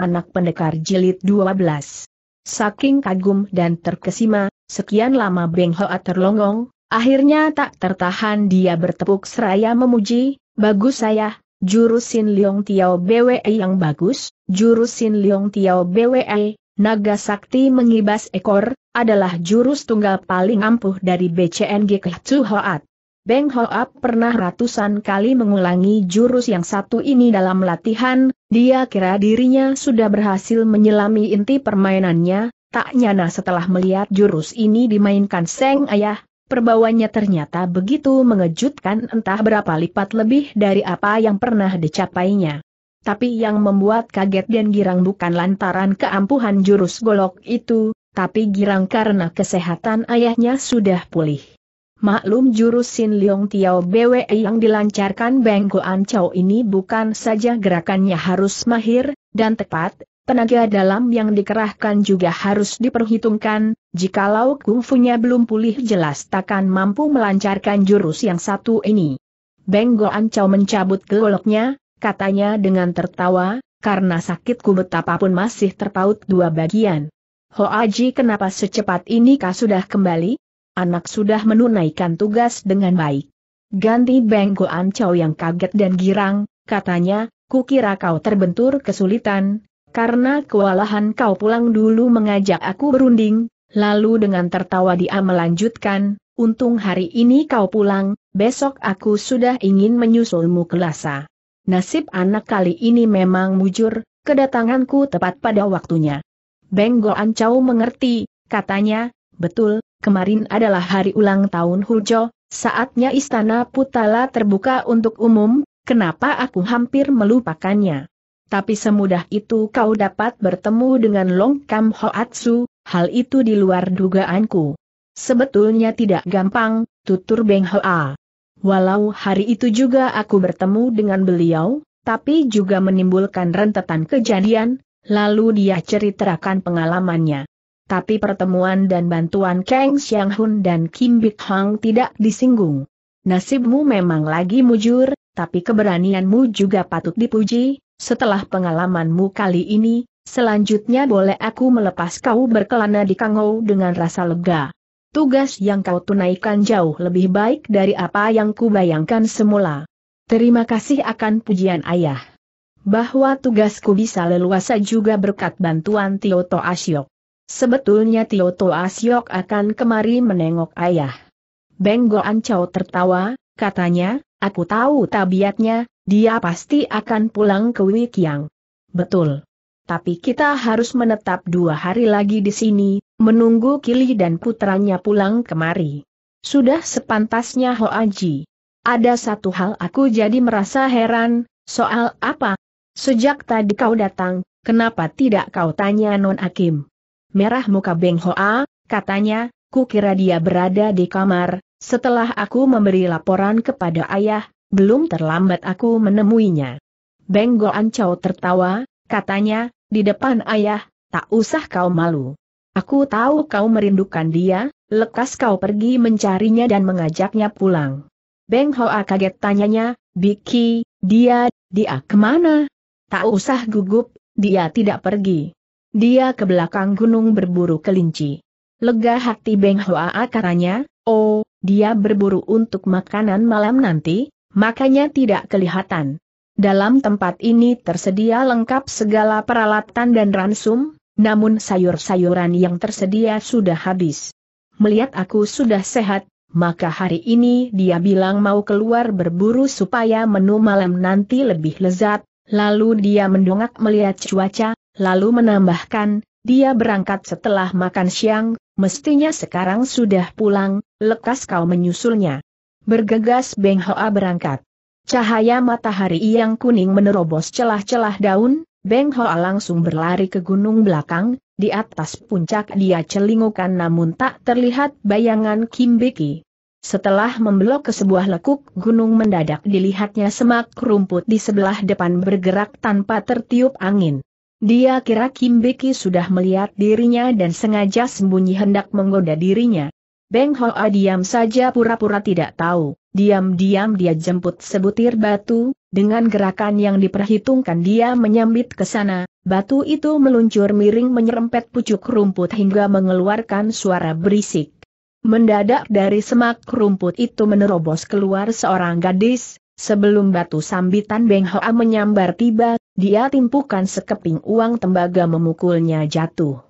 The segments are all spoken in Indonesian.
anak pendekar jilid 12. Saking kagum dan terkesima, sekian lama Beng Hoa terlongong, akhirnya tak tertahan dia bertepuk seraya memuji, bagus saya, jurusin Liong Tiao BWE yang bagus, jurusin Liong Tiao BWE, naga sakti mengibas ekor, adalah jurus tunggal paling ampuh dari BCNG Kehtsu Hoat. Beng Hoap pernah ratusan kali mengulangi jurus yang satu ini dalam latihan, dia kira dirinya sudah berhasil menyelami inti permainannya, tak nyana setelah melihat jurus ini dimainkan Seng Ayah, perbawanya ternyata begitu mengejutkan entah berapa lipat lebih dari apa yang pernah dicapainya. Tapi yang membuat kaget dan girang bukan lantaran keampuhan jurus golok itu, tapi girang karena kesehatan ayahnya sudah pulih. Maklum jurus Sin Leong Tiao BWE yang dilancarkan Beng Goan Chow ini bukan saja gerakannya harus mahir dan tepat, tenaga dalam yang dikerahkan juga harus diperhitungkan, jikalau kungfunya belum pulih jelas takkan mampu melancarkan jurus yang satu ini. Beng Goan Chow mencabut goloknya, katanya dengan tertawa, karena sakitku betapapun masih terpaut dua bagian. Ho Aji kenapa secepat ini kau sudah kembali? Anak sudah menunaikan tugas dengan baik. Ganti Beng Ancau yang kaget dan girang, katanya, kukira kau terbentur kesulitan, karena kewalahan kau pulang dulu mengajak aku berunding, lalu dengan tertawa dia melanjutkan, untung hari ini kau pulang, besok aku sudah ingin menyusulmu ke Lhasa. Nasib anak kali ini memang mujur, kedatanganku tepat pada waktunya. Beng Ancau mengerti, katanya, betul, kemarin adalah hari ulang tahun Hujo, saatnya istana Putala terbuka untuk umum, kenapa aku hampir melupakannya. Tapi semudah itu kau dapat bertemu dengan Long Kam Hoatsu, hal itu di luar dugaanku. Sebetulnya tidak gampang, tutur Beng Hoa. Walau hari itu juga aku bertemu dengan beliau, tapi juga menimbulkan rentetan kejadian, lalu dia ceritakan pengalamannya tapi pertemuan dan bantuan Kang Xiang Hun dan Kim Bik Hang tidak disinggung. Nasibmu memang lagi mujur, tapi keberanianmu juga patut dipuji, setelah pengalamanmu kali ini, selanjutnya boleh aku melepas kau berkelana di Kangou dengan rasa lega. Tugas yang kau tunaikan jauh lebih baik dari apa yang kubayangkan semula. Terima kasih akan pujian ayah. Bahwa tugasku bisa leluasa juga berkat bantuan Tio Asyok. Sebetulnya Tio Siok akan kemari menengok ayah. Benggo Ancau tertawa, katanya, aku tahu tabiatnya, dia pasti akan pulang ke Wikiang. Betul. Tapi kita harus menetap dua hari lagi di sini, menunggu Kili dan putranya pulang kemari. Sudah sepantasnya Ho Aji. Ada satu hal aku jadi merasa heran, soal apa? Sejak tadi kau datang, kenapa tidak kau tanya Non Akim? Merah muka Beng Hoa, katanya, kukira dia berada di kamar, setelah aku memberi laporan kepada ayah, belum terlambat aku menemuinya. Beng Goan Chow tertawa, katanya, di depan ayah, tak usah kau malu. Aku tahu kau merindukan dia, lekas kau pergi mencarinya dan mengajaknya pulang. Beng Hoa kaget tanyanya, Biki, dia, dia kemana? Tak usah gugup, dia tidak pergi. Dia ke belakang gunung berburu kelinci. Lega hati Beng Hoa akaranya, oh, dia berburu untuk makanan malam nanti, makanya tidak kelihatan. Dalam tempat ini tersedia lengkap segala peralatan dan ransum, namun sayur-sayuran yang tersedia sudah habis. Melihat aku sudah sehat, maka hari ini dia bilang mau keluar berburu supaya menu malam nanti lebih lezat, lalu dia mendongak melihat cuaca, Lalu menambahkan, dia berangkat setelah makan siang, mestinya sekarang sudah pulang, lekas kau menyusulnya. Bergegas Beng Hoa berangkat. Cahaya matahari yang kuning menerobos celah-celah daun, Beng Hoa langsung berlari ke gunung belakang, di atas puncak dia celingukan namun tak terlihat bayangan Kim Beki. Setelah membelok ke sebuah lekuk gunung mendadak dilihatnya semak rumput di sebelah depan bergerak tanpa tertiup angin. Dia kira Kim Beki sudah melihat dirinya dan sengaja sembunyi hendak menggoda dirinya. Beng Hoa diam saja pura-pura tidak tahu, diam-diam dia jemput sebutir batu, dengan gerakan yang diperhitungkan dia menyambit ke sana, batu itu meluncur miring menyerempet pucuk rumput hingga mengeluarkan suara berisik. Mendadak dari semak rumput itu menerobos keluar seorang gadis, sebelum batu sambitan Beng Hoa menyambar tiba, dia timpukan sekeping uang tembaga memukulnya jatuh.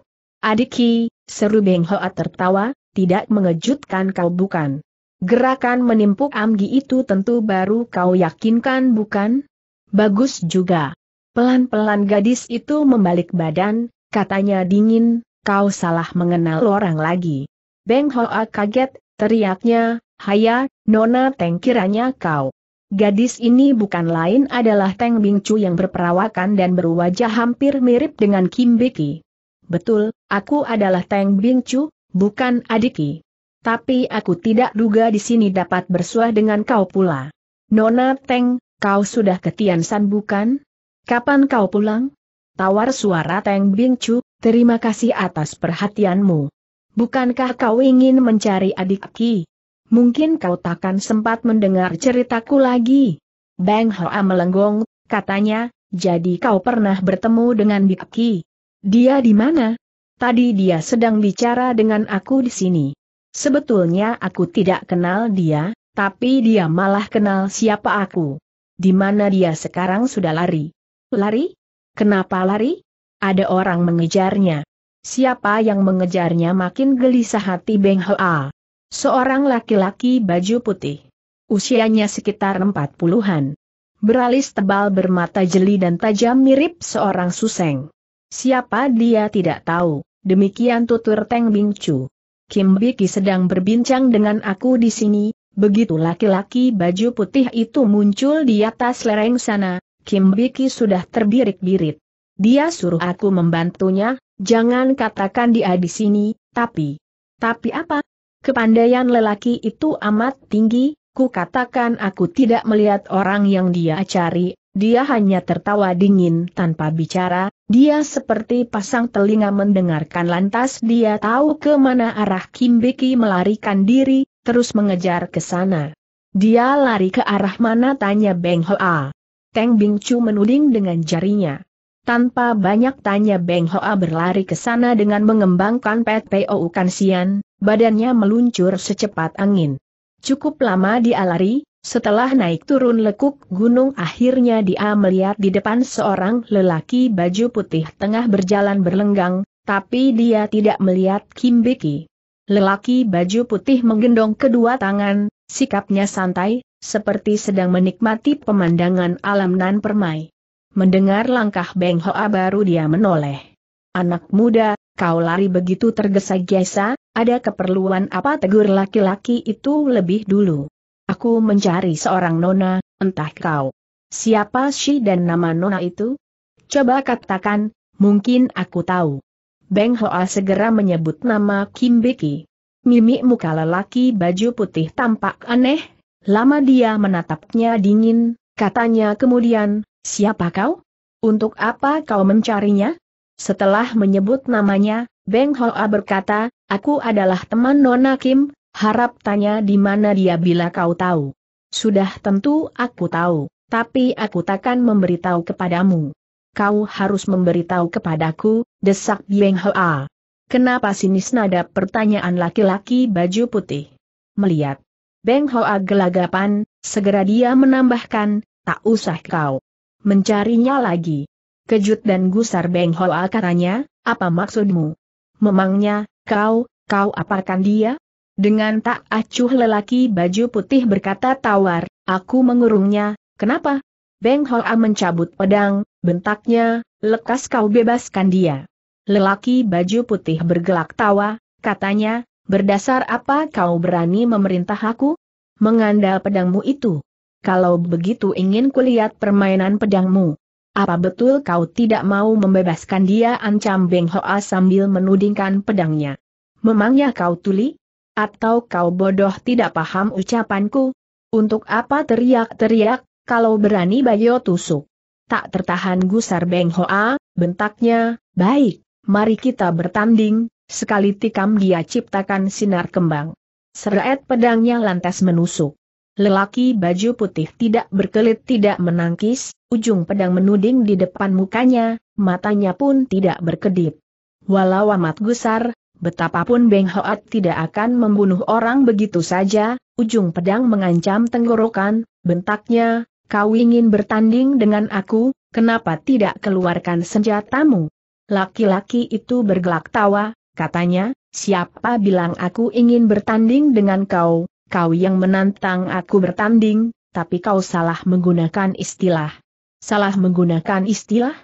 Adiki, seru Beng Hoa tertawa, tidak mengejutkan kau bukan. Gerakan menimpuk Amgi itu tentu baru kau yakinkan bukan? Bagus juga. Pelan-pelan gadis itu membalik badan, katanya dingin, kau salah mengenal orang lagi. Beng Hoa kaget, teriaknya, Haya, Nona tengkirannya kau. Gadis ini bukan lain adalah Teng Bingcu yang berperawakan dan berwajah hampir mirip dengan Kim Biki. Betul, aku adalah Teng Bingcu, bukan Adiki. Tapi aku tidak duga di sini dapat bersuah dengan kau pula. Nona Teng, kau sudah ke san bukan? Kapan kau pulang? Tawar suara Teng Bingcu, terima kasih atas perhatianmu. Bukankah kau ingin mencari adik Ki? Mungkin kau takkan sempat mendengar ceritaku lagi. Bang Hoa melenggong, katanya, jadi kau pernah bertemu dengan Diki? Dia di mana? Tadi dia sedang bicara dengan aku di sini. Sebetulnya aku tidak kenal dia, tapi dia malah kenal siapa aku. Di mana dia sekarang sudah lari? Lari? Kenapa lari? Ada orang mengejarnya. Siapa yang mengejarnya makin gelisah hati Beng Hoa. Seorang laki-laki baju putih. Usianya sekitar empat puluhan. Beralis tebal bermata jeli dan tajam mirip seorang suseng. Siapa dia tidak tahu, demikian tutur Teng Bing Chu. Kim Biki sedang berbincang dengan aku di sini, begitu laki-laki baju putih itu muncul di atas lereng sana, Kim Biki sudah terbirik-birit. Dia suruh aku membantunya, jangan katakan dia di sini, tapi... Tapi apa? Kepandaian lelaki itu amat tinggi, ku katakan aku tidak melihat orang yang dia cari, dia hanya tertawa dingin tanpa bicara, dia seperti pasang telinga mendengarkan lantas dia tahu ke mana arah Kim Biki melarikan diri, terus mengejar ke sana. Dia lari ke arah mana tanya Beng Hoa. Teng Bing Chu menuding dengan jarinya. Tanpa banyak tanya Beng Hoa berlari ke sana dengan mengembangkan pet Pou Kansian, badannya meluncur secepat angin. Cukup lama dia lari, setelah naik turun lekuk gunung akhirnya dia melihat di depan seorang lelaki baju putih tengah berjalan berlenggang, tapi dia tidak melihat Kim Beki. Lelaki baju putih menggendong kedua tangan, sikapnya santai, seperti sedang menikmati pemandangan alam nan permai. Mendengar langkah Beng Hoa baru dia menoleh. Anak muda, Kau lari begitu tergesa-gesa, ada keperluan apa tegur laki-laki itu lebih dulu. Aku mencari seorang nona, entah kau. Siapa si dan nama nona itu? Coba katakan, mungkin aku tahu. Beng Hoa segera menyebut nama Kim Beki. Mimi muka lelaki baju putih tampak aneh, lama dia menatapnya dingin, katanya kemudian, siapa kau? Untuk apa kau mencarinya? Setelah menyebut namanya, Beng Hoa berkata, aku adalah teman Nona Kim, harap tanya di mana dia bila kau tahu. Sudah tentu aku tahu, tapi aku takkan memberitahu kepadamu. Kau harus memberitahu kepadaku, desak Beng Hoa. Kenapa sinis nada pertanyaan laki-laki baju putih? Melihat. Beng Hoa gelagapan, segera dia menambahkan, tak usah kau mencarinya lagi. Kejut dan gusar Beng Hoa katanya, apa maksudmu? Memangnya, kau, kau apakan dia? Dengan tak acuh lelaki baju putih berkata tawar, aku mengurungnya, kenapa? Beng Hoa mencabut pedang, bentaknya, lekas kau bebaskan dia. Lelaki baju putih bergelak tawa, katanya, berdasar apa kau berani memerintah aku? Mengandal pedangmu itu. Kalau begitu ingin kulihat permainan pedangmu. Apa betul kau tidak mau membebaskan dia ancam Beng Hoa sambil menudingkan pedangnya? Memangnya kau tuli? Atau kau bodoh tidak paham ucapanku? Untuk apa teriak-teriak, kalau berani Bayo tusuk? Tak tertahan gusar Beng Hoa, bentaknya, baik, mari kita bertanding, sekali tikam dia ciptakan sinar kembang. Seret pedangnya lantas menusuk. Lelaki baju putih tidak berkelit tidak menangkis, ujung pedang menuding di depan mukanya, matanya pun tidak berkedip. Walau amat gusar, betapapun Beng Hoat tidak akan membunuh orang begitu saja, ujung pedang mengancam tenggorokan, bentaknya, kau ingin bertanding dengan aku, kenapa tidak keluarkan senjatamu? Laki-laki itu bergelak tawa, katanya, siapa bilang aku ingin bertanding dengan kau, kau yang menantang aku bertanding, tapi kau salah menggunakan istilah. Salah menggunakan istilah?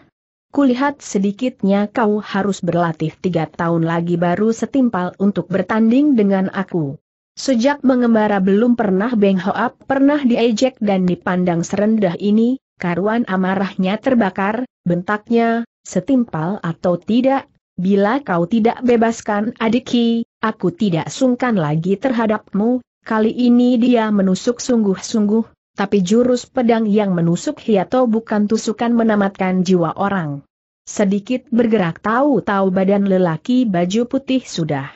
Kulihat sedikitnya kau harus berlatih tiga tahun lagi baru setimpal untuk bertanding dengan aku. Sejak mengembara belum pernah Beng Hoap pernah diejek dan dipandang serendah ini, karuan amarahnya terbakar, bentaknya, setimpal atau tidak, bila kau tidak bebaskan adiki, aku tidak sungkan lagi terhadapmu, Kali ini dia menusuk sungguh-sungguh, tapi jurus pedang yang menusuk hiato bukan tusukan menamatkan jiwa orang. Sedikit bergerak tahu-tahu badan lelaki baju putih sudah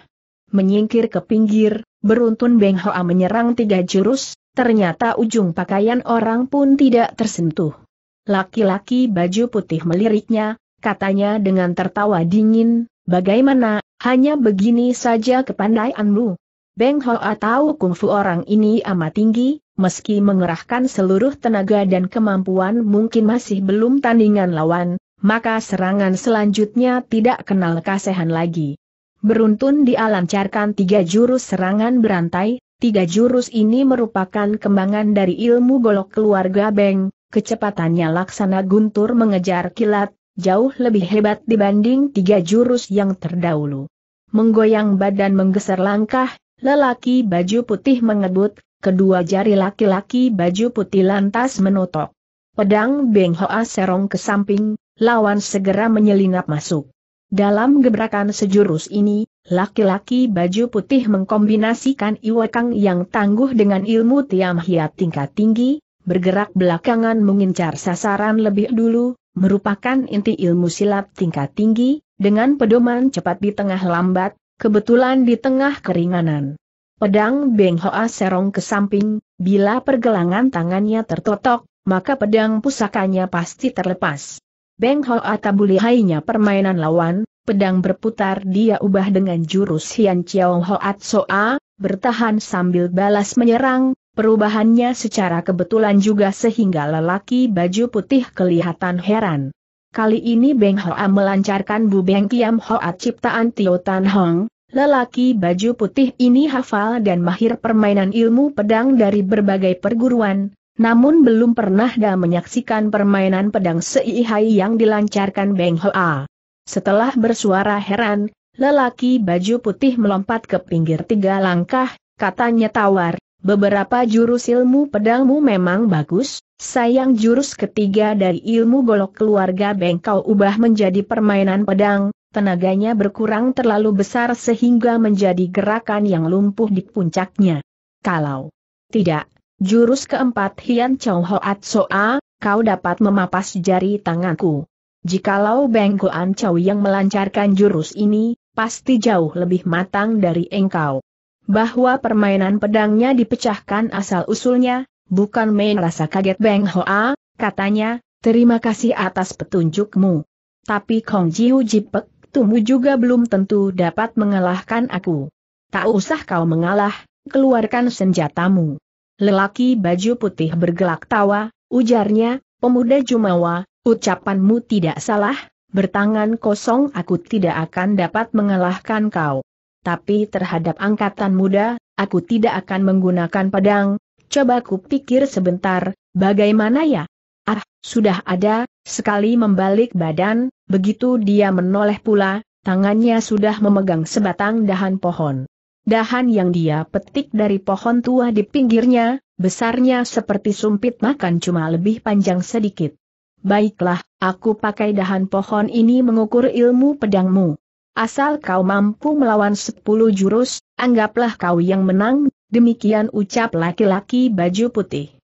menyingkir ke pinggir, beruntun Beng Hoa menyerang tiga jurus, ternyata ujung pakaian orang pun tidak tersentuh. Laki-laki baju putih meliriknya, katanya dengan tertawa dingin, bagaimana, hanya begini saja kepandaianmu. Beng Hoa tahu kungfu orang ini amat tinggi, meski mengerahkan seluruh tenaga dan kemampuan mungkin masih belum tandingan lawan, maka serangan selanjutnya tidak kenal kasehan lagi. Beruntun dialancarkan tiga jurus serangan berantai, tiga jurus ini merupakan kembangan dari ilmu golok keluarga Beng, kecepatannya laksana guntur mengejar kilat, jauh lebih hebat dibanding tiga jurus yang terdahulu. Menggoyang badan menggeser langkah, Lelaki baju putih mengebut, kedua jari laki-laki baju putih lantas menotok. Pedang Beng Hoa serong ke samping, lawan segera menyelinap masuk. Dalam gebrakan sejurus ini, laki-laki baju putih mengkombinasikan iwakang yang tangguh dengan ilmu Tiam Hiat tingkat tinggi, bergerak belakangan mengincar sasaran lebih dulu, merupakan inti ilmu silat tingkat tinggi, dengan pedoman cepat di tengah lambat, kebetulan di tengah keringanan. Pedang Beng Hoa serong ke samping, bila pergelangan tangannya tertotok, maka pedang pusakanya pasti terlepas. Beng Hoa tabulihainya permainan lawan, pedang berputar dia ubah dengan jurus Hian Chiao Hoat Soa, bertahan sambil balas menyerang, perubahannya secara kebetulan juga sehingga lelaki baju putih kelihatan heran. Kali ini Beng Hoa melancarkan Bu Beng Kiam Hoa ciptaan Tio Tan Hong, Lelaki baju putih ini hafal dan mahir permainan ilmu pedang dari berbagai perguruan, namun belum pernah dah menyaksikan permainan pedang Seihai yang dilancarkan Beng Hoa. Setelah bersuara heran, lelaki baju putih melompat ke pinggir tiga langkah, katanya tawar, beberapa jurus ilmu pedangmu memang bagus, Sayang jurus ketiga dari ilmu golok keluarga bengkau ubah menjadi permainan pedang, tenaganya berkurang terlalu besar sehingga menjadi gerakan yang lumpuh di puncaknya. Kalau tidak, jurus keempat Hian Chow Hoat Soa, kau dapat memapas jari tanganku. Jikalau Bengkoan Chow yang melancarkan jurus ini, pasti jauh lebih matang dari engkau. Bahwa permainan pedangnya dipecahkan asal-usulnya, Bukan main rasa kaget Beng Hoa, katanya, terima kasih atas petunjukmu. Tapi Kong Jiu Jipek, tumu juga belum tentu dapat mengalahkan aku. Tak usah kau mengalah, keluarkan senjatamu. Lelaki baju putih bergelak tawa, ujarnya, pemuda Jumawa, ucapanmu tidak salah, bertangan kosong aku tidak akan dapat mengalahkan kau. Tapi terhadap angkatan muda, aku tidak akan menggunakan pedang, Coba ku pikir sebentar, bagaimana ya? Ah, sudah ada, sekali membalik badan, begitu dia menoleh pula, tangannya sudah memegang sebatang dahan pohon. Dahan yang dia petik dari pohon tua di pinggirnya, besarnya seperti sumpit makan cuma lebih panjang sedikit. Baiklah, aku pakai dahan pohon ini mengukur ilmu pedangmu. Asal kau mampu melawan sepuluh jurus, anggaplah kau yang menang, Demikian ucap laki-laki baju putih.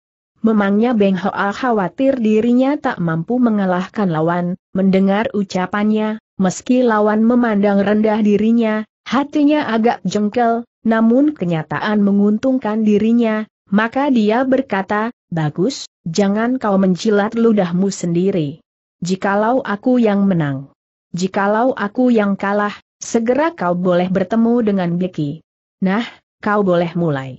Memangnya Beng Hoa khawatir dirinya tak mampu mengalahkan lawan, mendengar ucapannya, meski lawan memandang rendah dirinya, hatinya agak jengkel, namun kenyataan menguntungkan dirinya, maka dia berkata, bagus, jangan kau menjilat ludahmu sendiri. Jikalau aku yang menang. Jikalau aku yang kalah, segera kau boleh bertemu dengan Biki. Nah, kau boleh mulai.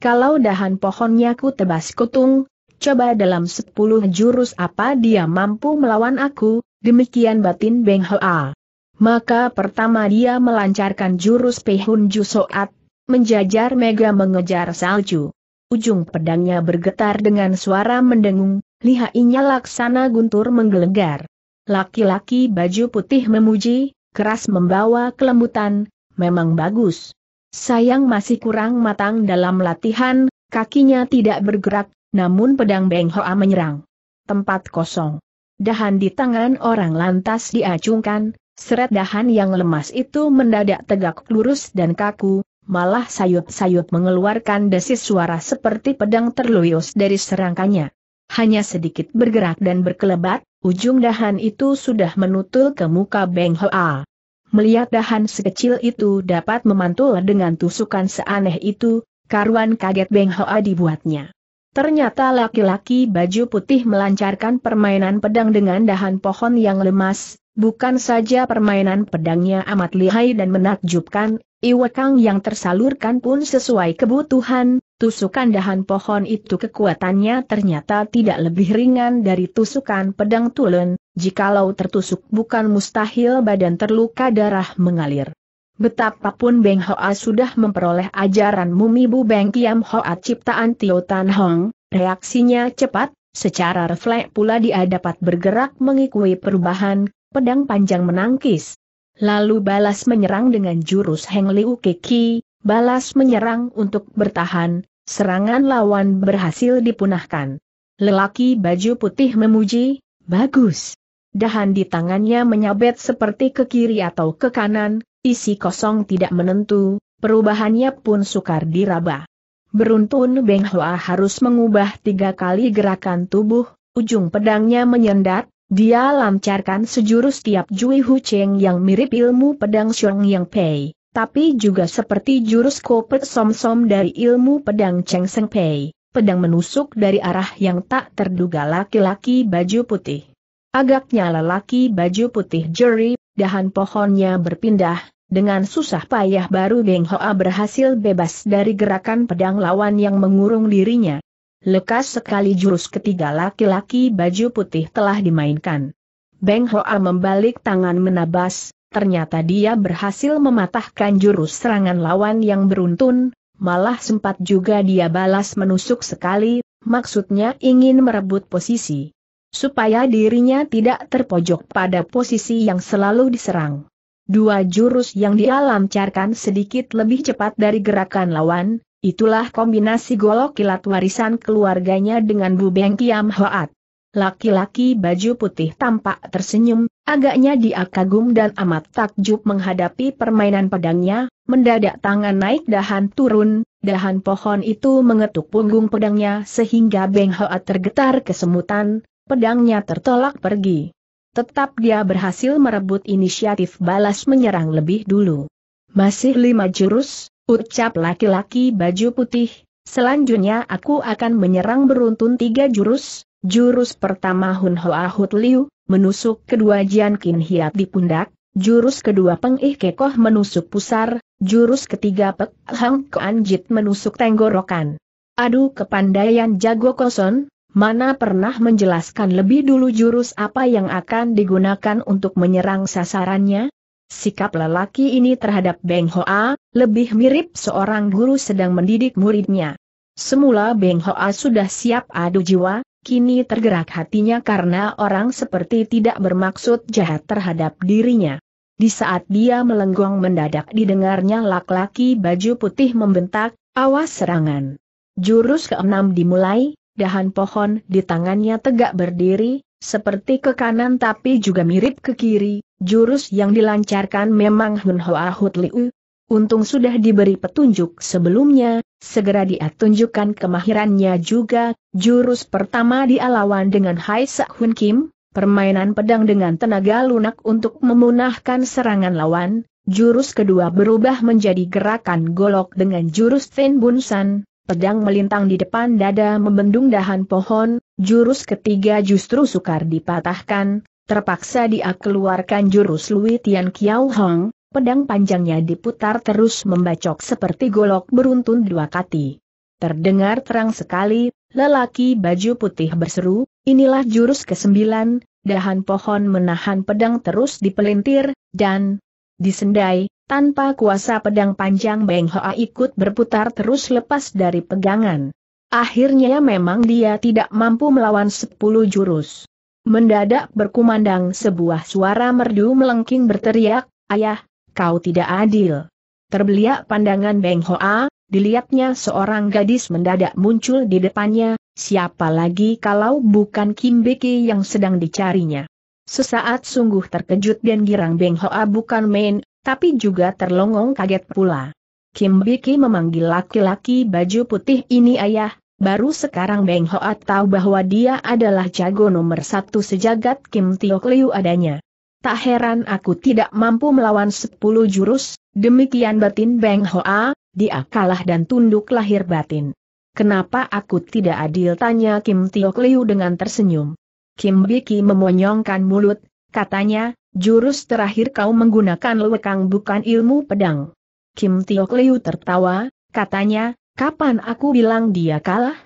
Kalau dahan pohonnya ku tebas kutung, coba dalam sepuluh jurus apa dia mampu melawan aku, demikian batin Beng Hoa. Maka pertama dia melancarkan jurus Pehun Jusoat, menjajar Mega mengejar salju. Ujung pedangnya bergetar dengan suara mendengung, lihainya laksana guntur menggelegar. Laki-laki baju putih memuji, keras membawa kelembutan, memang bagus. Sayang masih kurang matang dalam latihan, kakinya tidak bergerak, namun pedang Beng Hoa menyerang. Tempat kosong. Dahan di tangan orang lantas diacungkan, seret dahan yang lemas itu mendadak tegak lurus dan kaku, malah sayup-sayup mengeluarkan desis suara seperti pedang terluyus dari serangkanya. Hanya sedikit bergerak dan berkelebat, ujung dahan itu sudah menutul ke muka Beng Hoa. Melihat dahan sekecil itu dapat memantul dengan tusukan seaneh itu, karuan kaget Beng Hoa dibuatnya. Ternyata laki-laki baju putih melancarkan permainan pedang dengan dahan pohon yang lemas, bukan saja permainan pedangnya amat lihai dan menakjubkan, iwakang yang tersalurkan pun sesuai kebutuhan, tusukan dahan pohon itu kekuatannya ternyata tidak lebih ringan dari tusukan pedang tulen, jikalau tertusuk bukan mustahil badan terluka darah mengalir. Betapapun Beng Hoa sudah memperoleh ajaran mumi Bu Beng Kiam Hoa ciptaan Tio Tan Hong, reaksinya cepat, secara refleks pula dia dapat bergerak mengikui perubahan, pedang panjang menangkis. Lalu balas menyerang dengan jurus Heng Liu Keki, balas menyerang untuk bertahan, serangan lawan berhasil dipunahkan. Lelaki baju putih memuji, bagus dahan di tangannya menyabet seperti ke kiri atau ke kanan, isi kosong tidak menentu, perubahannya pun sukar diraba. Beruntun Beng Hoa harus mengubah tiga kali gerakan tubuh, ujung pedangnya menyendat, dia lancarkan sejurus tiap Jui Hu Cheng yang mirip ilmu pedang Xiong Yang Pei, tapi juga seperti jurus kopet som-som dari ilmu pedang Cheng Seng Pei, pedang menusuk dari arah yang tak terduga laki-laki baju putih. Agaknya lelaki baju putih jeri, dahan pohonnya berpindah, dengan susah payah baru Beng Hoa berhasil bebas dari gerakan pedang lawan yang mengurung dirinya. Lekas sekali jurus ketiga laki-laki baju putih telah dimainkan. Beng Hoa membalik tangan menabas, ternyata dia berhasil mematahkan jurus serangan lawan yang beruntun, malah sempat juga dia balas menusuk sekali, maksudnya ingin merebut posisi supaya dirinya tidak terpojok pada posisi yang selalu diserang. Dua jurus yang dia lancarkan sedikit lebih cepat dari gerakan lawan, itulah kombinasi golok kilat warisan keluarganya dengan Beng Kiam Hoat. Laki-laki baju putih tampak tersenyum, agaknya dia kagum dan amat takjub menghadapi permainan pedangnya, mendadak tangan naik dahan turun, dahan pohon itu mengetuk punggung pedangnya sehingga Beng Hoat tergetar kesemutan, pedangnya tertolak pergi. Tetap dia berhasil merebut inisiatif balas menyerang lebih dulu. Masih lima jurus, ucap laki-laki baju putih, selanjutnya aku akan menyerang beruntun tiga jurus, jurus pertama Hun Hoa Hut Liu, menusuk kedua Jian Qin Hiat di pundak, jurus kedua Peng Ih Kekoh menusuk pusar, jurus ketiga Pek Hang Koan Jit menusuk tenggorokan. Aduh, kepandaian jago koson, mana pernah menjelaskan lebih dulu jurus apa yang akan digunakan untuk menyerang sasarannya? Sikap lelaki ini terhadap Beng Hoa, lebih mirip seorang guru sedang mendidik muridnya. Semula Beng Hoa sudah siap adu jiwa, kini tergerak hatinya karena orang seperti tidak bermaksud jahat terhadap dirinya. Di saat dia melenggong mendadak didengarnya laki laki baju putih membentak, awas serangan. Jurus keenam dimulai, dahan pohon di tangannya tegak berdiri, seperti ke kanan tapi juga mirip ke kiri, jurus yang dilancarkan memang Hun Hoa Hut Liu. Untung sudah diberi petunjuk sebelumnya, segera dia tunjukkan kemahirannya juga, jurus pertama dialawan dengan Hai Sak Hun Kim, permainan pedang dengan tenaga lunak untuk memunahkan serangan lawan, jurus kedua berubah menjadi gerakan golok dengan jurus Ten Bun San, pedang melintang di depan dada membendung dahan pohon, jurus ketiga justru sukar dipatahkan, terpaksa dia keluarkan jurus Lui Tian Kiao Hong, pedang panjangnya diputar terus membacok seperti golok beruntun dua kati. Terdengar terang sekali, lelaki baju putih berseru, inilah jurus kesembilan, dahan pohon menahan pedang terus dipelintir, dan disendai, tanpa kuasa pedang panjang Beng Hoa ikut berputar terus lepas dari pegangan. Akhirnya memang dia tidak mampu melawan sepuluh jurus. Mendadak berkumandang sebuah suara merdu melengking berteriak, Ayah, kau tidak adil. Terbeliak pandangan Beng Hoa, dilihatnya seorang gadis mendadak muncul di depannya, siapa lagi kalau bukan Kim Beki yang sedang dicarinya. Sesaat sungguh terkejut dan girang Beng Hoa bukan main, tapi juga terlongong kaget pula. Kim Biki memanggil laki-laki baju putih ini ayah, baru sekarang Beng Hoat tahu bahwa dia adalah jago nomor satu sejagat Kim Tio Liu adanya. Tak heran aku tidak mampu melawan sepuluh jurus, demikian batin Beng Hoa, dia kalah dan tunduk lahir batin. Kenapa aku tidak adil tanya Kim Tio Liu dengan tersenyum. Kim Biki memonyongkan mulut, katanya, Jurus terakhir kau menggunakan lekang bukan ilmu pedang. Kim Tio Liu tertawa, katanya, kapan aku bilang dia kalah?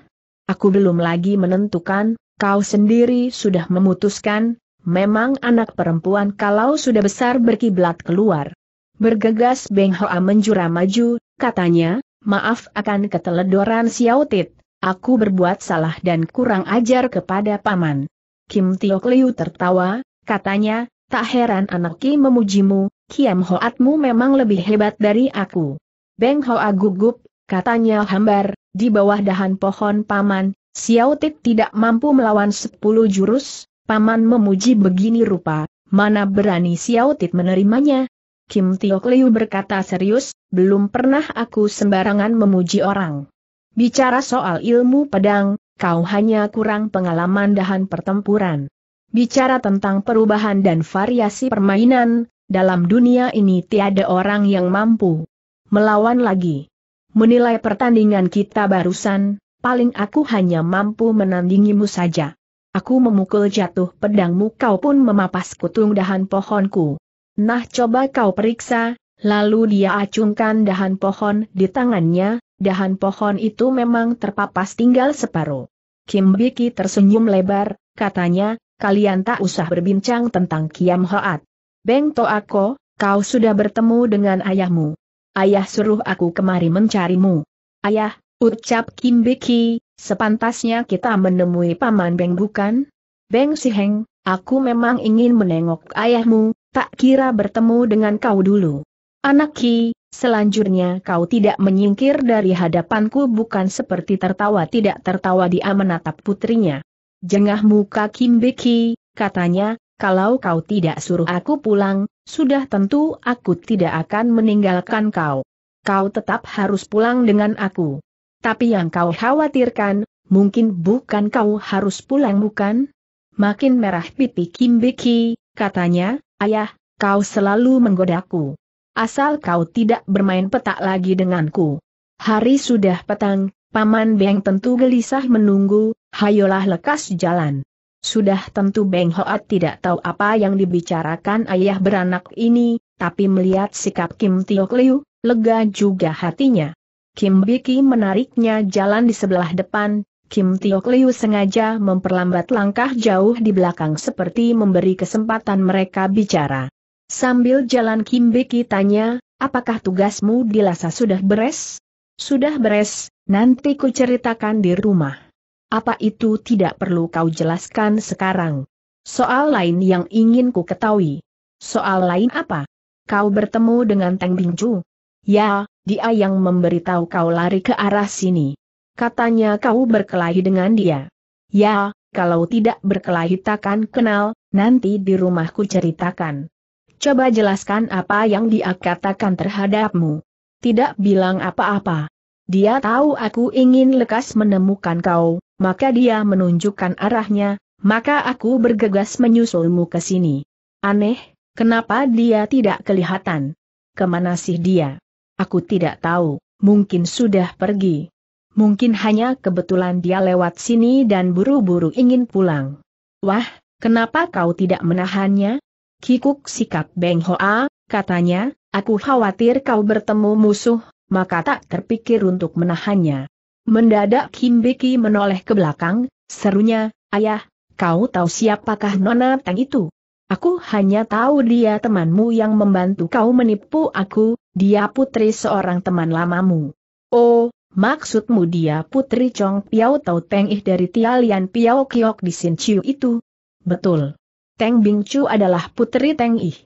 Aku belum lagi menentukan, kau sendiri sudah memutuskan, memang anak perempuan kalau sudah besar berkiblat keluar. Bergegas Beng Hoa menjura maju, katanya, maaf akan keteledoran Tit, aku berbuat salah dan kurang ajar kepada paman. Kim Tio Liu tertawa, katanya, Tak heran anak Ki memujimu, Kiam Hoatmu memang lebih hebat dari aku. Beng Hoa gugup, katanya hambar, di bawah dahan pohon paman, Xiao Tit tidak mampu melawan sepuluh jurus, paman memuji begini rupa, mana berani Xiao Tit menerimanya. Kim Tio Liu berkata serius, belum pernah aku sembarangan memuji orang. Bicara soal ilmu pedang, kau hanya kurang pengalaman dahan pertempuran. Bicara tentang perubahan dan variasi permainan, dalam dunia ini tiada orang yang mampu melawan lagi. Menilai pertandingan kita barusan, paling aku hanya mampu menandingimu saja. Aku memukul jatuh pedangmu kau pun memapas kutung dahan pohonku. Nah coba kau periksa, lalu dia acungkan dahan pohon di tangannya, dahan pohon itu memang terpapas tinggal separuh. Kim Biki tersenyum lebar, katanya, kalian tak usah berbincang tentang Kiam Hoat. Beng Toako, kau sudah bertemu dengan ayahmu. Ayah suruh aku kemari mencarimu. Ayah, ucap Kim Biki, sepantasnya kita menemui Paman Beng bukan? Beng Siheng, aku memang ingin menengok ayahmu, tak kira bertemu dengan kau dulu. Anak Ki, selanjutnya kau tidak menyingkir dari hadapanku bukan seperti tertawa tidak tertawa dia menatap putrinya. Jengah muka Kim Beki, katanya, kalau kau tidak suruh aku pulang, sudah tentu aku tidak akan meninggalkan kau. Kau tetap harus pulang dengan aku. Tapi yang kau khawatirkan, mungkin bukan kau harus pulang bukan? Makin merah pipi Kim Beki, katanya, ayah, kau selalu menggodaku. Asal kau tidak bermain petak lagi denganku. Hari sudah petang, Paman Beng tentu gelisah menunggu, hayolah lekas jalan. Sudah tentu Beng Hoat tidak tahu apa yang dibicarakan ayah beranak ini, tapi melihat sikap Kim Tiok Liu, lega juga hatinya. Kim Biki menariknya jalan di sebelah depan, Kim Tiok Liu sengaja memperlambat langkah jauh di belakang seperti memberi kesempatan mereka bicara. Sambil jalan Kim Biki tanya, apakah tugasmu di Lasa sudah beres? Sudah beres, nanti ku ceritakan di rumah. Apa itu tidak perlu kau jelaskan sekarang? Soal lain yang ingin ku ketahui. Soal lain apa? Kau bertemu dengan Teng Ju. Ya, dia yang memberitahu kau lari ke arah sini. Katanya kau berkelahi dengan dia. Ya, kalau tidak berkelahi takkan kenal, nanti di rumahku ceritakan. Coba jelaskan apa yang dia katakan terhadapmu. Tidak bilang apa-apa. Dia tahu aku ingin lekas menemukan kau, maka dia menunjukkan arahnya, maka aku bergegas menyusulmu ke sini. Aneh, kenapa dia tidak kelihatan? Kemana sih dia? Aku tidak tahu, mungkin sudah pergi. Mungkin hanya kebetulan dia lewat sini dan buru-buru ingin pulang. Wah, kenapa kau tidak menahannya? Kikuk sikap Beng Hoa, katanya, aku khawatir kau bertemu musuh, maka tak terpikir untuk menahannya. Mendadak Kim Beki menoleh ke belakang, serunya, Ayah, kau tahu siapakah Nona Tang itu? Aku hanya tahu dia temanmu yang membantu kau menipu aku, dia putri seorang teman lamamu. Oh, maksudmu dia putri Chong Piao Tau Teng Ih dari Tialian Piao Kiok di Sin Chiu itu? Betul. Teng Bing Chu adalah putri Teng Ih.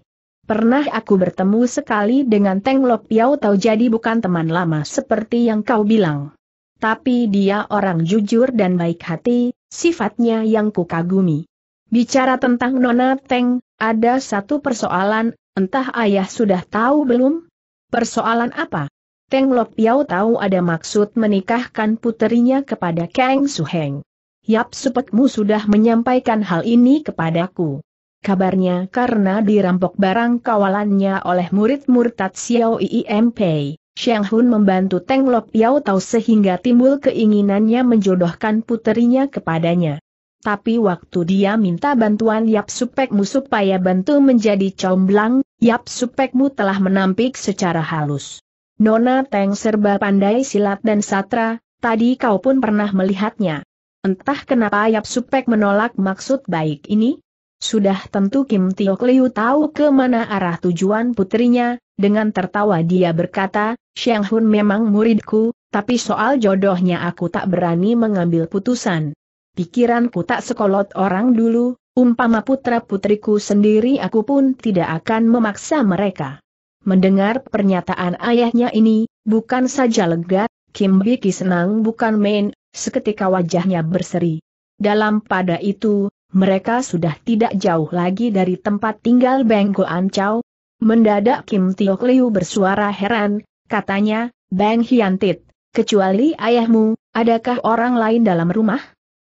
Pernah aku bertemu sekali dengan Teng Lok Piao Tau jadi bukan teman lama seperti yang kau bilang. Tapi dia orang jujur dan baik hati, sifatnya yang kukagumi. Bicara tentang Nona Teng, ada satu persoalan, entah ayah sudah tahu belum? Persoalan apa? Teng Lok Piao tahu ada maksud menikahkan puterinya kepada Kang Suheng. Yap Supekmu sudah menyampaikan hal ini kepadaku. Kabarnya karena dirampok barang kawalannya oleh murid-murid Xiao Iimpei, Xiang Hun membantu Teng Lok Piao Tau sehingga timbul keinginannya menjodohkan puterinya kepadanya. Tapi waktu dia minta bantuan Yap Supekmu supaya bantu menjadi comblang, Yap Supekmu telah menampik secara halus. Nona Teng serba pandai silat dan satra, tadi kau pun pernah melihatnya. Entah kenapa Yap Supek menolak maksud baik ini, sudah tentu Kim Tio Liu tahu ke mana arah tujuan putrinya, dengan tertawa dia berkata, Xiang Hun memang muridku, tapi soal jodohnya aku tak berani mengambil putusan. Pikiranku tak sekolot orang dulu, umpama putra-putriku sendiri aku pun tidak akan memaksa mereka. Mendengar pernyataan ayahnya ini, bukan saja lega, Kim Biki senang bukan main, seketika wajahnya berseri. Dalam pada itu, mereka sudah tidak jauh lagi dari tempat tinggal Beng Goan Chow. Mendadak Kim Tio Liu bersuara heran, katanya, Beng Tit, kecuali ayahmu, adakah orang lain dalam rumah?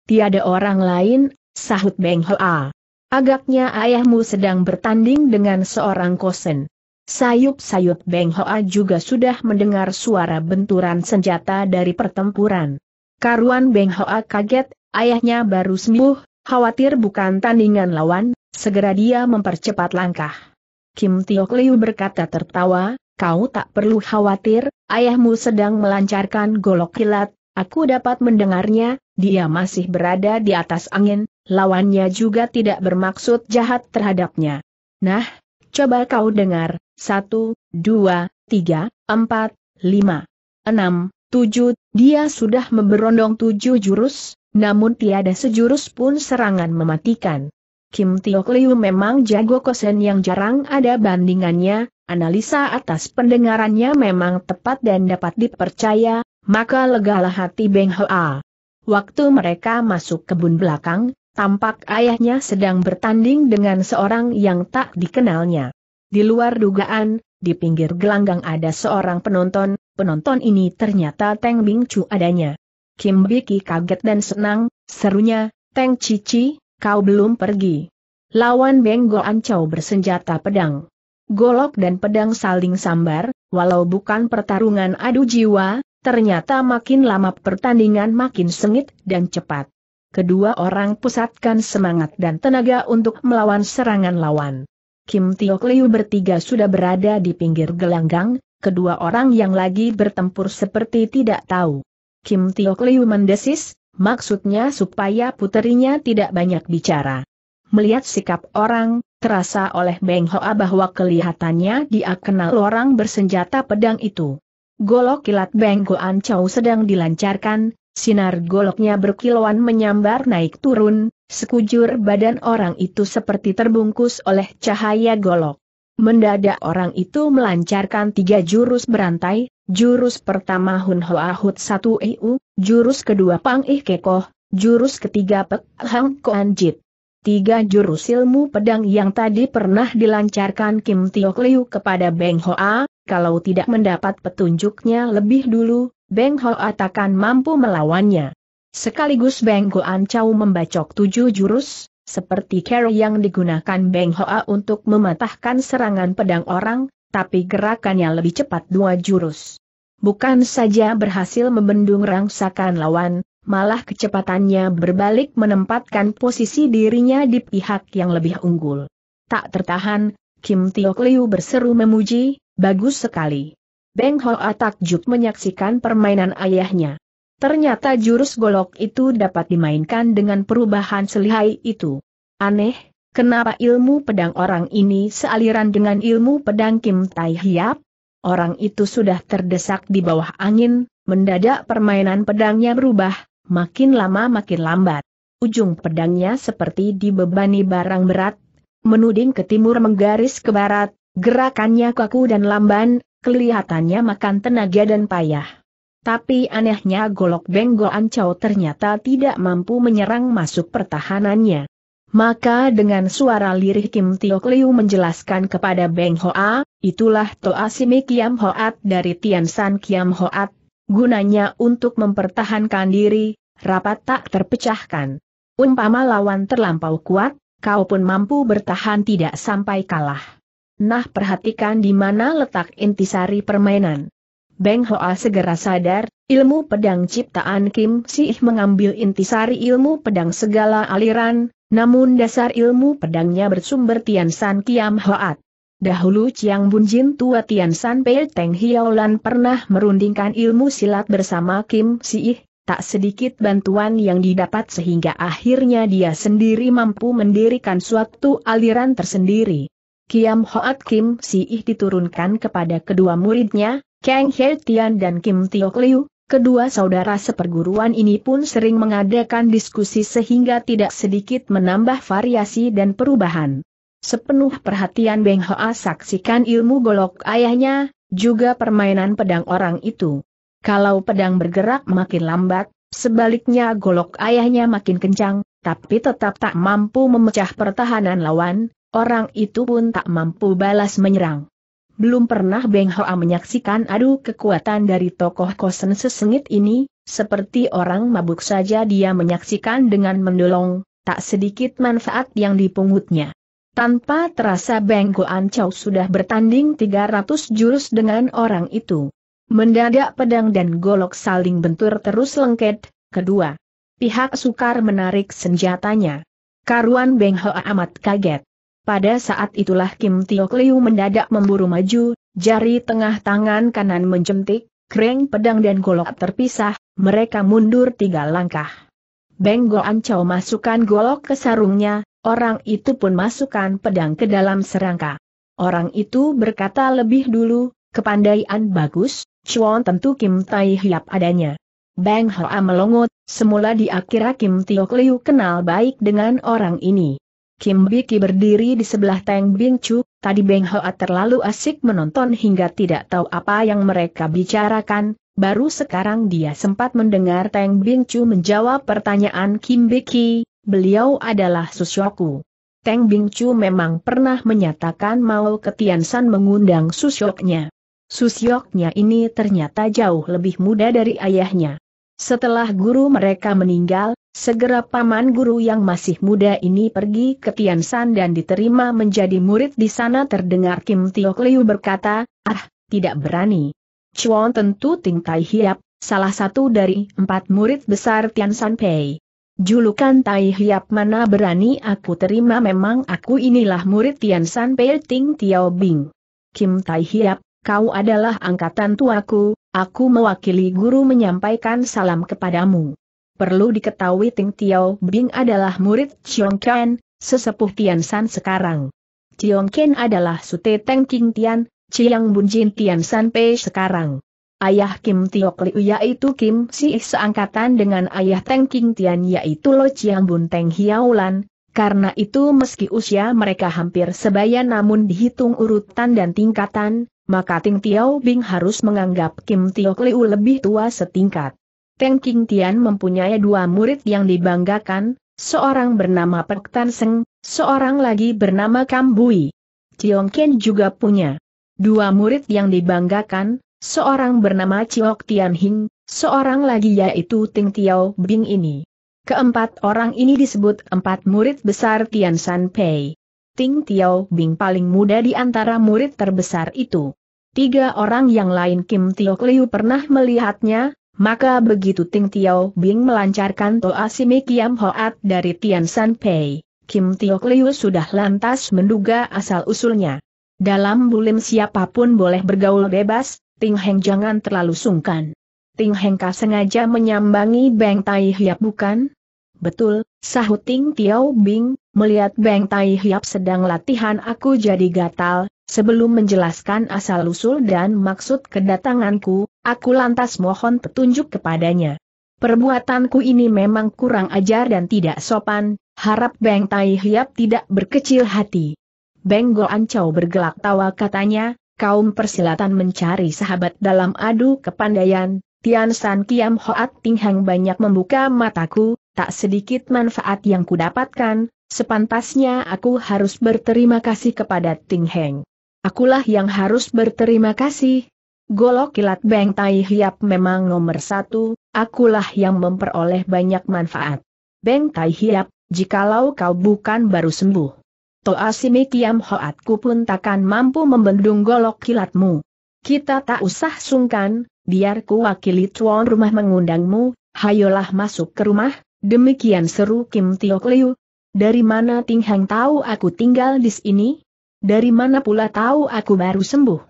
Tiada orang lain, sahut Beng Hoa. Agaknya ayahmu sedang bertanding dengan seorang kosen. Sayup-sayup Beng Hoa juga sudah mendengar suara benturan senjata dari pertempuran. Karuan Beng Hoa kaget, ayahnya baru sembuh, Khawatir bukan tandingan lawan, segera dia mempercepat langkah. Kim Tiok Liu berkata tertawa, kau tak perlu khawatir, ayahmu sedang melancarkan golok kilat, aku dapat mendengarnya, dia masih berada di atas angin, lawannya juga tidak bermaksud jahat terhadapnya. Nah, coba kau dengar, satu, dua, tiga, empat, lima, enam, tujuh, dia sudah memberondong tujuh jurus, namun tiada sejurus pun serangan mematikan. Kim Tiok Liu memang jago kosen yang jarang ada bandingannya, analisa atas pendengarannya memang tepat dan dapat dipercaya, maka legalah hati Beng Hoa. Waktu mereka masuk kebun belakang, tampak ayahnya sedang bertanding dengan seorang yang tak dikenalnya. Di luar dugaan, di pinggir gelanggang ada seorang penonton, penonton ini ternyata Teng Bing Chu adanya. Kim Biki kaget dan senang, serunya, Teng Cici, kau belum pergi. Lawan Beng Ancau bersenjata pedang. Golok dan pedang saling sambar, walau bukan pertarungan adu jiwa, ternyata makin lama pertandingan makin sengit dan cepat. Kedua orang pusatkan semangat dan tenaga untuk melawan serangan lawan. Kim Tio Liu bertiga sudah berada di pinggir gelanggang, kedua orang yang lagi bertempur seperti tidak tahu. Kim Tio Kliu mendesis, maksudnya supaya puterinya tidak banyak bicara. Melihat sikap orang, terasa oleh Beng Hoa bahwa kelihatannya dia kenal orang bersenjata pedang itu. Golok kilat Beng Goan Chow sedang dilancarkan, sinar goloknya berkilauan menyambar naik turun, sekujur badan orang itu seperti terbungkus oleh cahaya golok. Mendadak orang itu melancarkan tiga jurus berantai, jurus pertama Hun Hoa Hut Satu Eu, jurus kedua Pang Ih Kekoh, jurus ketiga Pek Hang Koan Jit. Tiga jurus ilmu pedang yang tadi pernah dilancarkan Kim Tiok Liu kepada Beng Hoa, kalau tidak mendapat petunjuknya lebih dulu, Beng Hoa takkan mampu melawannya. Sekaligus Beng Goan Chow membacok tujuh jurus, seperti cara yang digunakan Beng Hoa untuk mematahkan serangan pedang orang, tapi gerakannya lebih cepat dua jurus. Bukan saja berhasil membendung rangsakan lawan, malah kecepatannya berbalik menempatkan posisi dirinya di pihak yang lebih unggul. Tak tertahan, Kim Tiok Liu berseru memuji, bagus sekali. Beng Hoa takjub menyaksikan permainan ayahnya. Ternyata jurus golok itu dapat dimainkan dengan perubahan selihai itu. Aneh, kenapa ilmu pedang orang ini sealiran dengan ilmu pedang Kim Tai Hiap? Orang itu sudah terdesak di bawah angin, mendadak permainan pedangnya berubah, makin lama makin lambat. Ujung pedangnya seperti dibebani barang berat, menuding ke timur menggaris ke barat, gerakannya kaku dan lamban, kelihatannya makan tenaga dan payah. Tapi anehnya golok Benggo Ancau ternyata tidak mampu menyerang masuk pertahanannya. Maka dengan suara lirih Kim Tio Liu menjelaskan kepada Beng Hoa, itulah Toa Simi Kiam Hoat dari Tian San Kiam Hoat, gunanya untuk mempertahankan diri, rapat tak terpecahkan. Umpama lawan terlampau kuat, kau pun mampu bertahan tidak sampai kalah. Nah perhatikan di mana letak intisari permainan. Beng Hoa segera sadar, ilmu pedang ciptaan Kim Sih mengambil intisari ilmu pedang segala aliran, namun dasar ilmu pedangnya bersumber San Kiam Hoat. Dahulu Chiang Bunjin tua Tian San Pei Teng Lan pernah merundingkan ilmu silat bersama Kim Sih, tak sedikit bantuan yang didapat sehingga akhirnya dia sendiri mampu mendirikan suatu aliran tersendiri. Kiam Hoat Kim Si Ih diturunkan kepada kedua muridnya, Kang He Tian dan Kim Tiok Liu, kedua saudara seperguruan ini pun sering mengadakan diskusi sehingga tidak sedikit menambah variasi dan perubahan. Sepenuh perhatian Beng Hoa saksikan ilmu golok ayahnya, juga permainan pedang orang itu. Kalau pedang bergerak makin lambat, sebaliknya golok ayahnya makin kencang, tapi tetap tak mampu memecah pertahanan lawan, orang itu pun tak mampu balas menyerang. Belum pernah Beng Hoa menyaksikan adu kekuatan dari tokoh kosen sesengit ini, seperti orang mabuk saja dia menyaksikan dengan mendolong, tak sedikit manfaat yang dipungutnya. Tanpa terasa Beng Goan Chow sudah bertanding 300 jurus dengan orang itu. Mendadak pedang dan golok saling bentur terus lengket, kedua. Pihak sukar menarik senjatanya. Karuan Beng Hoa amat kaget. Pada saat itulah Kim Tio Kliu mendadak memburu maju, jari tengah tangan kanan mencentik, kreng pedang dan golok terpisah, mereka mundur tiga langkah. Beng Go Chow masukkan golok ke sarungnya, orang itu pun masukkan pedang ke dalam serangka. Orang itu berkata lebih dulu, kepandaian bagus, Cuan tentu Kim Tai Hiap adanya. Beng Hoa melongot, semula di akhir Kim Tio Kliu kenal baik dengan orang ini. Kim Biki berdiri di sebelah Teng Bin tadi Beng Hoa terlalu asik menonton hingga tidak tahu apa yang mereka bicarakan, baru sekarang dia sempat mendengar Teng Bin menjawab pertanyaan Kim Biki, beliau adalah susyoku. Teng Bin memang pernah menyatakan mau ketiansan mengundang susyoknya. Susyoknya ini ternyata jauh lebih muda dari ayahnya. Setelah guru mereka meninggal, segera paman guru yang masih muda ini pergi ke Tiansan dan diterima menjadi murid di sana terdengar Kim Tio Liu berkata, ah, tidak berani. Chuan tentu Ting Tai Hiap, salah satu dari empat murid besar Tiansan Pei. Julukan Tai Hiap mana berani aku terima memang aku inilah murid Tian San Pei Ting Tiao Bing. Kim Tai Hiap, kau adalah angkatan tuaku, Aku mewakili guru menyampaikan salam kepadamu. Perlu diketahui Ting Tiao Bing adalah murid Chiong Ken, sesepuh Tian San sekarang. Chiong Ken adalah Sute Teng King Tian, Chiang Bun Jin Tian San Pei sekarang. Ayah Kim Tiok Liu yaitu Kim Si seangkatan dengan ayah Teng King Tian yaitu Lo Chiang Bun Teng Hiaulan, karena itu meski usia mereka hampir sebaya namun dihitung urutan dan tingkatan, maka Ting Tiao Bing harus menganggap Kim Tio Liu lebih tua setingkat. Teng King Tian mempunyai dua murid yang dibanggakan, seorang bernama Pek Tan Seng, seorang lagi bernama Kam Bui. Chiong Ken juga punya dua murid yang dibanggakan, seorang bernama Chiok Tian Hing, seorang lagi yaitu Ting Tiao Bing ini. Keempat orang ini disebut empat murid besar Tian San Pei. Ting Tiao Bing paling muda di antara murid terbesar itu. Tiga orang yang lain Kim Tio Liu pernah melihatnya, maka begitu Ting Tiao Bing melancarkan Toa Simi Kiam Hoat dari Tian San Pei, Kim Tio Liu sudah lantas menduga asal-usulnya. Dalam bulim siapapun boleh bergaul bebas, Ting Heng jangan terlalu sungkan. Ting Hengka sengaja menyambangi Beng Tai Hiap bukan? Betul, sahut Ting Tiao Bing, melihat Beng Tai Hiap sedang latihan aku jadi gatal, sebelum menjelaskan asal-usul dan maksud kedatanganku, aku lantas mohon petunjuk kepadanya. Perbuatanku ini memang kurang ajar dan tidak sopan, harap Beng Tai Hiap tidak berkecil hati. Beng Goan Chow bergelak tawa katanya, kaum persilatan mencari sahabat dalam adu kepandaian, Tian San Kiam Hoat Ting Hang banyak membuka mataku, tak sedikit manfaat yang kudapatkan, sepantasnya aku harus berterima kasih kepada Ting Heng. Akulah yang harus berterima kasih. Golok kilat Beng Tai Hiap memang nomor satu, akulah yang memperoleh banyak manfaat. Beng Tai Hiap, jikalau kau bukan baru sembuh. Toa Simi Kiam Hoatku pun takkan mampu membendung golok kilatmu. Kita tak usah sungkan, biar ku wakili tuan rumah mengundangmu, hayolah masuk ke rumah, demikian seru Kim Tio Liu. Dari mana Ting Hang tahu aku tinggal di sini? Dari mana pula tahu aku baru sembuh?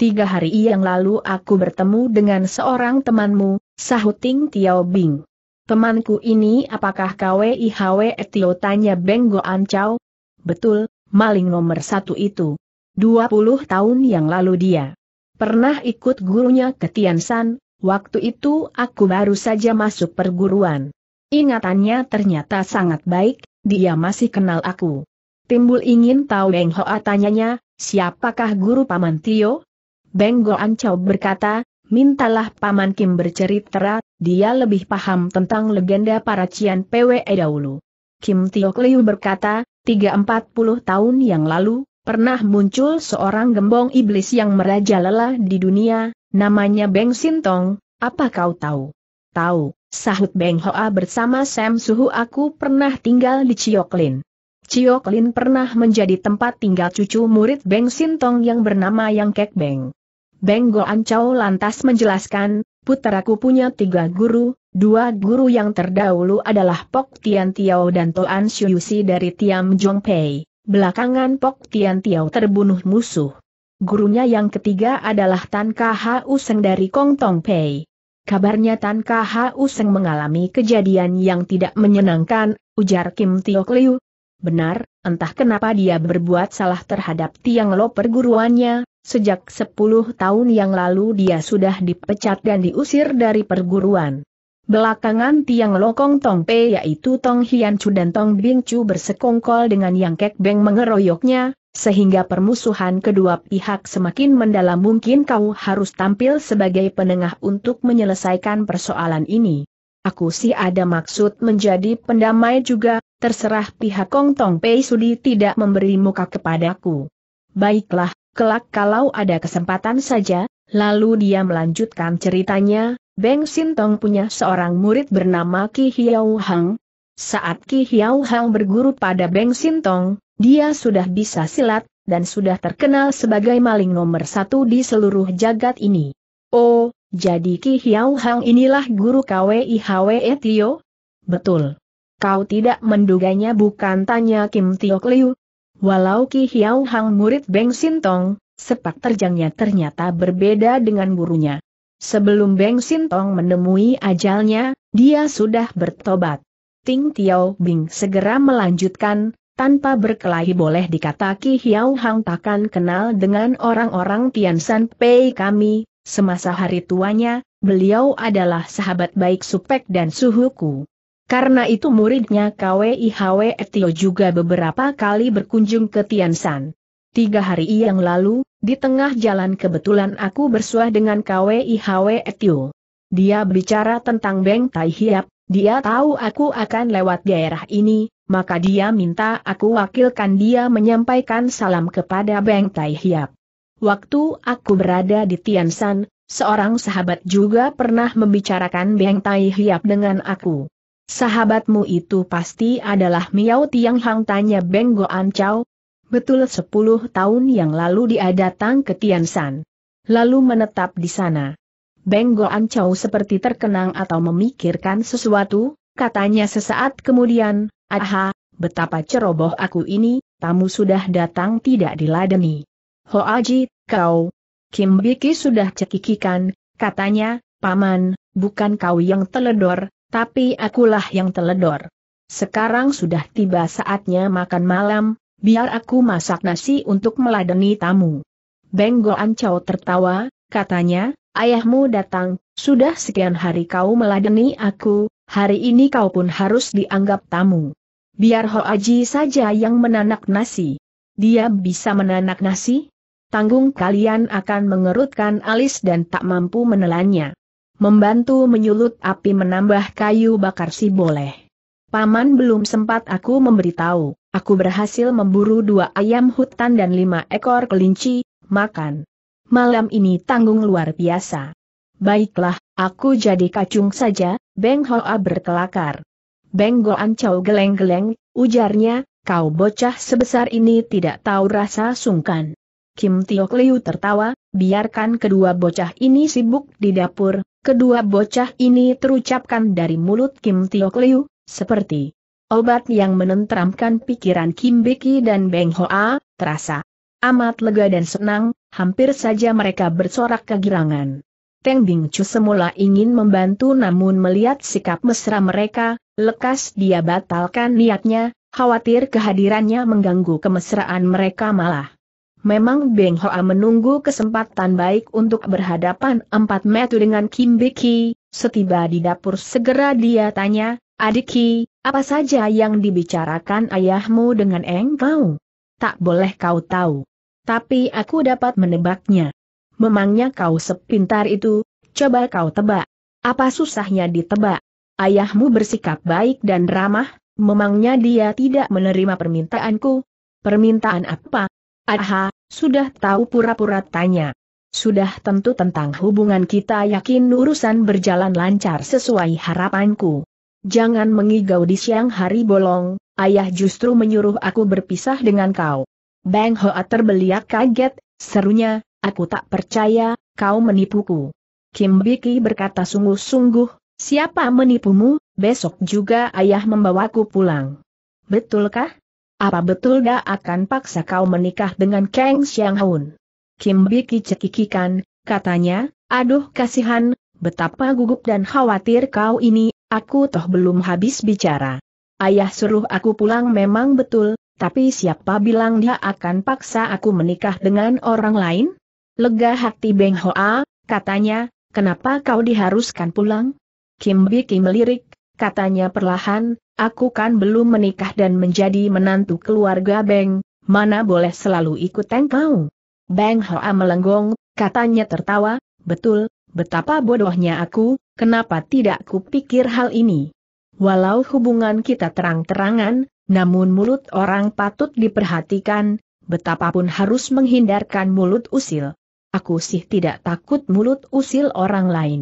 Tiga hari yang lalu aku bertemu dengan seorang temanmu, sahut Ting Tiao Bing. Temanku ini apakah HW Tio tanya Beng An Chow? Betul, maling nomor satu itu. Dua puluh tahun yang lalu dia Pernah ikut gurunya ke Tiansan, waktu itu aku baru saja masuk perguruan. Ingatannya ternyata sangat baik, dia masih kenal aku. Timbul ingin tahu Beng Hoa tanyanya, siapakah guru Paman Tio? Beng Goan Chow berkata, mintalah Paman Kim bercerita, dia lebih paham tentang legenda para Cian PWE dahulu. Kim Tio Kliu berkata, 340 tahun yang lalu, pernah muncul seorang gembong iblis yang meraja lelah di dunia, namanya Beng Sintong, apa kau tahu? Tahu, sahut Beng Hoa bersama Sam Suhu aku pernah tinggal di Cioklin. Cioklin pernah menjadi tempat tinggal cucu murid Beng Sintong yang bernama Yang Kek Beng. Beng Chow lantas menjelaskan, puteraku punya tiga guru, dua guru yang terdahulu adalah Pok Tian Tiao dan Toan Shuyusi dari Tiam Jong Pei. Belakangan Pok Tian Tiao terbunuh musuh. Gurunya yang ketiga adalah Tan Kha Useng dari Kong Tong Pei. Kabarnya Tan Kha Useng mengalami kejadian yang tidak menyenangkan, ujar Kim Tio Liu. Benar, entah kenapa dia berbuat salah terhadap Tiang Lo perguruannya, sejak 10 tahun yang lalu dia sudah dipecat dan diusir dari perguruan. Belakangan Tiang Lokong Tong Pei yaitu Tong Hian Chu dan Tong Bing Chu bersekongkol dengan Yang Kek Beng mengeroyoknya, sehingga permusuhan kedua pihak semakin mendalam mungkin kau harus tampil sebagai penengah untuk menyelesaikan persoalan ini. Aku sih ada maksud menjadi pendamai juga, terserah pihak Kong Tong Pei Sudi tidak memberi muka kepadaku. Baiklah, kelak kalau ada kesempatan saja, lalu dia melanjutkan ceritanya, Beng Sintong punya seorang murid bernama Ki Hiau Hang. Saat Ki Hiau Hang berguru pada Beng Sintong, dia sudah bisa silat, dan sudah terkenal sebagai maling nomor satu di seluruh jagat ini. Oh, jadi Ki Hiau Hang inilah guru KWI HWE Tio? Betul. Kau tidak menduganya bukan tanya Kim Tio Liu. Walau Ki Hiau Hang murid Beng Sintong, sepak terjangnya ternyata berbeda dengan gurunya. Sebelum Beng Sintong menemui ajalnya, dia sudah bertobat. Ting Tiao Bing segera melanjutkan, tanpa berkelahi boleh dikataki Hiao Hang takkan kenal dengan orang-orang Tian San Pei kami, semasa hari tuanya, beliau adalah sahabat baik Supek dan Suhuku. Karena itu muridnya KWI Hwe Etio juga beberapa kali berkunjung ke Tian San. Tiga hari yang lalu, di tengah jalan kebetulan aku bersuah dengan KWIHW Etiu. Dia bicara tentang Beng Tai Hiap, dia tahu aku akan lewat daerah ini, maka dia minta aku wakilkan dia menyampaikan salam kepada Beng Tai Hiap. Waktu aku berada di Tiansan, seorang sahabat juga pernah membicarakan Beng Tai Hiap dengan aku. Sahabatmu itu pasti adalah Miao Tiang Hang tanya Beng Goan Chow, Betul sepuluh tahun yang lalu dia datang ke Tiansan. Lalu menetap di sana. Benggo Ancau seperti terkenang atau memikirkan sesuatu, katanya sesaat kemudian, aha, betapa ceroboh aku ini, tamu sudah datang tidak diladeni. Ho Aji, kau. Kim Biki sudah cekikikan, katanya, paman, bukan kau yang teledor, tapi akulah yang teledor. Sekarang sudah tiba saatnya makan malam, Biar aku masak nasi untuk meladeni tamu. Benggol ancau tertawa, katanya, ayahmu datang, sudah sekian hari kau meladeni aku, hari ini kau pun harus dianggap tamu. Biar Ho Aji saja yang menanak nasi. Dia bisa menanak nasi? Tanggung kalian akan mengerutkan alis dan tak mampu menelannya. Membantu menyulut api menambah kayu bakar si boleh. Paman belum sempat aku memberitahu. Aku berhasil memburu dua ayam hutan dan lima ekor kelinci, makan. Malam ini tanggung luar biasa. Baiklah, aku jadi kacung saja, Beng Hoa berkelakar. Beng Goan Chow geleng-geleng, ujarnya, kau bocah sebesar ini tidak tahu rasa sungkan. Kim Tio Liu tertawa, biarkan kedua bocah ini sibuk di dapur, kedua bocah ini terucapkan dari mulut Kim Tio Liu, seperti Obat yang menenteramkan pikiran Kim Beki dan Beng Hoa, terasa. Amat lega dan senang, hampir saja mereka bersorak kegirangan. Teng Bing Chu semula ingin membantu namun melihat sikap mesra mereka, lekas dia batalkan niatnya, khawatir kehadirannya mengganggu kemesraan mereka malah. Memang Beng Hoa menunggu kesempatan baik untuk berhadapan empat metu dengan Kim Beki, setiba di dapur segera dia tanya, Adiki, apa saja yang dibicarakan ayahmu dengan engkau? Tak boleh kau tahu. Tapi aku dapat menebaknya. Memangnya kau sepintar itu, coba kau tebak. Apa susahnya ditebak? Ayahmu bersikap baik dan ramah, memangnya dia tidak menerima permintaanku? Permintaan apa? Aha, sudah tahu pura-pura tanya. Sudah tentu tentang hubungan kita yakin urusan berjalan lancar sesuai harapanku jangan mengigau di siang hari bolong, ayah justru menyuruh aku berpisah dengan kau. Bang Hoa terbeliak kaget, serunya, aku tak percaya, kau menipuku. Kim Biki berkata sungguh-sungguh, siapa menipumu, besok juga ayah membawaku pulang. Betulkah? Apa betul dia akan paksa kau menikah dengan Kang Siang Hun? Kim Biki cekikikan, katanya, aduh kasihan, betapa gugup dan khawatir kau ini, Aku toh belum habis bicara. Ayah suruh aku pulang memang betul, tapi siapa bilang dia akan paksa aku menikah dengan orang lain? Lega hati Beng Hoa, katanya, kenapa kau diharuskan pulang? Kim Bi Kim melirik, katanya perlahan, aku kan belum menikah dan menjadi menantu keluarga Beng, mana boleh selalu ikut engkau? Beng Hoa melenggong, katanya tertawa, betul, betapa bodohnya aku, Kenapa tidak kupikir hal ini? Walau hubungan kita terang-terangan, namun mulut orang patut diperhatikan, betapapun harus menghindarkan mulut usil. Aku sih tidak takut mulut usil orang lain.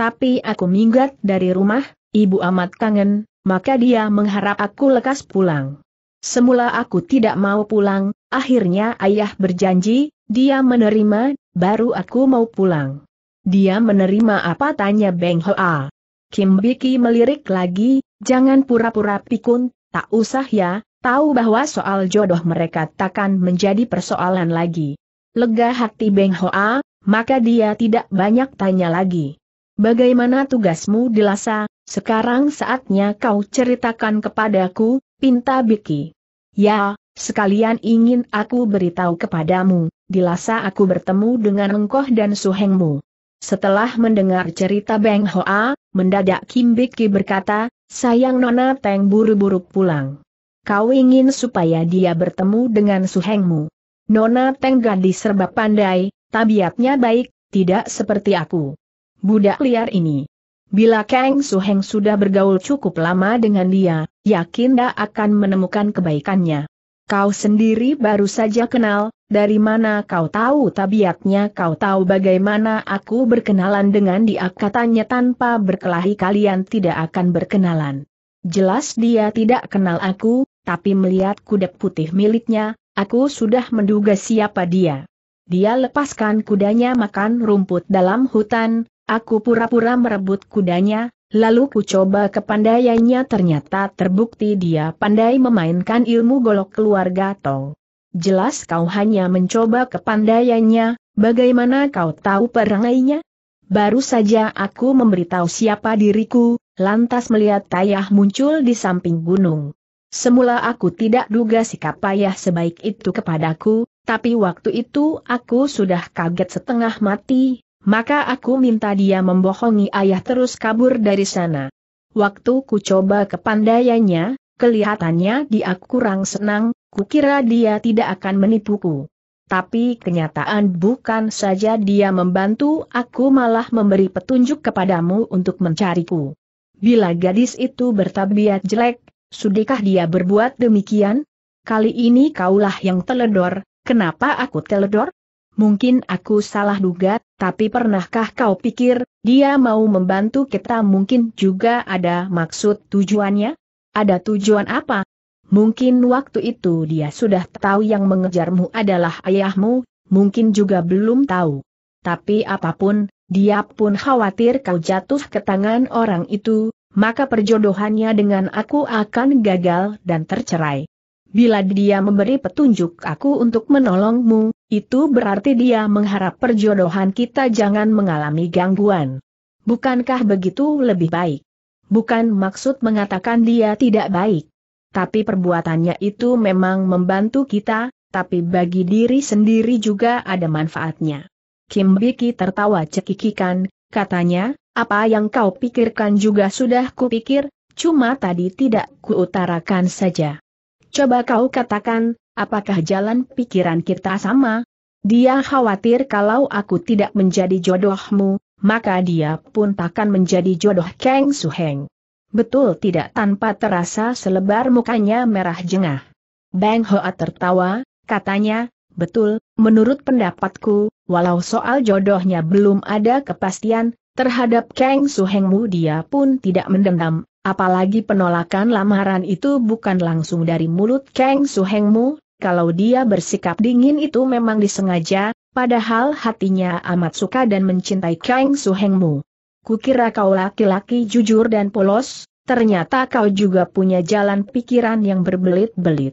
Tapi aku minggat dari rumah, ibu amat kangen, maka dia mengharap aku lekas pulang. Semula aku tidak mau pulang, akhirnya ayah berjanji, dia menerima, baru aku mau pulang. Dia menerima apa tanya Beng Hoa. Kim Biki melirik lagi, jangan pura-pura pikun, tak usah ya, tahu bahwa soal jodoh mereka takkan menjadi persoalan lagi. Lega hati Beng Hoa, maka dia tidak banyak tanya lagi. Bagaimana tugasmu di Lhasa, sekarang saatnya kau ceritakan kepadaku, pinta Biki. Ya, sekalian ingin aku beritahu kepadamu, di Lhasa aku bertemu dengan engkoh dan suhengmu. Setelah mendengar cerita Beng Hoa, mendadak Kim Biki berkata, sayang Nona Teng buru-buru pulang. Kau ingin supaya dia bertemu dengan Su Hengmu. Nona Teng gadis serba pandai, tabiatnya baik, tidak seperti aku. Budak liar ini. Bila Kang Heng sudah bergaul cukup lama dengan dia, yakin dia akan menemukan kebaikannya. Kau sendiri baru saja kenal, dari mana kau tahu tabiatnya kau tahu bagaimana aku berkenalan dengan dia katanya tanpa berkelahi kalian tidak akan berkenalan. Jelas dia tidak kenal aku, tapi melihat kuda putih miliknya, aku sudah menduga siapa dia. Dia lepaskan kudanya makan rumput dalam hutan, aku pura-pura merebut kudanya, Lalu ku coba kepandaiannya ternyata terbukti dia pandai memainkan ilmu golok keluarga Tong. Jelas kau hanya mencoba kepandaiannya, bagaimana kau tahu perangainya? Baru saja aku memberitahu siapa diriku, lantas melihat Tayah muncul di samping gunung. Semula aku tidak duga sikap Ayah sebaik itu kepadaku, tapi waktu itu aku sudah kaget setengah mati, maka aku minta dia membohongi ayah terus kabur dari sana. Waktu ku coba kepandaiannya, kelihatannya dia kurang senang, kukira dia tidak akan menipuku. Tapi kenyataan bukan saja dia membantu aku malah memberi petunjuk kepadamu untuk mencariku. Bila gadis itu bertabiat jelek, sudikah dia berbuat demikian? Kali ini kaulah yang teledor, kenapa aku teledor? Mungkin aku salah duga, tapi pernahkah kau pikir, dia mau membantu kita mungkin juga ada maksud tujuannya? Ada tujuan apa? Mungkin waktu itu dia sudah tahu yang mengejarmu adalah ayahmu, mungkin juga belum tahu. Tapi apapun, dia pun khawatir kau jatuh ke tangan orang itu, maka perjodohannya dengan aku akan gagal dan tercerai. Bila dia memberi petunjuk aku untuk menolongmu, itu berarti dia mengharap perjodohan kita jangan mengalami gangguan. Bukankah begitu lebih baik? Bukan maksud mengatakan dia tidak baik. Tapi perbuatannya itu memang membantu kita, tapi bagi diri sendiri juga ada manfaatnya. Kim Biki tertawa cekikikan, katanya, apa yang kau pikirkan juga sudah kupikir, cuma tadi tidak kuutarakan saja. Coba kau katakan, Apakah jalan pikiran kita sama? Dia khawatir kalau aku tidak menjadi jodohmu, maka dia pun takkan menjadi jodoh Kang Suheng. Betul tidak tanpa terasa selebar mukanya merah jengah. Bang Hoa tertawa, katanya, betul, menurut pendapatku, walau soal jodohnya belum ada kepastian, terhadap Kang Suhengmu dia pun tidak mendendam, apalagi penolakan lamaran itu bukan langsung dari mulut Kang Suhengmu, kalau dia bersikap dingin itu memang disengaja, padahal hatinya amat suka dan mencintai Kang Suhengmu. Kukira kau laki-laki jujur dan polos, ternyata kau juga punya jalan pikiran yang berbelit-belit.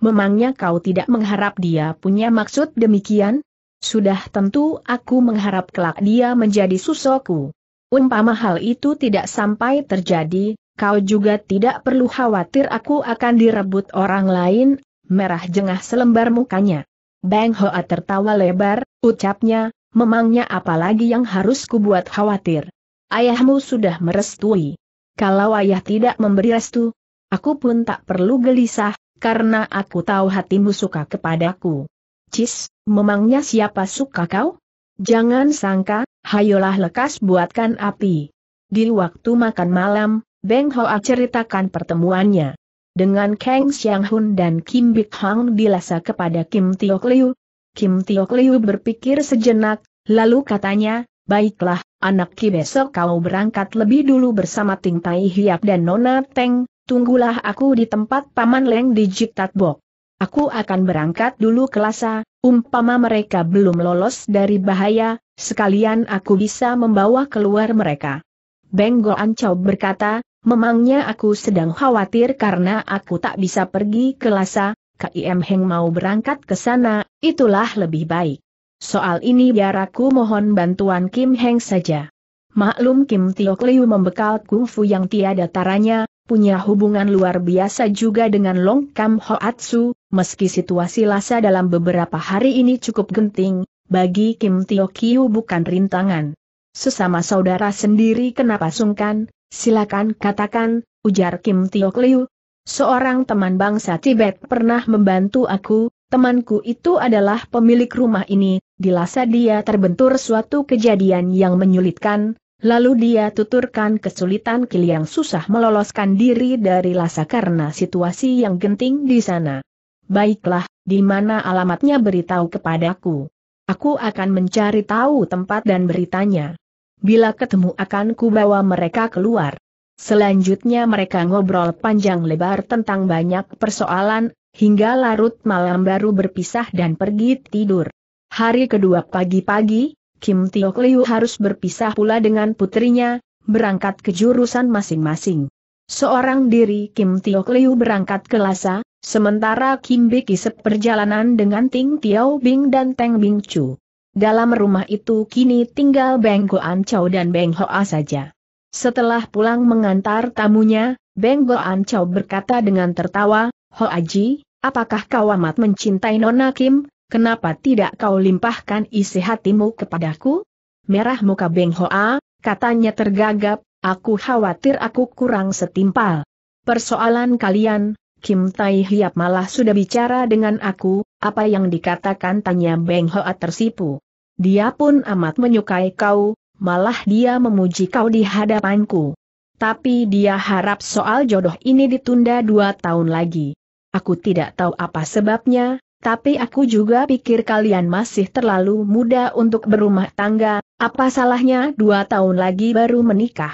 Memangnya kau tidak mengharap dia punya maksud demikian? Sudah tentu aku mengharap kelak dia menjadi susoku. Umpama hal itu tidak sampai terjadi, kau juga tidak perlu khawatir aku akan direbut orang lain, merah jengah selembar mukanya. Bang Hoa tertawa lebar, ucapnya, memangnya apa lagi yang harus kubuat khawatir. Ayahmu sudah merestui. Kalau ayah tidak memberi restu, aku pun tak perlu gelisah, karena aku tahu hatimu suka kepadaku. Cis, memangnya siapa suka kau? Jangan sangka, hayolah lekas buatkan api. Di waktu makan malam, Beng Hoa ceritakan pertemuannya. Dengan Kang Xiang Hun dan Kim Bik Hang dilasa kepada Kim Tiok Liu. Kim Tiok Liu berpikir sejenak, lalu katanya, Baiklah, anak Ki besok kau berangkat lebih dulu bersama Ting Tai Hiap dan Nona Teng, tunggulah aku di tempat Paman Leng di Jiktat Bok. Aku akan berangkat dulu ke Lhasa, umpama mereka belum lolos dari bahaya, sekalian aku bisa membawa keluar mereka. Beng Goan Chow berkata, Memangnya aku sedang khawatir karena aku tak bisa pergi ke Lasa, KIM Heng mau berangkat ke sana, itulah lebih baik. Soal ini biar aku mohon bantuan Kim Heng saja. Maklum Kim Tio Liu membekal kungfu yang tiada taranya, punya hubungan luar biasa juga dengan Long Kam Hoatsu, meski situasi Lasa dalam beberapa hari ini cukup genting, bagi Kim Tio Kiu bukan rintangan. Sesama saudara sendiri kenapa sungkan, Silakan katakan, ujar Kim Tio Liu. Seorang teman bangsa Tibet pernah membantu aku, temanku itu adalah pemilik rumah ini, dilasa dia terbentur suatu kejadian yang menyulitkan, Lalu dia tuturkan kesulitan Kili yang susah meloloskan diri dari lasa karena situasi yang genting di sana. Baiklah, di mana alamatnya beritahu kepadaku. Aku akan mencari tahu tempat dan beritanya. Bila ketemu akan kubawa mereka keluar. Selanjutnya mereka ngobrol panjang lebar tentang banyak persoalan, hingga larut malam baru berpisah dan pergi tidur. Hari kedua pagi-pagi, Kim Tiok Liu harus berpisah pula dengan putrinya, berangkat ke jurusan masing-masing. Seorang diri Kim Tiok Liu berangkat ke Lhasa, sementara Kim Biki perjalanan dengan Ting Tiao Bing dan Teng Bing Chu. Dalam rumah itu kini tinggal Beng Goan Chow dan Beng Hoa saja. Setelah pulang mengantar tamunya, Beng Goan Chow berkata dengan tertawa, Hoa Ji, apakah kau amat mencintai Nona Kim, kenapa tidak kau limpahkan isi hatimu kepadaku? Merah muka Beng Hoa, katanya tergagap, aku khawatir aku kurang setimpal. Persoalan kalian, Kim Tai Hiap malah sudah bicara dengan aku, apa yang dikatakan tanya Beng Hoa tersipu. Dia pun amat menyukai kau, malah dia memuji kau di hadapanku. Tapi dia harap soal jodoh ini ditunda dua tahun lagi. Aku tidak tahu apa sebabnya, tapi aku juga pikir kalian masih terlalu muda untuk berumah tangga, apa salahnya dua tahun lagi baru menikah.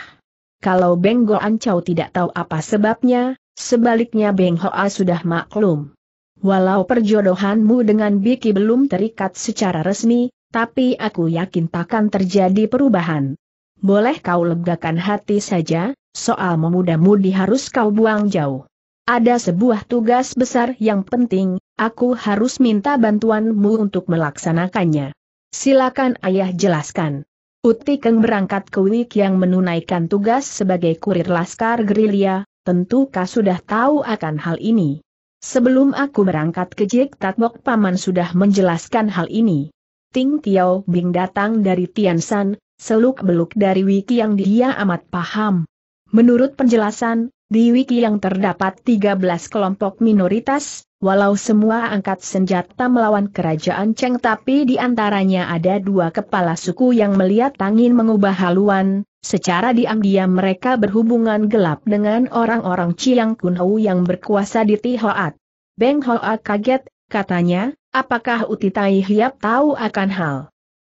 Kalau Beng Goan Chow tidak tahu apa sebabnya, Sebaliknya Beng Hoa sudah maklum. Walau perjodohanmu dengan Biki belum terikat secara resmi, tapi aku yakin takkan terjadi perubahan. Boleh kau legakan hati saja, soal memuda-mudi harus kau buang jauh. Ada sebuah tugas besar yang penting, aku harus minta bantuanmu untuk melaksanakannya. Silakan ayah jelaskan. Uti Keng berangkat ke Wik yang menunaikan tugas sebagai kurir Laskar Gerilya, tentu kau sudah tahu akan hal ini. Sebelum aku berangkat ke Jek Tatbok Paman sudah menjelaskan hal ini. Ting Tiao Bing datang dari Tiansan, seluk-beluk dari wiki yang dia amat paham. Menurut penjelasan, di wiki yang terdapat 13 kelompok minoritas, walau semua angkat senjata melawan kerajaan Cheng tapi di antaranya ada dua kepala suku yang melihat angin mengubah haluan, Secara diam-diam mereka berhubungan gelap dengan orang-orang Chiang Kunhou yang berkuasa di Tihoat. Beng Hoa kaget, katanya, apakah Uti Tai Hiap tahu akan hal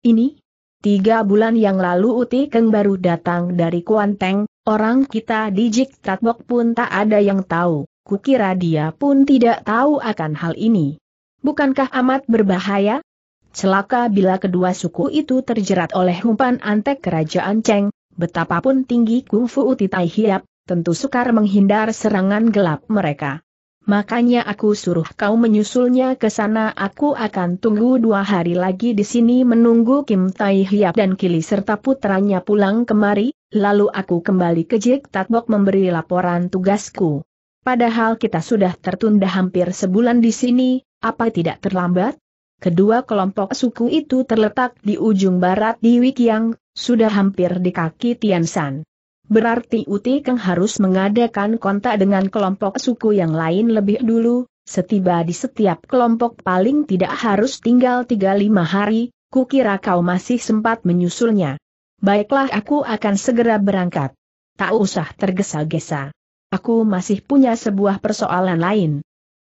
ini? Tiga bulan yang lalu Uti Keng baru datang dari Kuanteng, orang kita di Jik pun tak ada yang tahu, kukira dia pun tidak tahu akan hal ini. Bukankah amat berbahaya? Celaka bila kedua suku itu terjerat oleh umpan antek kerajaan Cheng, Betapapun tinggi kungfu Utitai Hiap, tentu sukar menghindar serangan gelap mereka. Makanya aku suruh kau menyusulnya ke sana aku akan tunggu dua hari lagi di sini menunggu Kim Tai Hiap dan Kili serta putranya pulang kemari, lalu aku kembali ke Jik Tatbok memberi laporan tugasku. Padahal kita sudah tertunda hampir sebulan di sini, apa tidak terlambat? Kedua kelompok suku itu terletak di ujung barat di Wikiang, sudah hampir di kaki Tian San. Berarti Uti Keng harus mengadakan kontak dengan kelompok suku yang lain lebih dulu, setiba di setiap kelompok paling tidak harus tinggal 3-5 hari, kukira kau masih sempat menyusulnya. Baiklah aku akan segera berangkat. Tak usah tergesa-gesa. Aku masih punya sebuah persoalan lain.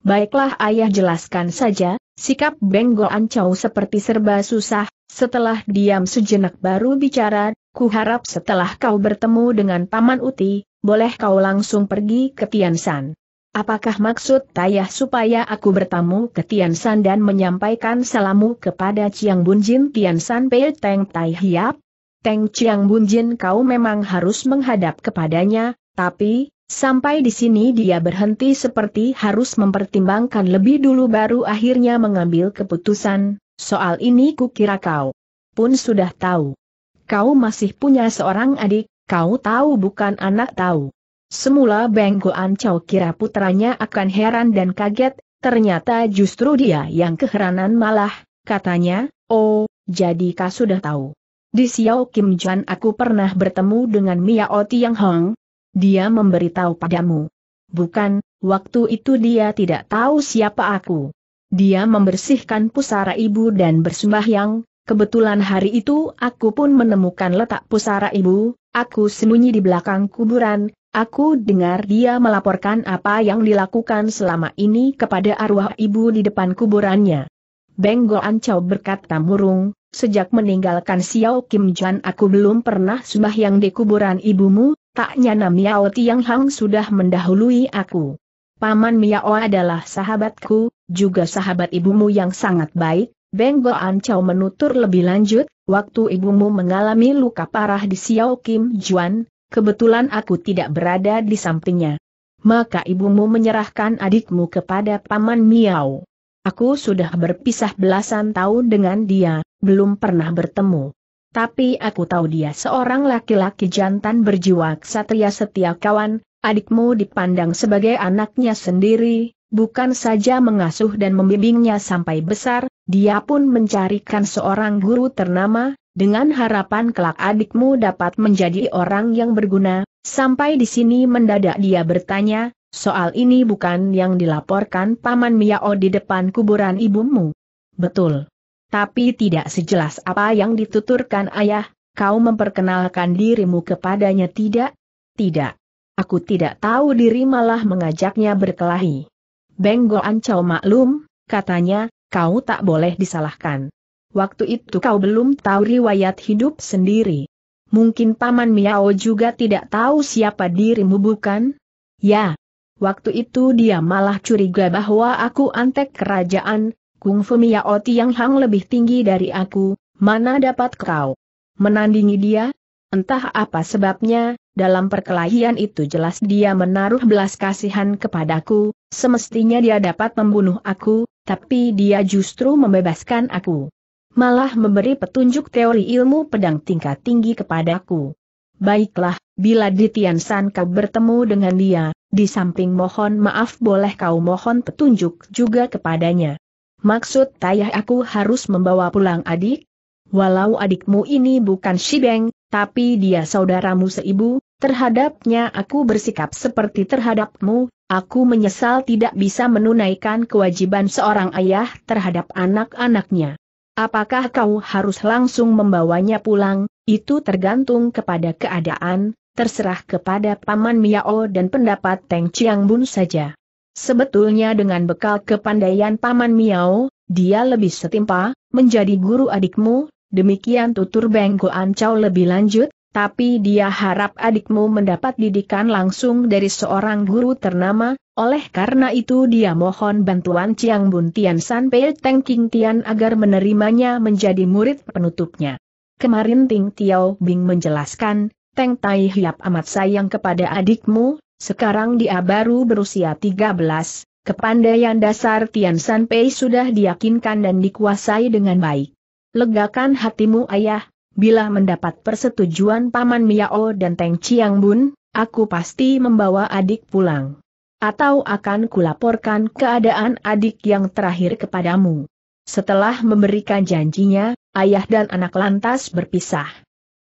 Baiklah ayah jelaskan saja, sikap Benggo Ancau seperti serba susah, setelah diam sejenak baru bicara, ku harap setelah kau bertemu dengan Paman Uti, boleh kau langsung pergi ke Tiansan. Apakah maksud Tayah supaya aku bertamu ke Tiansan dan menyampaikan salamu kepada Chiang Bunjin Tiansan Pei Teng Tai Hiap? Teng Chiang Bunjin kau memang harus menghadap kepadanya, tapi, sampai di sini dia berhenti seperti harus mempertimbangkan lebih dulu baru akhirnya mengambil keputusan, Soal ini kukira kau pun sudah tahu. Kau masih punya seorang adik, kau tahu bukan anak tahu. Semula bengkoan Ancau kira putranya akan heran dan kaget, ternyata justru dia yang keheranan malah, katanya, oh, jadi kau sudah tahu. Di Xiao Kim Jan aku pernah bertemu dengan Mia O Tiang Hong. Dia memberitahu padamu. Bukan, waktu itu dia tidak tahu siapa aku. Dia membersihkan pusara ibu dan bersembahyang, kebetulan hari itu aku pun menemukan letak pusara ibu, aku sembunyi di belakang kuburan, aku dengar dia melaporkan apa yang dilakukan selama ini kepada arwah ibu di depan kuburannya. Benggo Ancau berkata murung, sejak meninggalkan Xiao Kim Juan aku belum pernah sembahyang di kuburan ibumu, tak nyana Miao Tiang Hang sudah mendahului aku. Paman Miao adalah sahabatku, juga sahabat ibumu yang sangat baik, Beng An Chow menutur lebih lanjut, waktu ibumu mengalami luka parah di Xiao Kim Juan, kebetulan aku tidak berada di sampingnya. Maka ibumu menyerahkan adikmu kepada Paman Miao. Aku sudah berpisah belasan tahun dengan dia, belum pernah bertemu. Tapi aku tahu dia seorang laki-laki jantan berjiwa ksatria setia kawan, Adikmu dipandang sebagai anaknya sendiri, bukan saja mengasuh dan membimbingnya sampai besar, dia pun mencarikan seorang guru ternama, dengan harapan kelak adikmu dapat menjadi orang yang berguna, sampai di sini mendadak dia bertanya, soal ini bukan yang dilaporkan Paman Miao di depan kuburan ibumu. Betul. Tapi tidak sejelas apa yang dituturkan ayah, kau memperkenalkan dirimu kepadanya tidak? Tidak aku tidak tahu diri malah mengajaknya berkelahi. Benggo Ancau maklum, katanya, kau tak boleh disalahkan. Waktu itu kau belum tahu riwayat hidup sendiri. Mungkin Paman Miao juga tidak tahu siapa dirimu bukan? Ya. Waktu itu dia malah curiga bahwa aku antek kerajaan, Kung Fu Miao Tiang Hang lebih tinggi dari aku, mana dapat kau menandingi dia? Entah apa sebabnya, dalam perkelahian itu jelas dia menaruh belas kasihan kepadaku, semestinya dia dapat membunuh aku, tapi dia justru membebaskan aku. Malah memberi petunjuk teori ilmu pedang tingkat tinggi kepadaku. Baiklah, bila di Tian San kau bertemu dengan dia, di samping mohon maaf boleh kau mohon petunjuk juga kepadanya. Maksud tayah aku harus membawa pulang adik? Walau adikmu ini bukan Shibeng, tapi dia saudaramu seibu, terhadapnya aku bersikap seperti terhadapmu, aku menyesal tidak bisa menunaikan kewajiban seorang ayah terhadap anak-anaknya. Apakah kau harus langsung membawanya pulang, itu tergantung kepada keadaan, terserah kepada Paman Miao dan pendapat Teng Chiang Bun saja. Sebetulnya dengan bekal kepandaian Paman Miao, dia lebih setimpa, menjadi guru adikmu, Demikian tutur Benggo Ancau lebih lanjut, tapi dia harap adikmu mendapat didikan langsung dari seorang guru ternama, oleh karena itu dia mohon bantuan Chiang Bun Tian San Pei Teng King Tian agar menerimanya menjadi murid penutupnya. Kemarin Ting Tiao Bing menjelaskan, Teng Tai Hiap amat sayang kepada adikmu, sekarang dia baru berusia 13, kepandaian dasar Tian San Pei sudah diyakinkan dan dikuasai dengan baik. Legakan hatimu ayah, bila mendapat persetujuan Paman Miao dan Teng Chiang Bun, aku pasti membawa adik pulang. Atau akan kulaporkan keadaan adik yang terakhir kepadamu. Setelah memberikan janjinya, ayah dan anak lantas berpisah.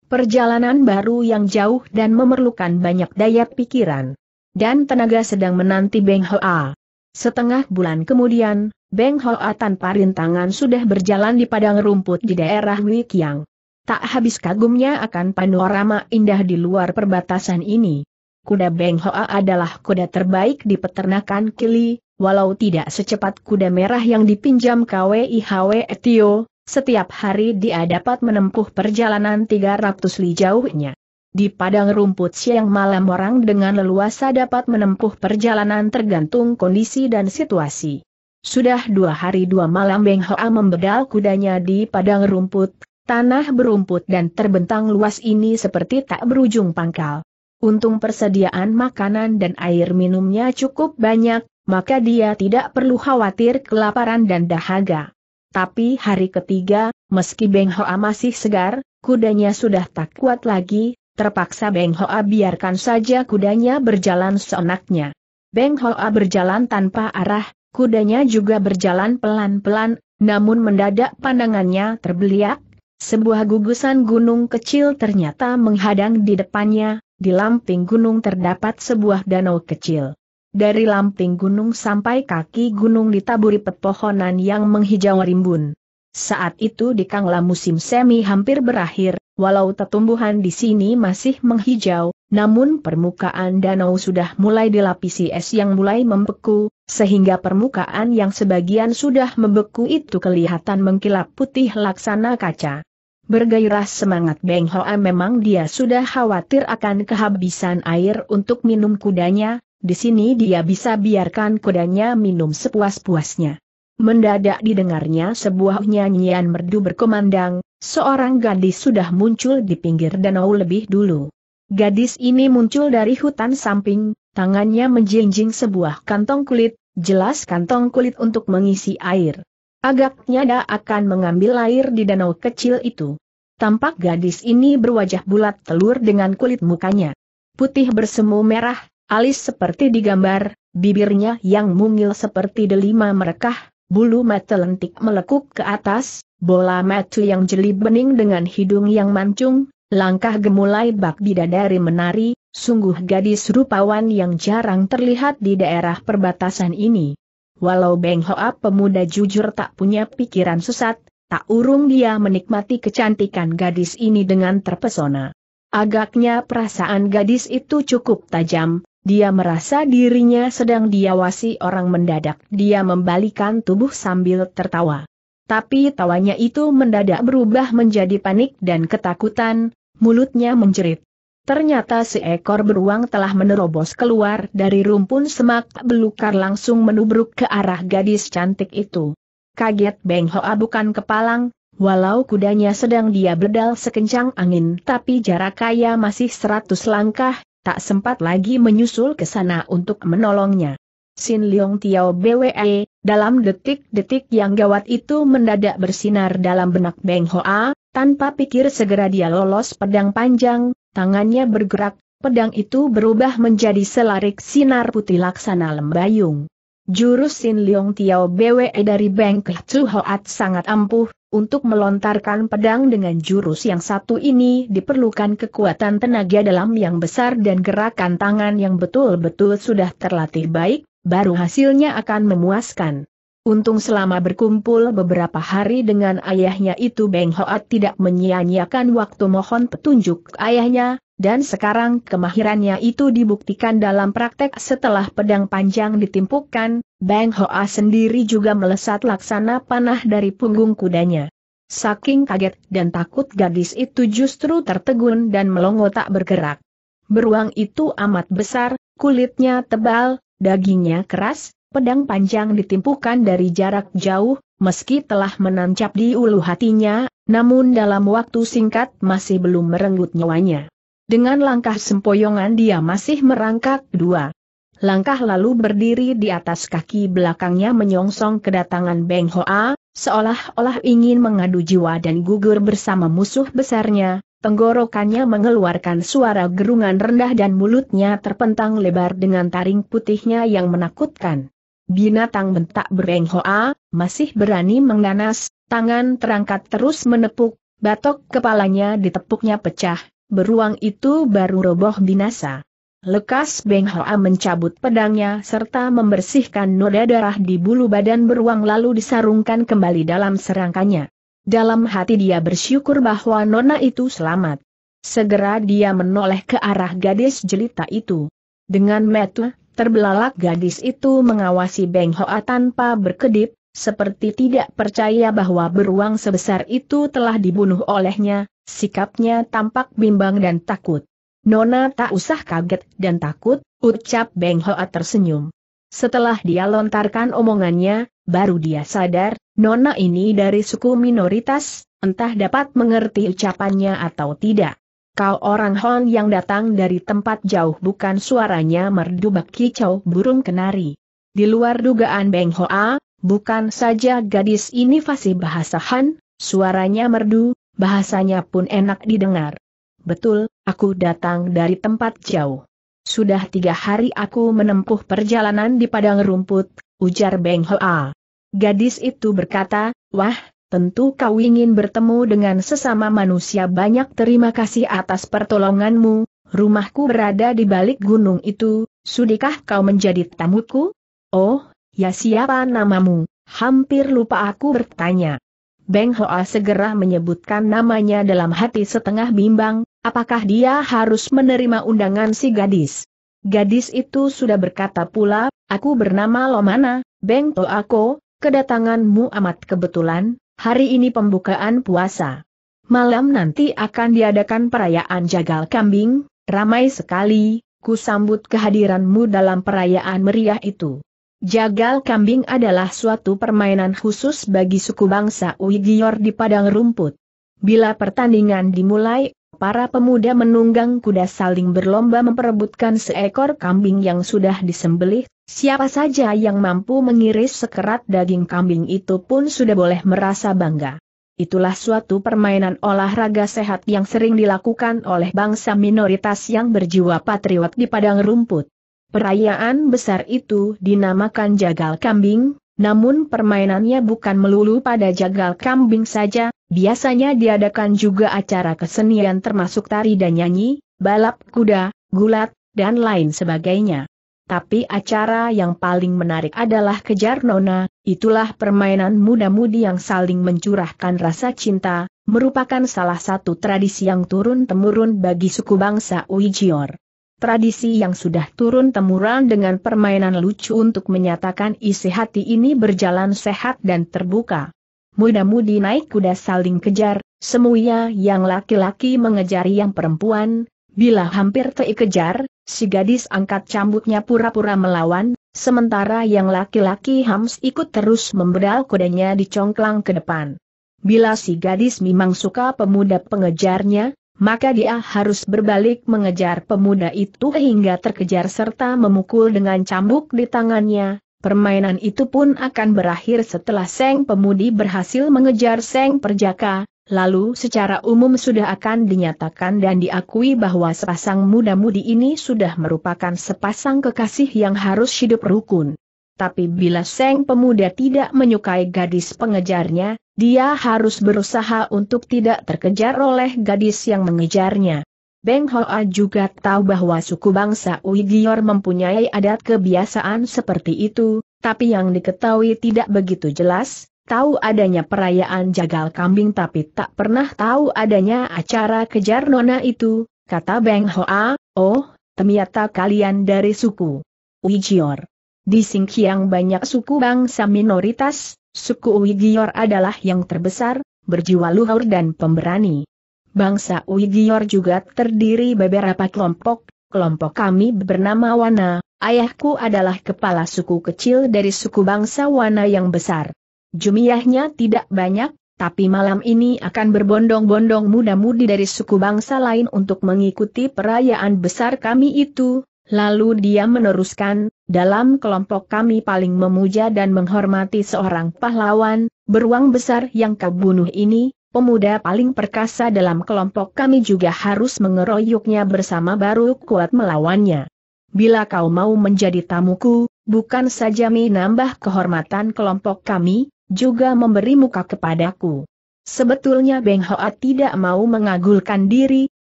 Perjalanan baru yang jauh dan memerlukan banyak daya pikiran. Dan tenaga sedang menanti Beng Hoa. Setengah bulan kemudian, Beng Hoa tanpa rintangan sudah berjalan di padang rumput di daerah Wikiang. Tak habis kagumnya akan panorama indah di luar perbatasan ini. Kuda Beng Hoa adalah kuda terbaik di peternakan Kili, walau tidak secepat kuda merah yang dipinjam KWIHW Etio, setiap hari dia dapat menempuh perjalanan 300 li jauhnya. Di padang rumput siang malam orang dengan leluasa dapat menempuh perjalanan tergantung kondisi dan situasi. Sudah dua hari dua malam Beng Hoa membedal kudanya di padang rumput, tanah berumput dan terbentang luas ini seperti tak berujung pangkal. Untung persediaan makanan dan air minumnya cukup banyak, maka dia tidak perlu khawatir kelaparan dan dahaga. Tapi hari ketiga, meski Beng Hoa masih segar, kudanya sudah tak kuat lagi, terpaksa Beng Hoa biarkan saja kudanya berjalan seenaknya. Beng Hoa berjalan tanpa arah, kudanya juga berjalan pelan-pelan, namun mendadak pandangannya terbeliak, sebuah gugusan gunung kecil ternyata menghadang di depannya, di lamping gunung terdapat sebuah danau kecil. Dari lamping gunung sampai kaki gunung ditaburi pepohonan yang menghijau rimbun. Saat itu di Kangla musim semi hampir berakhir, walau tetumbuhan di sini masih menghijau, namun permukaan danau sudah mulai dilapisi es yang mulai membeku, sehingga permukaan yang sebagian sudah membeku itu kelihatan mengkilap putih laksana kaca. Bergairah semangat Beng Hoa memang dia sudah khawatir akan kehabisan air untuk minum kudanya, di sini dia bisa biarkan kudanya minum sepuas-puasnya. Mendadak didengarnya sebuah nyanyian merdu berkumandang, seorang gadis sudah muncul di pinggir danau lebih dulu. Gadis ini muncul dari hutan samping, tangannya menjinjing sebuah kantong kulit, jelas kantong kulit untuk mengisi air. Agaknya dia akan mengambil air di danau kecil itu. Tampak gadis ini berwajah bulat telur dengan kulit mukanya. Putih bersemu merah, alis seperti digambar, bibirnya yang mungil seperti delima merekah, bulu mata lentik melekuk ke atas, bola mata yang jeli bening dengan hidung yang mancung, langkah gemulai bak bidadari menari, sungguh gadis rupawan yang jarang terlihat di daerah perbatasan ini. Walau Beng Hoa pemuda jujur tak punya pikiran sesat, tak urung dia menikmati kecantikan gadis ini dengan terpesona. Agaknya perasaan gadis itu cukup tajam, dia merasa dirinya sedang diawasi orang mendadak. Dia membalikan tubuh sambil tertawa. Tapi tawanya itu mendadak berubah menjadi panik dan ketakutan, mulutnya menjerit. Ternyata seekor beruang telah menerobos keluar dari rumpun semak belukar langsung menubruk ke arah gadis cantik itu. Kaget Beng Hoa bukan kepalang, Walau kudanya sedang dia bedal sekencang angin tapi jarak kaya masih seratus langkah, tak sempat lagi menyusul ke sana untuk menolongnya. Sin Leong Tiao BWE, dalam detik-detik yang gawat itu mendadak bersinar dalam benak Beng Hoa, tanpa pikir segera dia lolos pedang panjang, tangannya bergerak, pedang itu berubah menjadi selarik sinar putih laksana lembayung. Jurus Sin Leong Tiao BWE dari Beng Kecu Hoat sangat ampuh, untuk melontarkan pedang dengan jurus yang satu ini diperlukan kekuatan tenaga dalam yang besar dan gerakan tangan yang betul-betul sudah terlatih baik, baru hasilnya akan memuaskan. Untung selama berkumpul beberapa hari dengan ayahnya itu Beng Hoat tidak menyia-nyiakan waktu mohon petunjuk ayahnya, dan sekarang kemahirannya itu dibuktikan dalam praktek setelah pedang panjang ditimpukkan, Bang Hoa sendiri juga melesat laksana panah dari punggung kudanya. Saking kaget dan takut gadis itu justru tertegun dan melongo tak bergerak. Beruang itu amat besar, kulitnya tebal, dagingnya keras, pedang panjang ditimpukan dari jarak jauh, meski telah menancap di ulu hatinya, namun dalam waktu singkat masih belum merenggut nyawanya. Dengan langkah sempoyongan dia masih merangkak dua langkah lalu berdiri di atas kaki belakangnya menyongsong kedatangan Beng Hoa, seolah-olah ingin mengadu jiwa dan gugur bersama musuh besarnya, tenggorokannya mengeluarkan suara gerungan rendah dan mulutnya terpentang lebar dengan taring putihnya yang menakutkan. Binatang bentak Beng Hoa, masih berani mengganas, tangan terangkat terus menepuk, batok kepalanya ditepuknya pecah, beruang itu baru roboh binasa. Lekas Beng Hoa mencabut pedangnya serta membersihkan noda darah di bulu badan beruang lalu disarungkan kembali dalam serangkanya. Dalam hati dia bersyukur bahwa Nona itu selamat. Segera dia menoleh ke arah gadis jelita itu. Dengan metu, terbelalak gadis itu mengawasi Beng Hoa tanpa berkedip, seperti tidak percaya bahwa beruang sebesar itu telah dibunuh olehnya, sikapnya tampak bimbang dan takut. Nona tak usah kaget dan takut, ucap Beng Hoa tersenyum. Setelah dia lontarkan omongannya, baru dia sadar, Nona ini dari suku minoritas, entah dapat mengerti ucapannya atau tidak. Kau orang Hon yang datang dari tempat jauh bukan suaranya merdu kicau burung kenari. Di luar dugaan Beng Hoa, bukan saja gadis ini fasih bahasa Han, suaranya merdu, bahasanya pun enak didengar. Betul, Aku datang dari tempat jauh. Sudah tiga hari aku menempuh perjalanan di padang rumput, ujar Beng Hoa. Gadis itu berkata, wah, tentu kau ingin bertemu dengan sesama manusia banyak terima kasih atas pertolonganmu, rumahku berada di balik gunung itu, sudikah kau menjadi tamuku? Oh, ya siapa namamu? Hampir lupa aku bertanya. Beng Hoa segera menyebutkan namanya dalam hati setengah bimbang, Apakah dia harus menerima undangan si gadis? Gadis itu sudah berkata pula, aku bernama Lomana, Beng Toako, kedatanganmu amat kebetulan, hari ini pembukaan puasa. Malam nanti akan diadakan perayaan jagal kambing, ramai sekali, ku sambut kehadiranmu dalam perayaan meriah itu. Jagal kambing adalah suatu permainan khusus bagi suku bangsa Uyghur di padang rumput. Bila pertandingan dimulai, Para pemuda menunggang kuda saling berlomba memperebutkan seekor kambing yang sudah disembelih, siapa saja yang mampu mengiris sekerat daging kambing itu pun sudah boleh merasa bangga. Itulah suatu permainan olahraga sehat yang sering dilakukan oleh bangsa minoritas yang berjiwa patriot di padang rumput. Perayaan besar itu dinamakan jagal kambing, namun permainannya bukan melulu pada jagal kambing saja, Biasanya diadakan juga acara kesenian termasuk tari dan nyanyi, balap kuda, gulat, dan lain sebagainya. Tapi acara yang paling menarik adalah kejar nona, itulah permainan muda-mudi yang saling mencurahkan rasa cinta, merupakan salah satu tradisi yang turun-temurun bagi suku bangsa Uijior. Tradisi yang sudah turun-temurun dengan permainan lucu untuk menyatakan isi hati ini berjalan sehat dan terbuka muda-mudi naik kuda saling kejar, semuanya yang laki-laki mengejar yang perempuan, bila hampir kejar, si gadis angkat cambuknya pura-pura melawan, sementara yang laki-laki Hams ikut terus memberal kudanya dicongklang ke depan. Bila si gadis memang suka pemuda pengejarnya, maka dia harus berbalik mengejar pemuda itu hingga terkejar serta memukul dengan cambuk di tangannya, Permainan itu pun akan berakhir setelah Seng Pemudi berhasil mengejar Seng Perjaka, lalu secara umum sudah akan dinyatakan dan diakui bahwa sepasang muda-mudi ini sudah merupakan sepasang kekasih yang harus hidup rukun. Tapi bila Seng Pemuda tidak menyukai gadis pengejarnya, dia harus berusaha untuk tidak terkejar oleh gadis yang mengejarnya. Beng Hoa juga tahu bahwa suku bangsa Uighur mempunyai adat kebiasaan seperti itu, tapi yang diketahui tidak begitu jelas, tahu adanya perayaan jagal kambing tapi tak pernah tahu adanya acara kejar nona itu, kata Beng Hoa, oh, ternyata kalian dari suku Uighur. Di Singkiang banyak suku bangsa minoritas, suku Uighur adalah yang terbesar, berjiwa luhur dan pemberani. Bangsa Uyghur juga terdiri beberapa kelompok, kelompok kami bernama Wana, ayahku adalah kepala suku kecil dari suku bangsa Wana yang besar. Jumiahnya tidak banyak, tapi malam ini akan berbondong-bondong muda-mudi dari suku bangsa lain untuk mengikuti perayaan besar kami itu, Lalu dia meneruskan, dalam kelompok kami paling memuja dan menghormati seorang pahlawan, beruang besar yang kau bunuh ini, pemuda paling perkasa dalam kelompok kami juga harus mengeroyoknya bersama baru kuat melawannya. Bila kau mau menjadi tamuku, bukan saja menambah kehormatan kelompok kami, juga memberi muka kepadaku. Sebetulnya Beng Hoa tidak mau mengagulkan diri,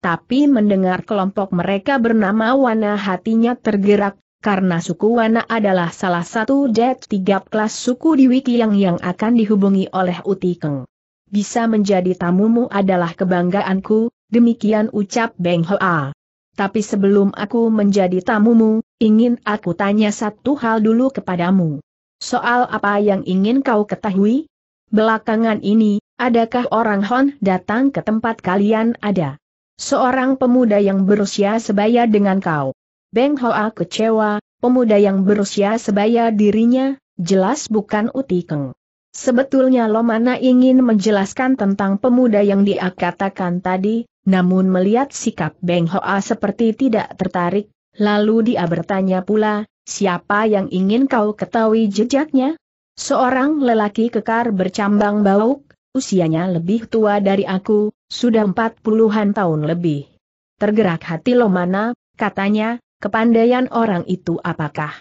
tapi mendengar kelompok mereka bernama Wana hatinya tergerak, karena suku Wana adalah salah satu dead tiga kelas suku di Wiki yang yang akan dihubungi oleh Utikeng bisa menjadi tamumu adalah kebanggaanku, demikian ucap Beng Hoa. Tapi sebelum aku menjadi tamumu, ingin aku tanya satu hal dulu kepadamu. Soal apa yang ingin kau ketahui? Belakangan ini, adakah orang Hon datang ke tempat kalian ada? Seorang pemuda yang berusia sebaya dengan kau. Beng Hoa kecewa, pemuda yang berusia sebaya dirinya, jelas bukan Utikeng. Sebetulnya Lomana ingin menjelaskan tentang pemuda yang dia katakan tadi, namun melihat sikap Beng Hoa seperti tidak tertarik, lalu dia bertanya pula, siapa yang ingin kau ketahui jejaknya? Seorang lelaki kekar bercambang bauk, usianya lebih tua dari aku, sudah empat puluhan tahun lebih. Tergerak hati Lomana, katanya, kepandaian orang itu apakah?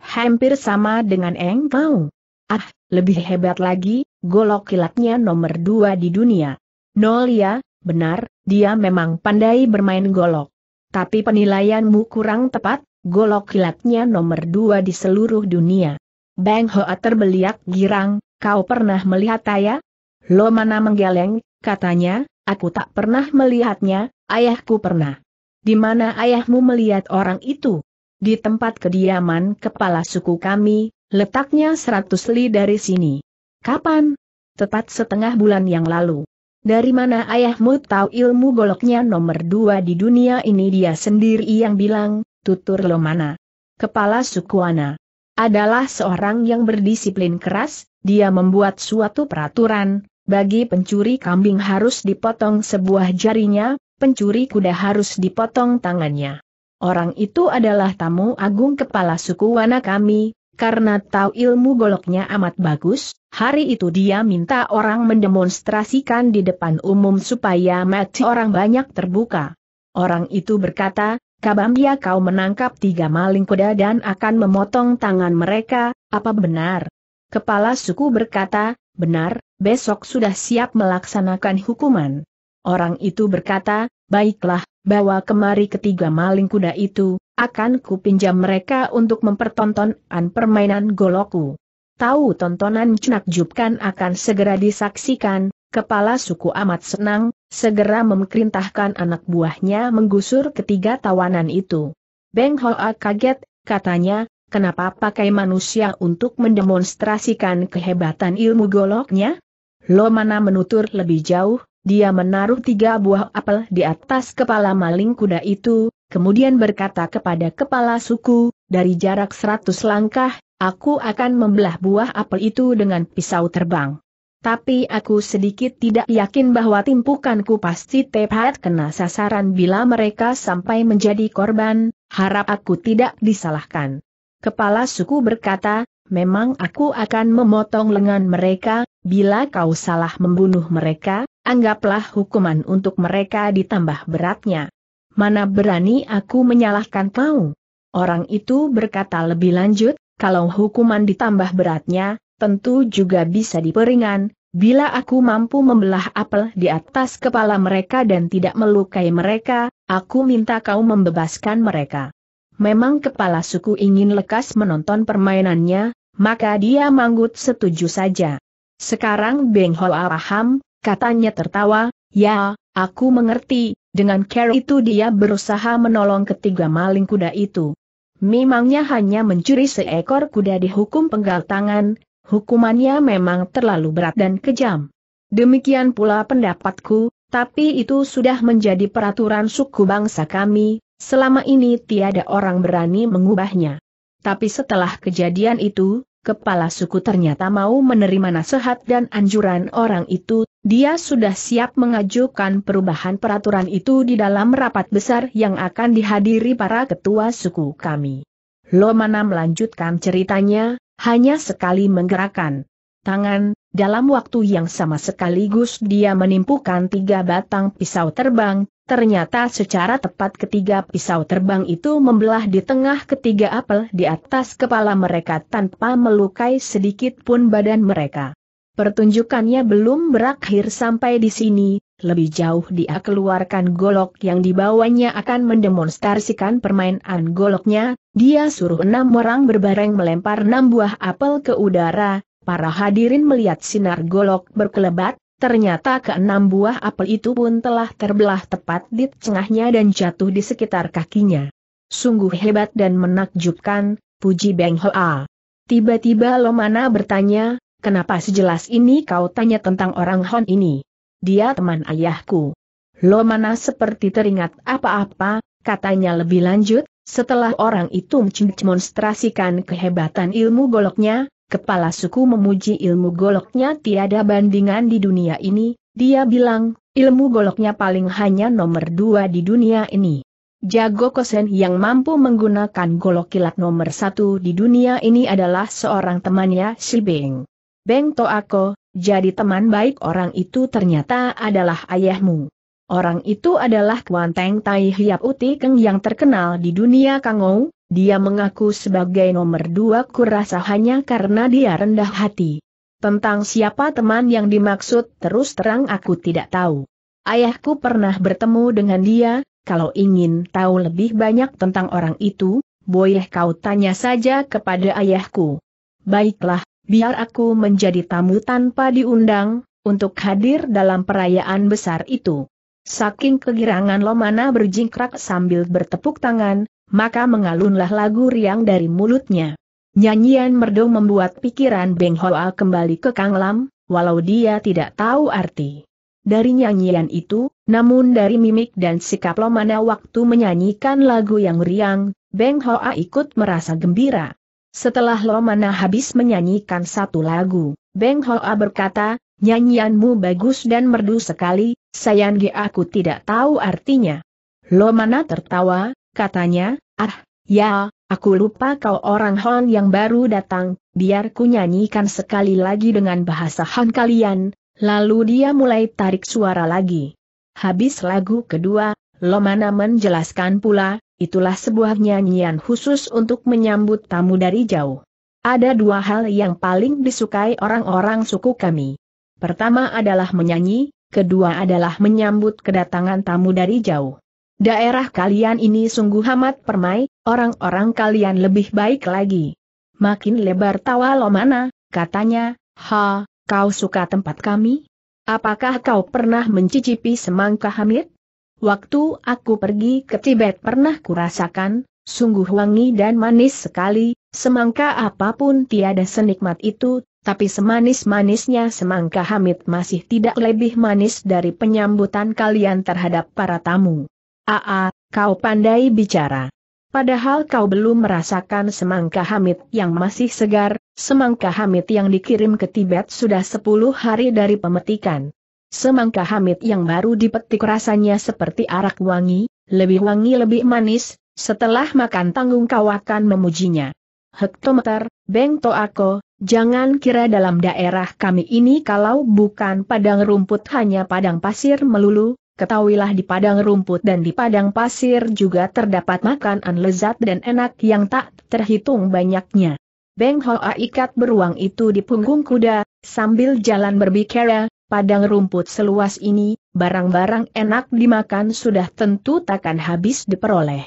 Hampir sama dengan Eng Pao. Ah, lebih hebat lagi, golok kilatnya nomor dua di dunia. Nolia, benar, dia memang pandai bermain golok. Tapi penilaianmu kurang tepat, golok kilatnya nomor dua di seluruh dunia. Bang Hoa terbeliak girang, kau pernah melihat Taya? Lo mana menggeleng, katanya, aku tak pernah melihatnya, ayahku pernah. Di mana ayahmu melihat orang itu? Di tempat kediaman kepala suku kami, Letaknya seratus li dari sini. Kapan? Tepat setengah bulan yang lalu. Dari mana ayahmu tahu ilmu goloknya nomor dua di dunia ini dia sendiri yang bilang, tutur lo mana? Kepala Sukuana. Adalah seorang yang berdisiplin keras, dia membuat suatu peraturan, bagi pencuri kambing harus dipotong sebuah jarinya, pencuri kuda harus dipotong tangannya. Orang itu adalah tamu agung kepala suku Wana kami, karena tahu ilmu goloknya amat bagus, hari itu dia minta orang mendemonstrasikan di depan umum supaya mati orang banyak terbuka. Orang itu berkata, Kabambia kau menangkap tiga maling kuda dan akan memotong tangan mereka, apa benar? Kepala suku berkata, benar, besok sudah siap melaksanakan hukuman. Orang itu berkata, baiklah, bawa kemari ketiga maling kuda itu, akan kupinjam mereka untuk mempertontonkan permainan goloku. Tahu tontonan Cunakjubkan akan segera disaksikan, kepala suku amat senang, segera memerintahkan anak buahnya menggusur ketiga tawanan itu. Beng Hoa kaget, katanya, kenapa pakai manusia untuk mendemonstrasikan kehebatan ilmu goloknya? Lo mana menutur lebih jauh, dia menaruh tiga buah apel di atas kepala maling kuda itu, kemudian berkata kepada kepala suku, dari jarak seratus langkah, aku akan membelah buah apel itu dengan pisau terbang. Tapi aku sedikit tidak yakin bahwa timpukanku pasti tepat kena sasaran bila mereka sampai menjadi korban, harap aku tidak disalahkan. Kepala suku berkata, memang aku akan memotong lengan mereka, bila kau salah membunuh mereka, anggaplah hukuman untuk mereka ditambah beratnya mana berani aku menyalahkan kau? Orang itu berkata lebih lanjut, kalau hukuman ditambah beratnya, tentu juga bisa diperingan, bila aku mampu membelah apel di atas kepala mereka dan tidak melukai mereka, aku minta kau membebaskan mereka. Memang kepala suku ingin lekas menonton permainannya, maka dia manggut setuju saja. Sekarang Beng Hoa paham, katanya tertawa, ya, aku mengerti, dengan care itu dia berusaha menolong ketiga maling kuda itu. Memangnya hanya mencuri seekor kuda dihukum penggal tangan, hukumannya memang terlalu berat dan kejam. Demikian pula pendapatku, tapi itu sudah menjadi peraturan suku bangsa kami, selama ini tiada orang berani mengubahnya. Tapi setelah kejadian itu, kepala suku ternyata mau menerima nasihat dan anjuran orang itu, dia sudah siap mengajukan perubahan peraturan itu di dalam rapat besar yang akan dihadiri para ketua suku kami. Lomana melanjutkan ceritanya, hanya sekali menggerakkan tangan, dalam waktu yang sama sekaligus dia menimpukan tiga batang pisau terbang, Ternyata secara tepat ketiga pisau terbang itu membelah di tengah ketiga apel di atas kepala mereka tanpa melukai sedikit pun badan mereka. Pertunjukannya belum berakhir sampai di sini, lebih jauh dia keluarkan golok yang dibawanya akan mendemonstrasikan permainan goloknya, dia suruh enam orang berbareng melempar enam buah apel ke udara, para hadirin melihat sinar golok berkelebat, Ternyata keenam buah apel itu pun telah terbelah tepat di tengahnya dan jatuh di sekitar kakinya. Sungguh hebat dan menakjubkan, puji Beng Hoa. Tiba-tiba Lomana bertanya, kenapa sejelas ini kau tanya tentang orang Hon ini? Dia teman ayahku. Lomana seperti teringat apa-apa, katanya lebih lanjut, setelah orang itu mendemonstrasikan kehebatan ilmu goloknya, Kepala suku memuji ilmu goloknya tiada bandingan di dunia ini, dia bilang, ilmu goloknya paling hanya nomor dua di dunia ini. Jago Kosen yang mampu menggunakan golok kilat nomor satu di dunia ini adalah seorang temannya si Beng. Beng Toako, jadi teman baik orang itu ternyata adalah ayahmu. Orang itu adalah Kuan Teng Tai Hiap Uti Keng yang terkenal di dunia Kangou, dia mengaku sebagai nomor dua kurasa hanya karena dia rendah hati. Tentang siapa teman yang dimaksud terus terang aku tidak tahu. Ayahku pernah bertemu dengan dia, kalau ingin tahu lebih banyak tentang orang itu, boleh kau tanya saja kepada ayahku. Baiklah, biar aku menjadi tamu tanpa diundang, untuk hadir dalam perayaan besar itu. Saking kegirangan Lomana berjingkrak sambil bertepuk tangan, maka mengalunlah lagu riang dari mulutnya. Nyanyian merdu membuat pikiran Beng Hoa kembali ke Kang Lam, walau dia tidak tahu arti. Dari nyanyian itu, namun dari mimik dan sikap Lomana waktu menyanyikan lagu yang riang, Beng Hoa ikut merasa gembira. Setelah Lomana habis menyanyikan satu lagu, Beng Hoa berkata, nyanyianmu bagus dan merdu sekali, sayangnya aku tidak tahu artinya. Lomana tertawa, katanya, ah, ya, aku lupa kau orang Hon yang baru datang, biar ku nyanyikan sekali lagi dengan bahasa Han kalian, lalu dia mulai tarik suara lagi. Habis lagu kedua, Lomana menjelaskan pula, itulah sebuah nyanyian khusus untuk menyambut tamu dari jauh. Ada dua hal yang paling disukai orang-orang suku kami. Pertama adalah menyanyi, kedua adalah menyambut kedatangan tamu dari jauh. Daerah kalian ini sungguh amat permai, orang-orang kalian lebih baik lagi. Makin lebar tawa mana, katanya, ha, kau suka tempat kami? Apakah kau pernah mencicipi semangka hamid? Waktu aku pergi ke Tibet pernah kurasakan, sungguh wangi dan manis sekali, semangka apapun tiada senikmat itu, tapi semanis-manisnya semangka hamid masih tidak lebih manis dari penyambutan kalian terhadap para tamu. Aa, kau pandai bicara. Padahal kau belum merasakan semangka hamid yang masih segar, semangka hamid yang dikirim ke Tibet sudah 10 hari dari pemetikan. Semangka hamid yang baru dipetik rasanya seperti arak wangi, lebih wangi lebih manis, setelah makan tanggung kau akan memujinya. Hektometer, Beng Toako, jangan kira dalam daerah kami ini kalau bukan padang rumput hanya padang pasir melulu, Ketahuilah di padang rumput dan di padang pasir juga terdapat makanan lezat dan enak yang tak terhitung banyaknya. Beng Hoa ikat beruang itu di punggung kuda, sambil jalan berbicara, padang rumput seluas ini, barang-barang enak dimakan sudah tentu takkan habis diperoleh.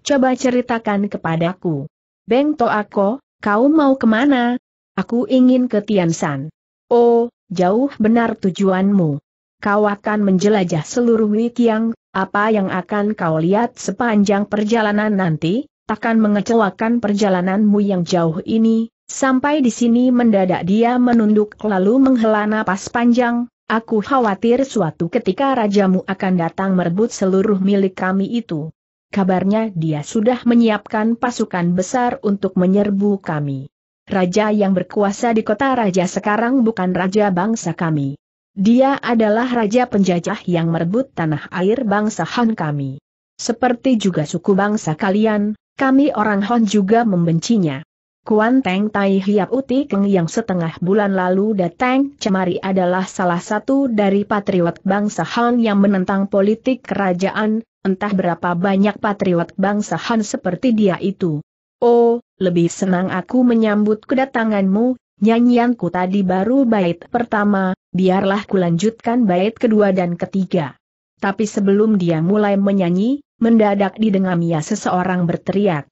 Coba ceritakan kepadaku. Beng Toako, kau mau kemana? Aku ingin ke Tiansan. Oh, jauh benar tujuanmu kau akan menjelajah seluruh Wikiang, apa yang akan kau lihat sepanjang perjalanan nanti, takkan mengecewakan perjalananmu yang jauh ini, sampai di sini mendadak dia menunduk lalu menghela napas panjang, aku khawatir suatu ketika rajamu akan datang merebut seluruh milik kami itu. Kabarnya dia sudah menyiapkan pasukan besar untuk menyerbu kami. Raja yang berkuasa di kota raja sekarang bukan raja bangsa kami. Dia adalah raja penjajah yang merebut tanah air bangsa Han kami. Seperti juga suku bangsa kalian, kami orang Han juga membencinya. Kuan Teng Tai Hiap Uti Keng yang setengah bulan lalu datang cemari adalah salah satu dari patriot bangsa Han yang menentang politik kerajaan, entah berapa banyak patriot bangsa Han seperti dia itu. Oh, lebih senang aku menyambut kedatanganmu, nyanyianku tadi baru bait pertama, biarlah kulanjutkan bait kedua dan ketiga. Tapi sebelum dia mulai menyanyi, mendadak didengamnya seseorang berteriak.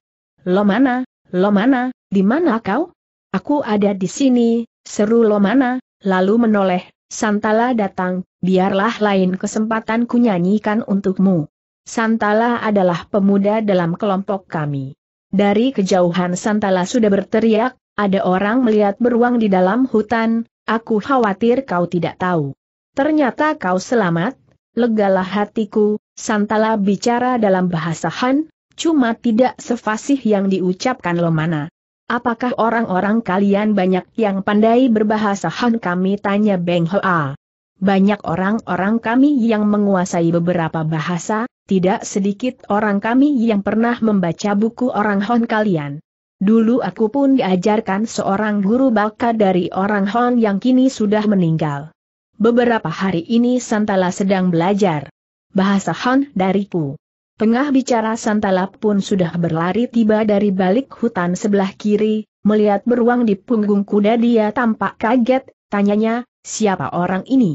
lo mana, di mana kau? Aku ada di sini, seru lo mana. lalu menoleh, Santala datang, biarlah lain kesempatan kunyanyikan untukmu. Santala adalah pemuda dalam kelompok kami. Dari kejauhan Santala sudah berteriak, ada orang melihat beruang di dalam hutan, Aku khawatir kau tidak tahu. Ternyata kau selamat, legalah hatiku, Santala bicara dalam bahasa Han, cuma tidak sefasih yang diucapkan Lomana. Apakah orang-orang kalian banyak yang pandai berbahasa Han kami tanya Beng Hoa. Banyak orang-orang kami yang menguasai beberapa bahasa, tidak sedikit orang kami yang pernah membaca buku orang Hon kalian. Dulu aku pun diajarkan seorang guru baka dari orang Hon yang kini sudah meninggal. Beberapa hari ini Santala sedang belajar bahasa Hon dariku. Tengah bicara Santala pun sudah berlari tiba dari balik hutan sebelah kiri, melihat beruang di punggung kuda dia tampak kaget, tanyanya, siapa orang ini?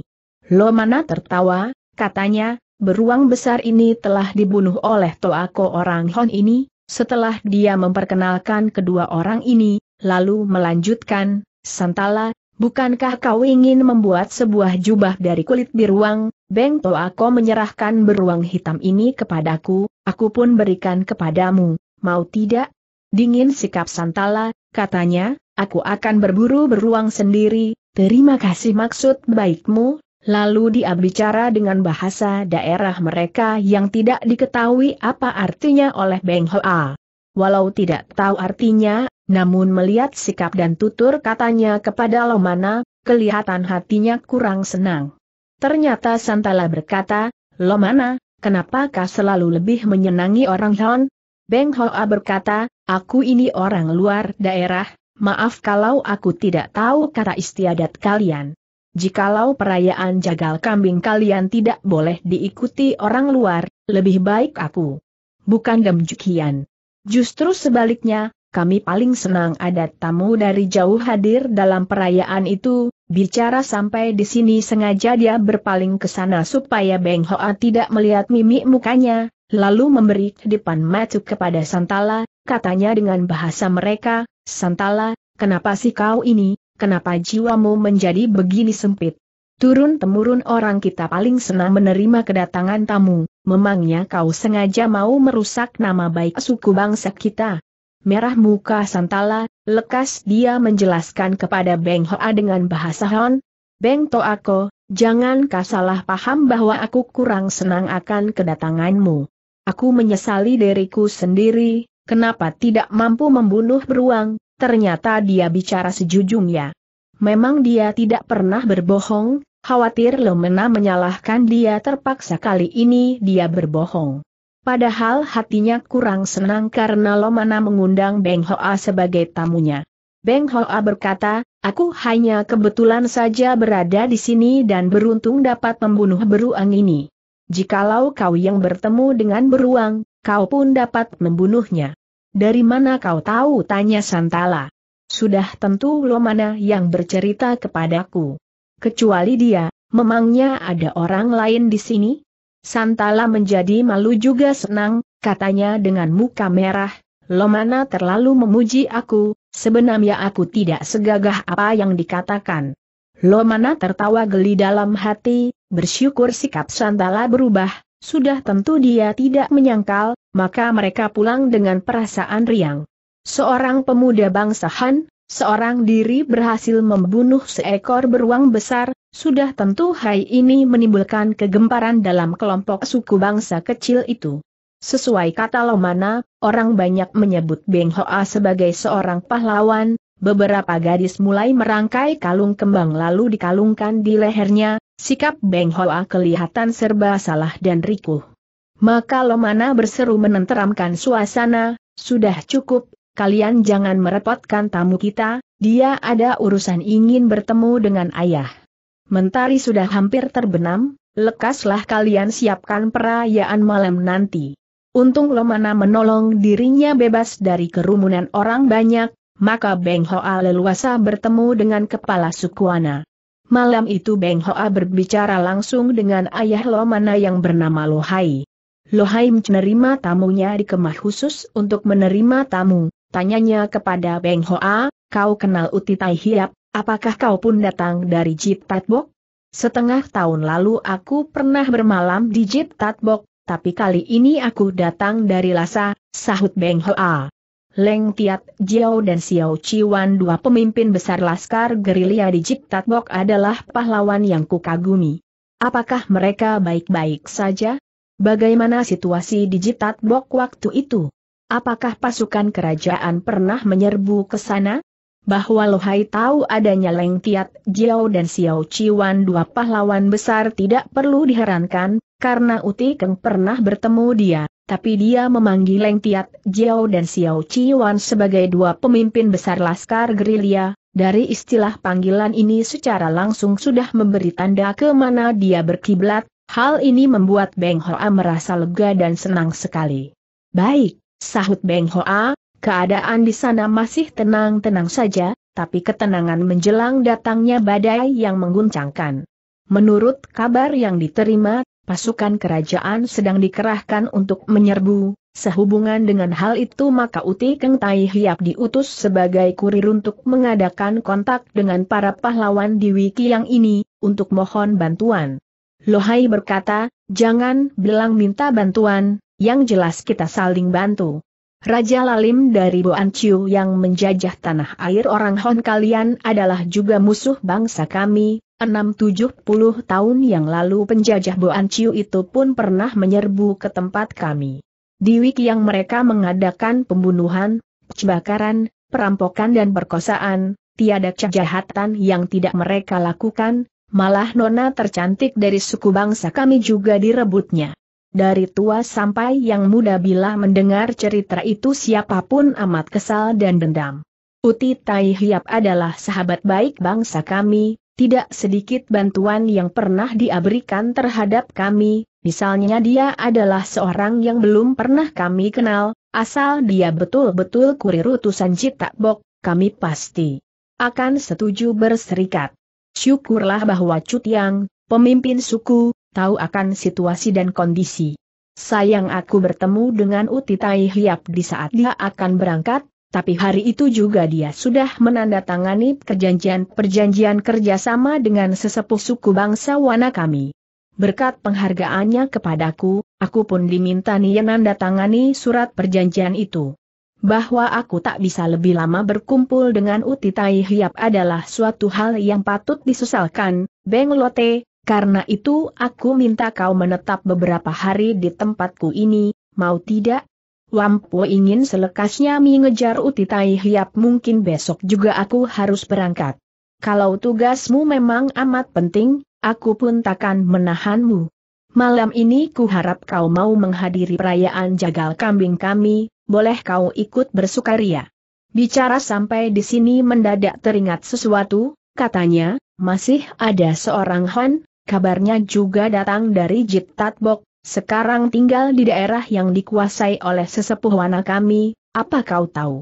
Lomana tertawa, katanya, beruang besar ini telah dibunuh oleh Toako orang Hon ini, setelah dia memperkenalkan kedua orang ini, lalu melanjutkan, Santala, bukankah kau ingin membuat sebuah jubah dari kulit beruang? Beng Toako menyerahkan beruang hitam ini kepadaku, aku pun berikan kepadamu, mau tidak? Dingin sikap Santala, katanya, aku akan berburu beruang sendiri, terima kasih maksud baikmu, Lalu dia bicara dengan bahasa daerah mereka yang tidak diketahui apa artinya oleh Beng Hoa. Walau tidak tahu artinya, namun melihat sikap dan tutur katanya kepada Lomana, kelihatan hatinya kurang senang. Ternyata Santala berkata, Lomana, kenapakah selalu lebih menyenangi orang Hon? Beng Hoa berkata, aku ini orang luar daerah, maaf kalau aku tidak tahu kata istiadat kalian jikalau perayaan jagal kambing kalian tidak boleh diikuti orang luar, lebih baik aku. Bukan demjukian. Justru sebaliknya, kami paling senang ada tamu dari jauh hadir dalam perayaan itu, bicara sampai di sini sengaja dia berpaling ke sana supaya Beng Hoa tidak melihat mimik mukanya, lalu memberi depan matu kepada Santala, katanya dengan bahasa mereka, Santala, kenapa sih kau ini, kenapa jiwamu menjadi begini sempit? Turun-temurun orang kita paling senang menerima kedatangan tamu, memangnya kau sengaja mau merusak nama baik suku bangsa kita? Merah muka Santala, lekas dia menjelaskan kepada Beng Hoa dengan bahasa Hon. Beng Toako, jangan kau salah paham bahwa aku kurang senang akan kedatanganmu. Aku menyesali diriku sendiri, kenapa tidak mampu membunuh beruang, ternyata dia bicara sejujurnya. Memang dia tidak pernah berbohong, khawatir Lomena menyalahkan dia terpaksa kali ini dia berbohong. Padahal hatinya kurang senang karena Lomena mengundang Beng Hoa sebagai tamunya. Beng Hoa berkata, aku hanya kebetulan saja berada di sini dan beruntung dapat membunuh beruang ini. Jikalau kau yang bertemu dengan beruang, kau pun dapat membunuhnya. Dari mana kau tahu? tanya Santala. Sudah tentu lo mana yang bercerita kepadaku. Kecuali dia, memangnya ada orang lain di sini? Santala menjadi malu juga senang, katanya dengan muka merah, Lomana terlalu memuji aku, sebenarnya aku tidak segagah apa yang dikatakan. Lomana tertawa geli dalam hati, bersyukur sikap Santala berubah, sudah tentu dia tidak menyangkal, maka mereka pulang dengan perasaan riang. Seorang pemuda bangsa Han, seorang diri berhasil membunuh seekor beruang besar, sudah tentu hai ini menimbulkan kegemparan dalam kelompok suku bangsa kecil itu. Sesuai kata Lomana, orang banyak menyebut Beng Hoa sebagai seorang pahlawan, beberapa gadis mulai merangkai kalung kembang lalu dikalungkan di lehernya, sikap Beng Hoa kelihatan serba salah dan rikuh. Maka Lomana berseru menenteramkan suasana, sudah cukup, kalian jangan merepotkan tamu kita, dia ada urusan ingin bertemu dengan ayah. Mentari sudah hampir terbenam, lekaslah kalian siapkan perayaan malam nanti. Untung Lomana menolong dirinya bebas dari kerumunan orang banyak, maka Beng Hoa leluasa bertemu dengan kepala sukuana. Malam itu Beng Hoa berbicara langsung dengan ayah Lomana yang bernama Lohai. Lohaim menerima tamunya di kemah khusus untuk menerima tamu, tanyanya kepada Beng Hoa, kau kenal Uti Tai Hiap, apakah kau pun datang dari Jip Tatbok? Setengah tahun lalu aku pernah bermalam di Jip Tatbok, tapi kali ini aku datang dari Lasa, sahut Beng Hoa. Leng Tiat Jiao dan Xiao Chiwan dua pemimpin besar Laskar Gerilya di Jip Tatbok adalah pahlawan yang kukagumi. Apakah mereka baik-baik saja? Bagaimana situasi di Jitat Bok waktu itu? Apakah pasukan kerajaan pernah menyerbu ke sana? Bahwa Lohai tahu adanya Leng Tiat, Jiao dan Xiao Chiwan dua pahlawan besar tidak perlu diherankan, karena Uti Keng pernah bertemu dia, tapi dia memanggil Leng Tiat, Jiao dan Xiao Chiwan sebagai dua pemimpin besar Laskar Gerilya, dari istilah panggilan ini secara langsung sudah memberi tanda kemana dia berkiblat, Hal ini membuat Beng Hoa merasa lega dan senang sekali. Baik, sahut Beng Hoa, keadaan di sana masih tenang-tenang saja, tapi ketenangan menjelang datangnya badai yang mengguncangkan. Menurut kabar yang diterima, pasukan kerajaan sedang dikerahkan untuk menyerbu, sehubungan dengan hal itu maka Uti Keng Tai Hiap diutus sebagai kurir untuk mengadakan kontak dengan para pahlawan di Wiki yang ini, untuk mohon bantuan. Lohai berkata, jangan bilang minta bantuan, yang jelas kita saling bantu. Raja Lalim dari Chiu yang menjajah tanah air orang Hon kalian adalah juga musuh bangsa kami, 670 tahun yang lalu penjajah Chiu itu pun pernah menyerbu ke tempat kami. Di Wik yang mereka mengadakan pembunuhan, kebakaran, perampokan dan perkosaan, tiada kejahatan yang tidak mereka lakukan, Malah nona tercantik dari suku bangsa kami juga direbutnya. Dari tua sampai yang muda bila mendengar cerita itu siapapun amat kesal dan dendam. Uti Tai Hiap adalah sahabat baik bangsa kami, tidak sedikit bantuan yang pernah berikan terhadap kami, misalnya dia adalah seorang yang belum pernah kami kenal, asal dia betul-betul kurir utusan Citak Bok, kami pasti akan setuju berserikat. Syukurlah bahwa Cutiang, pemimpin suku, tahu akan situasi dan kondisi. Sayang aku bertemu dengan Uti Tai Hiap di saat dia akan berangkat, tapi hari itu juga dia sudah menandatangani perjanjian-perjanjian kerjasama dengan sesepuh suku bangsa Wana kami. Berkat penghargaannya kepadaku, aku pun diminta Nian menandatangani surat perjanjian itu bahwa aku tak bisa lebih lama berkumpul dengan Uti Tai Hiap adalah suatu hal yang patut disesalkan, Beng Lote, karena itu aku minta kau menetap beberapa hari di tempatku ini, mau tidak? Wampu ingin selekasnya mengejar Uti Tai Hiap mungkin besok juga aku harus berangkat. Kalau tugasmu memang amat penting, aku pun takkan menahanmu. Malam ini ku harap kau mau menghadiri perayaan jagal kambing kami, boleh kau ikut bersukaria. Bicara sampai di sini mendadak teringat sesuatu, katanya, masih ada seorang Han, kabarnya juga datang dari Jit Tatbok, sekarang tinggal di daerah yang dikuasai oleh sesepuh wana kami, apa kau tahu?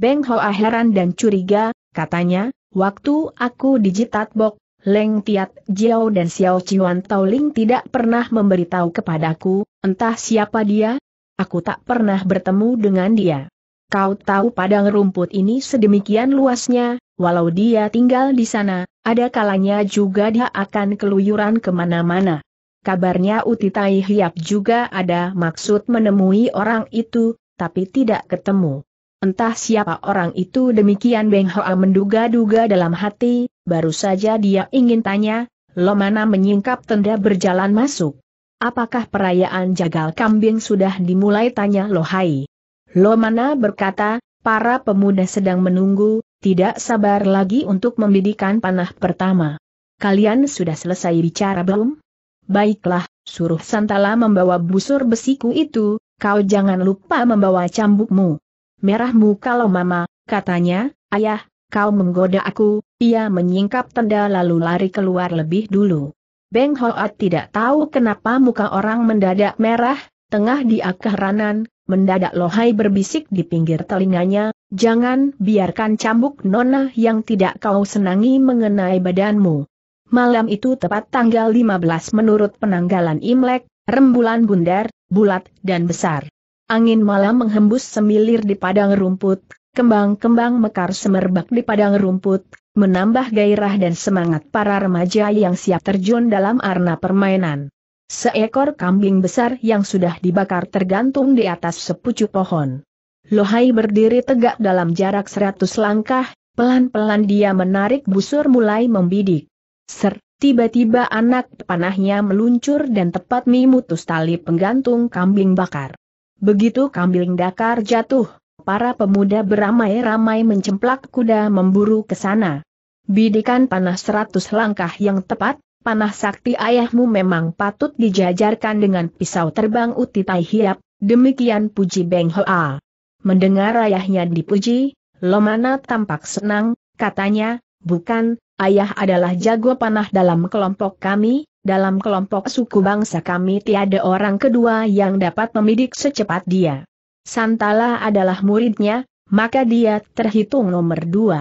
Beng Hoa heran dan curiga, katanya, waktu aku di Jit Tatbok, Leng Tiat Jiao dan Xiao Chiwan Tauling tidak pernah memberitahu kepadaku, entah siapa dia, Aku tak pernah bertemu dengan dia. Kau tahu padang rumput ini sedemikian luasnya, walau dia tinggal di sana, ada kalanya juga dia akan keluyuran kemana-mana. Kabarnya Uti Tai Hiap juga ada maksud menemui orang itu, tapi tidak ketemu. Entah siapa orang itu demikian Beng Hoa menduga-duga dalam hati, baru saja dia ingin tanya, Lo mana menyingkap tenda berjalan masuk. Apakah perayaan jagal kambing sudah dimulai tanya Lohai? Lomana berkata, para pemuda sedang menunggu, tidak sabar lagi untuk membidikan panah pertama. Kalian sudah selesai bicara belum? Baiklah, suruh Santala membawa busur besiku itu, kau jangan lupa membawa cambukmu. Merahmu kalau mama, katanya, ayah, kau menggoda aku, ia menyingkap tenda lalu lari keluar lebih dulu. Beng Hoat tidak tahu kenapa muka orang mendadak merah, tengah di keheranan, mendadak lohai berbisik di pinggir telinganya, jangan biarkan cambuk nona yang tidak kau senangi mengenai badanmu. Malam itu tepat tanggal 15 menurut penanggalan Imlek, rembulan bundar, bulat dan besar. Angin malam menghembus semilir di padang rumput, kembang-kembang mekar semerbak di padang rumput, menambah gairah dan semangat para remaja yang siap terjun dalam arena permainan. Seekor kambing besar yang sudah dibakar tergantung di atas sepucuk pohon. Lohai berdiri tegak dalam jarak seratus langkah, pelan-pelan dia menarik busur mulai membidik. Ser, tiba-tiba anak panahnya meluncur dan tepat memutus tali penggantung kambing bakar. Begitu kambing dakar jatuh, para pemuda beramai-ramai mencemplak kuda memburu ke sana. Bidikan panah seratus langkah yang tepat, panah sakti ayahmu memang patut dijajarkan dengan pisau terbang uti tai hiap, demikian puji Beng Hoa. Mendengar ayahnya dipuji, Lomana tampak senang, katanya, bukan, ayah adalah jago panah dalam kelompok kami, dalam kelompok suku bangsa kami tiada orang kedua yang dapat memidik secepat dia. Santala adalah muridnya, maka dia terhitung nomor dua.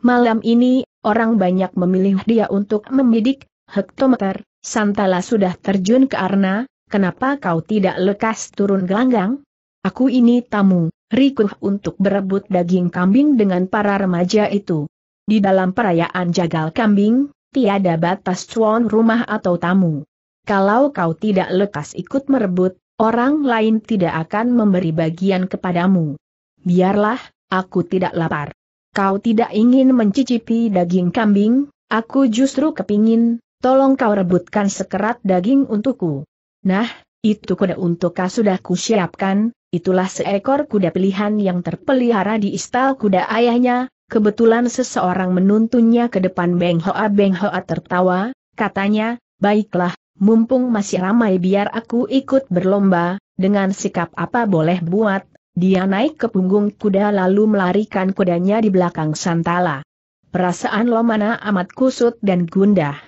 Malam ini, orang banyak memilih dia untuk membidik, hektometer, Santala sudah terjun ke Arna, kenapa kau tidak lekas turun gelanggang? Aku ini tamu, rikuh untuk berebut daging kambing dengan para remaja itu. Di dalam perayaan jagal kambing, tiada batas cuan rumah atau tamu. Kalau kau tidak lekas ikut merebut, Orang lain tidak akan memberi bagian kepadamu. Biarlah, aku tidak lapar. Kau tidak ingin mencicipi daging kambing, aku justru kepingin, tolong kau rebutkan sekerat daging untukku. Nah, itu kuda untuk kau sudah kusiapkan, itulah seekor kuda pilihan yang terpelihara di istal kuda ayahnya, kebetulan seseorang menuntunnya ke depan Beng Hoa Beng Hoa tertawa, katanya, baiklah, mumpung masih ramai biar aku ikut berlomba, dengan sikap apa boleh buat, dia naik ke punggung kuda lalu melarikan kudanya di belakang Santala. Perasaan Lomana amat kusut dan gundah.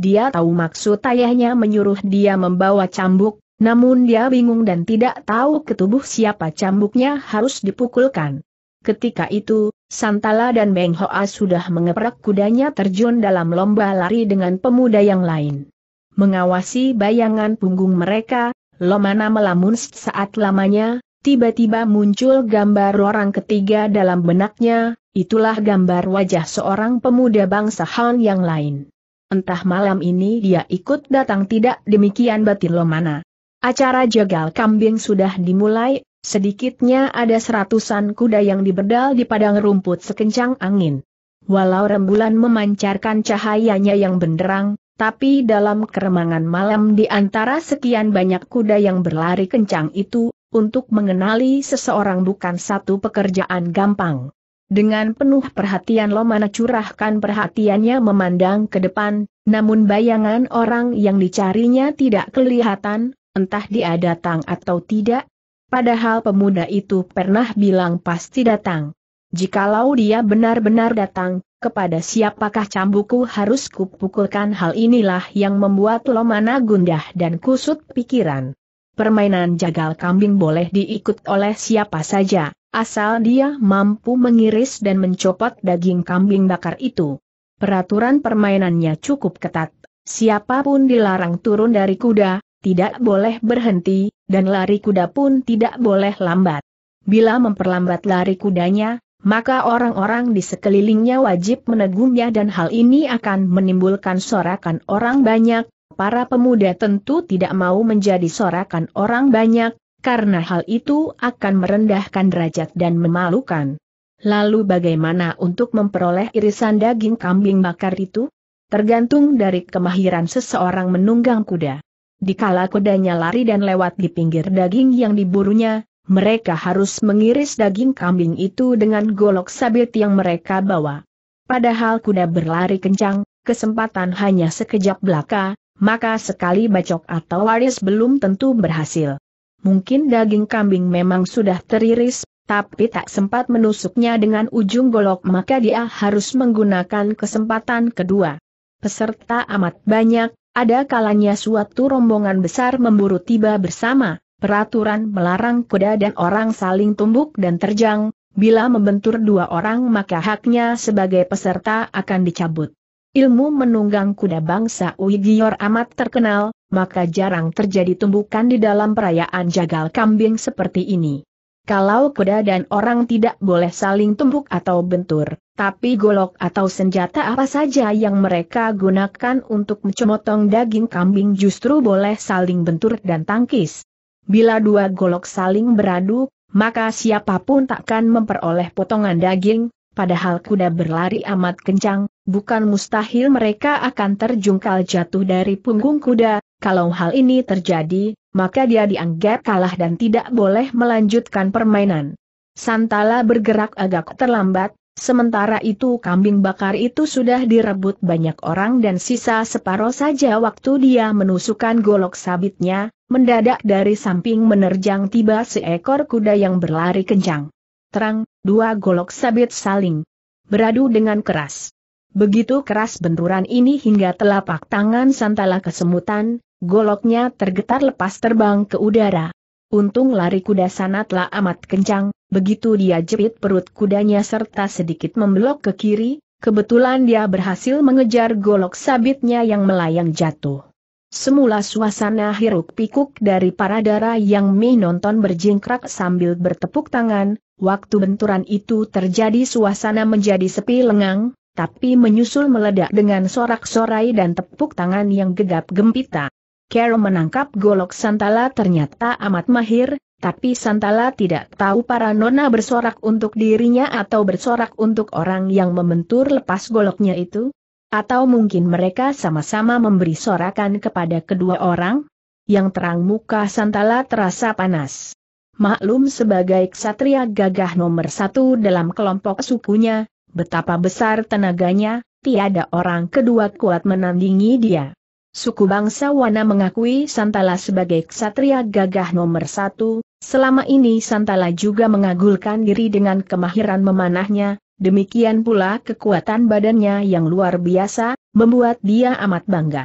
Dia tahu maksud ayahnya menyuruh dia membawa cambuk, namun dia bingung dan tidak tahu ketubuh siapa cambuknya harus dipukulkan. Ketika itu, Santala dan Beng Hoa sudah mengeprak kudanya terjun dalam lomba lari dengan pemuda yang lain mengawasi bayangan punggung mereka, Lomana melamun saat lamanya, tiba-tiba muncul gambar orang ketiga dalam benaknya, itulah gambar wajah seorang pemuda bangsa Han yang lain. Entah malam ini dia ikut datang tidak demikian batin Lomana. Acara jagal kambing sudah dimulai, sedikitnya ada seratusan kuda yang diberdal di padang rumput sekencang angin. Walau rembulan memancarkan cahayanya yang benderang, tapi dalam keremangan malam di antara sekian banyak kuda yang berlari kencang itu, untuk mengenali seseorang bukan satu pekerjaan gampang. Dengan penuh perhatian Lomana curahkan perhatiannya memandang ke depan, namun bayangan orang yang dicarinya tidak kelihatan, entah dia datang atau tidak. Padahal pemuda itu pernah bilang pasti datang. Jikalau dia benar-benar datang, kepada siapakah cambuku harus kupukulkan hal inilah yang membuat Lomana gundah dan kusut pikiran. Permainan jagal kambing boleh diikut oleh siapa saja, asal dia mampu mengiris dan mencopot daging kambing bakar itu. Peraturan permainannya cukup ketat, siapapun dilarang turun dari kuda, tidak boleh berhenti, dan lari kuda pun tidak boleh lambat. Bila memperlambat lari kudanya, maka orang-orang di sekelilingnya wajib menegumnya dan hal ini akan menimbulkan sorakan orang banyak, para pemuda tentu tidak mau menjadi sorakan orang banyak, karena hal itu akan merendahkan derajat dan memalukan. Lalu bagaimana untuk memperoleh irisan daging kambing bakar itu? Tergantung dari kemahiran seseorang menunggang kuda. Dikala kudanya lari dan lewat di pinggir daging yang diburunya, mereka harus mengiris daging kambing itu dengan golok sabit yang mereka bawa. Padahal kuda berlari kencang, kesempatan hanya sekejap belaka, maka sekali bacok atau waris belum tentu berhasil. Mungkin daging kambing memang sudah teriris, tapi tak sempat menusuknya dengan ujung golok maka dia harus menggunakan kesempatan kedua. Peserta amat banyak, ada kalanya suatu rombongan besar memburu tiba bersama, peraturan melarang kuda dan orang saling tumbuk dan terjang, bila membentur dua orang maka haknya sebagai peserta akan dicabut. Ilmu menunggang kuda bangsa Uigior amat terkenal, maka jarang terjadi tumbukan di dalam perayaan jagal kambing seperti ini. Kalau kuda dan orang tidak boleh saling tumbuk atau bentur, tapi golok atau senjata apa saja yang mereka gunakan untuk mencemotong daging kambing justru boleh saling bentur dan tangkis. Bila dua golok saling beradu, maka siapapun takkan memperoleh potongan daging, padahal kuda berlari amat kencang, bukan mustahil mereka akan terjungkal jatuh dari punggung kuda, kalau hal ini terjadi, maka dia dianggap kalah dan tidak boleh melanjutkan permainan. Santala bergerak agak terlambat, sementara itu kambing bakar itu sudah direbut banyak orang dan sisa separuh saja waktu dia menusukkan golok sabitnya, Mendadak dari samping menerjang tiba seekor kuda yang berlari kencang. Terang, dua golok sabit saling beradu dengan keras. Begitu keras benturan ini hingga telapak tangan Santala kesemutan, goloknya tergetar lepas terbang ke udara. Untung lari kuda sanatlah amat kencang, begitu dia jepit perut kudanya serta sedikit membelok ke kiri, kebetulan dia berhasil mengejar golok sabitnya yang melayang jatuh. Semula suasana hiruk pikuk dari para dara yang menonton berjingkrak sambil bertepuk tangan, waktu benturan itu terjadi suasana menjadi sepi lengang, tapi menyusul meledak dengan sorak-sorai dan tepuk tangan yang gegap gempita. Carol menangkap golok Santala ternyata amat mahir, tapi Santala tidak tahu para nona bersorak untuk dirinya atau bersorak untuk orang yang membentur lepas goloknya itu, atau mungkin mereka sama-sama memberi sorakan kepada kedua orang? Yang terang muka Santala terasa panas. Maklum sebagai ksatria gagah nomor satu dalam kelompok sukunya, betapa besar tenaganya, tiada orang kedua kuat menandingi dia. Suku bangsa Wana mengakui Santala sebagai ksatria gagah nomor satu, selama ini Santala juga mengagulkan diri dengan kemahiran memanahnya, Demikian pula kekuatan badannya yang luar biasa, membuat dia amat bangga.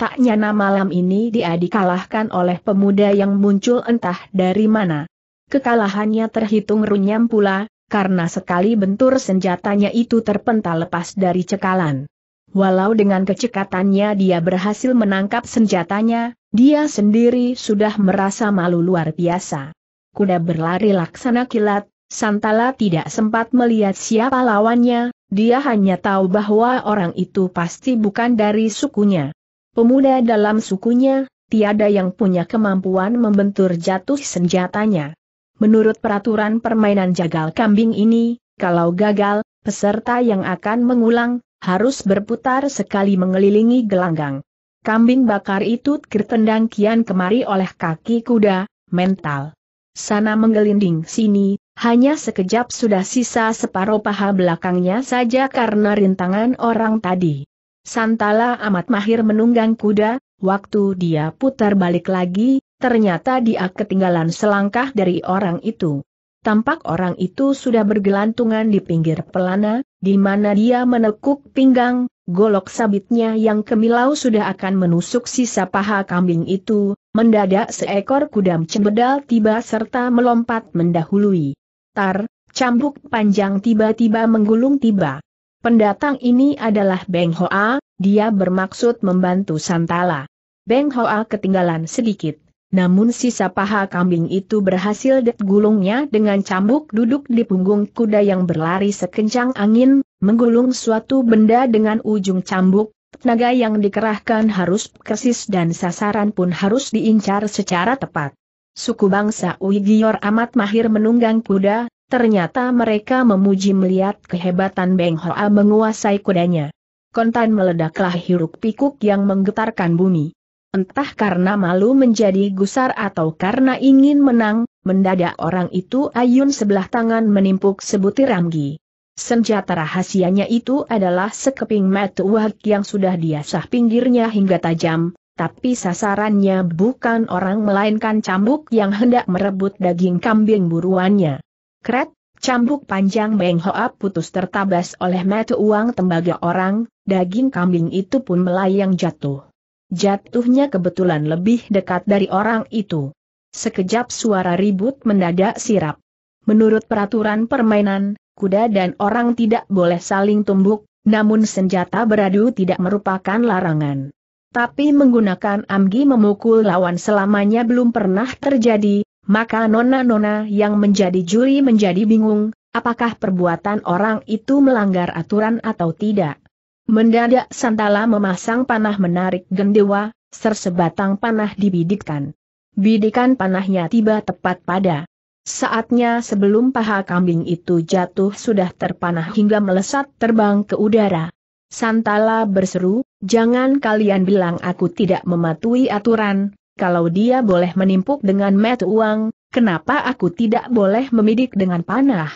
Tak nyana malam ini dia dikalahkan oleh pemuda yang muncul entah dari mana. Kekalahannya terhitung runyam pula, karena sekali bentur senjatanya itu terpental lepas dari cekalan. Walau dengan kecekatannya dia berhasil menangkap senjatanya, dia sendiri sudah merasa malu luar biasa. Kuda berlari laksana kilat, Santala tidak sempat melihat siapa lawannya, dia hanya tahu bahwa orang itu pasti bukan dari sukunya. Pemuda dalam sukunya, tiada yang punya kemampuan membentur jatuh senjatanya. Menurut peraturan permainan jagal kambing ini, kalau gagal, peserta yang akan mengulang, harus berputar sekali mengelilingi gelanggang. Kambing bakar itu tertendang kian kemari oleh kaki kuda, mental. Sana menggelinding sini, hanya sekejap sudah sisa separuh paha belakangnya saja karena rintangan orang tadi. Santala amat mahir menunggang kuda, waktu dia putar balik lagi, ternyata dia ketinggalan selangkah dari orang itu. Tampak orang itu sudah bergelantungan di pinggir pelana, di mana dia menekuk pinggang, golok sabitnya yang kemilau sudah akan menusuk sisa paha kambing itu, mendadak seekor kuda cembedal tiba serta melompat mendahului. Tar, cambuk panjang tiba-tiba menggulung tiba. Pendatang ini adalah Beng Hoa, dia bermaksud membantu Santala. Beng Hoa ketinggalan sedikit, namun sisa paha kambing itu berhasil gulungnya dengan cambuk duduk di punggung kuda yang berlari sekencang angin, menggulung suatu benda dengan ujung cambuk, tenaga yang dikerahkan harus persis dan sasaran pun harus diincar secara tepat suku bangsa Uigior amat mahir menunggang kuda, ternyata mereka memuji melihat kehebatan Beng Hoa menguasai kudanya. Kontan meledaklah hiruk pikuk yang menggetarkan bumi. Entah karena malu menjadi gusar atau karena ingin menang, mendadak orang itu ayun sebelah tangan menimpuk sebutir ramgi. Senjata rahasianya itu adalah sekeping metuak yang sudah diasah pinggirnya hingga tajam, tapi sasarannya bukan orang melainkan cambuk yang hendak merebut daging kambing buruannya. Kret, cambuk panjang Beng Hoa putus tertabas oleh mata uang tembaga orang, daging kambing itu pun melayang jatuh. Jatuhnya kebetulan lebih dekat dari orang itu. Sekejap suara ribut mendadak sirap. Menurut peraturan permainan, kuda dan orang tidak boleh saling tumbuk, namun senjata beradu tidak merupakan larangan. Tapi menggunakan amgi memukul lawan selamanya belum pernah terjadi, maka nona-nona yang menjadi juri menjadi bingung, apakah perbuatan orang itu melanggar aturan atau tidak. Mendadak Santala memasang panah menarik gendewa, sersebatang panah dibidikkan. Bidikan panahnya tiba tepat pada. Saatnya sebelum paha kambing itu jatuh sudah terpanah hingga melesat terbang ke udara. Santala berseru, jangan kalian bilang aku tidak mematuhi aturan, kalau dia boleh menimpuk dengan met uang, kenapa aku tidak boleh memidik dengan panah?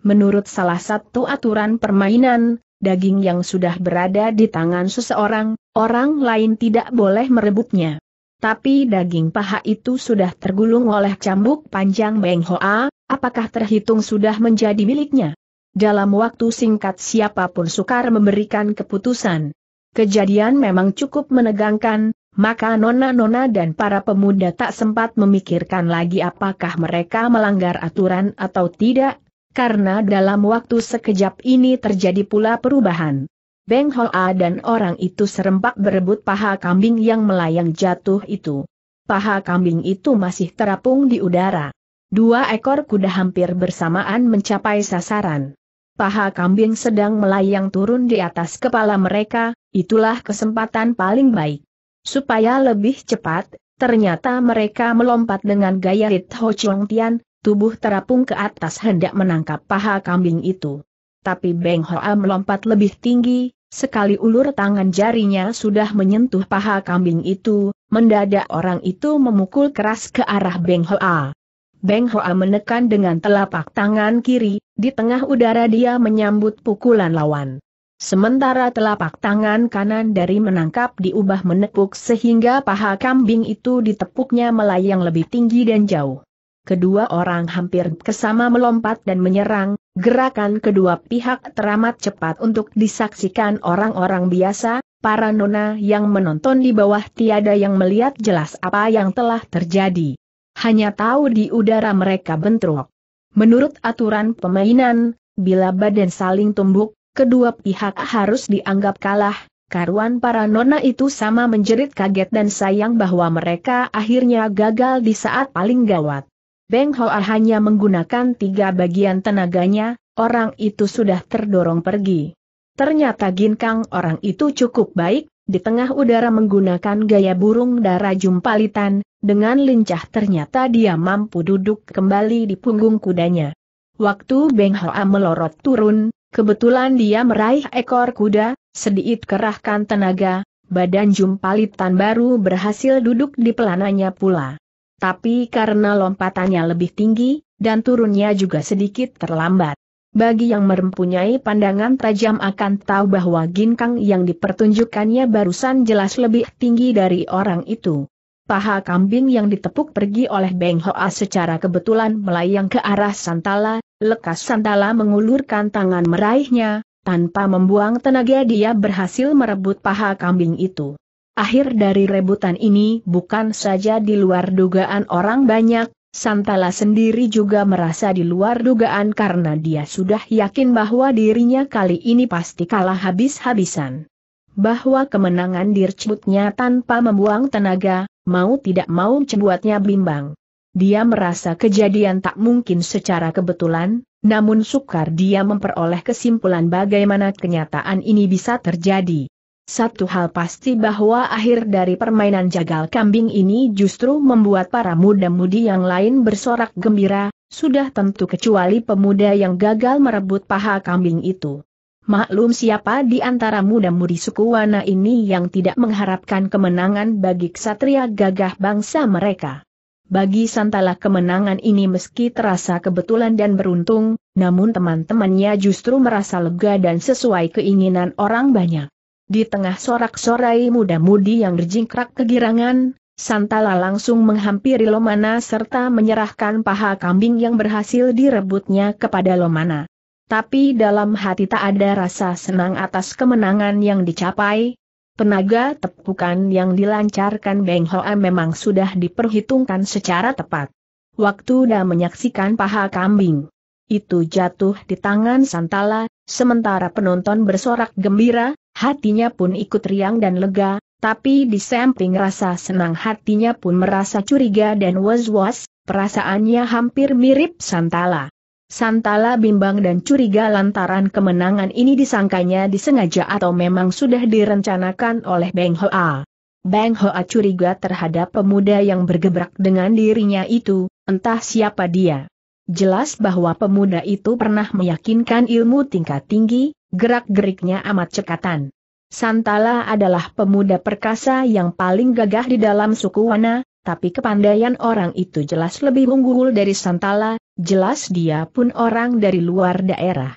Menurut salah satu aturan permainan, daging yang sudah berada di tangan seseorang, orang lain tidak boleh merebutnya. Tapi daging paha itu sudah tergulung oleh cambuk panjang Meng Hoa, apakah terhitung sudah menjadi miliknya? Dalam waktu singkat siapapun sukar memberikan keputusan. Kejadian memang cukup menegangkan, maka nona-nona dan para pemuda tak sempat memikirkan lagi apakah mereka melanggar aturan atau tidak, karena dalam waktu sekejap ini terjadi pula perubahan. Beng Hoa dan orang itu serempak berebut paha kambing yang melayang jatuh itu. Paha kambing itu masih terapung di udara. Dua ekor kuda hampir bersamaan mencapai sasaran paha kambing sedang melayang turun di atas kepala mereka, itulah kesempatan paling baik. Supaya lebih cepat, ternyata mereka melompat dengan gaya Rit Ho Chong Tian, tubuh terapung ke atas hendak menangkap paha kambing itu. Tapi Beng Hoa melompat lebih tinggi, sekali ulur tangan jarinya sudah menyentuh paha kambing itu, mendadak orang itu memukul keras ke arah Beng Hoa. Beng Hoa menekan dengan telapak tangan kiri, di tengah udara dia menyambut pukulan lawan. Sementara telapak tangan kanan dari menangkap diubah menepuk sehingga paha kambing itu ditepuknya melayang lebih tinggi dan jauh. Kedua orang hampir kesama melompat dan menyerang, gerakan kedua pihak teramat cepat untuk disaksikan orang-orang biasa, para nona yang menonton di bawah tiada yang melihat jelas apa yang telah terjadi. Hanya tahu di udara mereka bentrok. Menurut aturan pemainan, bila badan saling tumbuk, kedua pihak harus dianggap kalah, karuan para nona itu sama menjerit kaget dan sayang bahwa mereka akhirnya gagal di saat paling gawat. Beng Hoa hanya menggunakan tiga bagian tenaganya, orang itu sudah terdorong pergi. Ternyata Ginkang orang itu cukup baik, di tengah udara menggunakan gaya burung darah jumpalitan, dengan lincah ternyata dia mampu duduk kembali di punggung kudanya. Waktu Beng Hoa melorot turun, kebetulan dia meraih ekor kuda, sedikit kerahkan tenaga, badan jumpalitan baru berhasil duduk di pelananya pula. Tapi karena lompatannya lebih tinggi, dan turunnya juga sedikit terlambat. Bagi yang mempunyai pandangan tajam akan tahu bahwa ginkang yang dipertunjukkannya barusan jelas lebih tinggi dari orang itu. Paha kambing yang ditepuk pergi oleh Beng Hoa secara kebetulan melayang ke arah Santala, lekas Santala mengulurkan tangan meraihnya, tanpa membuang tenaga dia berhasil merebut paha kambing itu. Akhir dari rebutan ini bukan saja di luar dugaan orang banyak, Santala sendiri juga merasa di luar dugaan karena dia sudah yakin bahwa dirinya kali ini pasti kalah habis-habisan. Bahwa kemenangan dircebutnya tanpa membuang tenaga, mau tidak mau cebuatnya bimbang. Dia merasa kejadian tak mungkin secara kebetulan, namun sukar dia memperoleh kesimpulan bagaimana kenyataan ini bisa terjadi. Satu hal pasti bahwa akhir dari permainan jagal kambing ini justru membuat para muda-mudi yang lain bersorak gembira, sudah tentu kecuali pemuda yang gagal merebut paha kambing itu. Maklum siapa di antara muda-mudi suku Wana ini yang tidak mengharapkan kemenangan bagi ksatria gagah bangsa mereka. Bagi Santala kemenangan ini meski terasa kebetulan dan beruntung, namun teman-temannya justru merasa lega dan sesuai keinginan orang banyak. Di tengah sorak-sorai muda-mudi yang berjingkrak kegirangan, Santala langsung menghampiri Lomana serta menyerahkan paha kambing yang berhasil direbutnya kepada Lomana. Tapi dalam hati tak ada rasa senang atas kemenangan yang dicapai. Penaga tepukan yang dilancarkan Beng Hoa memang sudah diperhitungkan secara tepat. Waktu dah menyaksikan paha kambing. Itu jatuh di tangan Santala, sementara penonton bersorak gembira, Hatinya pun ikut riang dan lega, tapi di samping rasa senang hatinya pun merasa curiga dan was-was, perasaannya hampir mirip Santala. Santala bimbang dan curiga lantaran kemenangan ini disangkanya disengaja atau memang sudah direncanakan oleh Beng Hoa. Beng Hoa curiga terhadap pemuda yang bergebrak dengan dirinya itu, entah siapa dia. Jelas bahwa pemuda itu pernah meyakinkan ilmu tingkat tinggi, Gerak-geriknya amat cekatan. Santala adalah pemuda perkasa yang paling gagah di dalam suku Wana, tapi kepandaian orang itu jelas lebih unggul dari Santala, jelas dia pun orang dari luar daerah.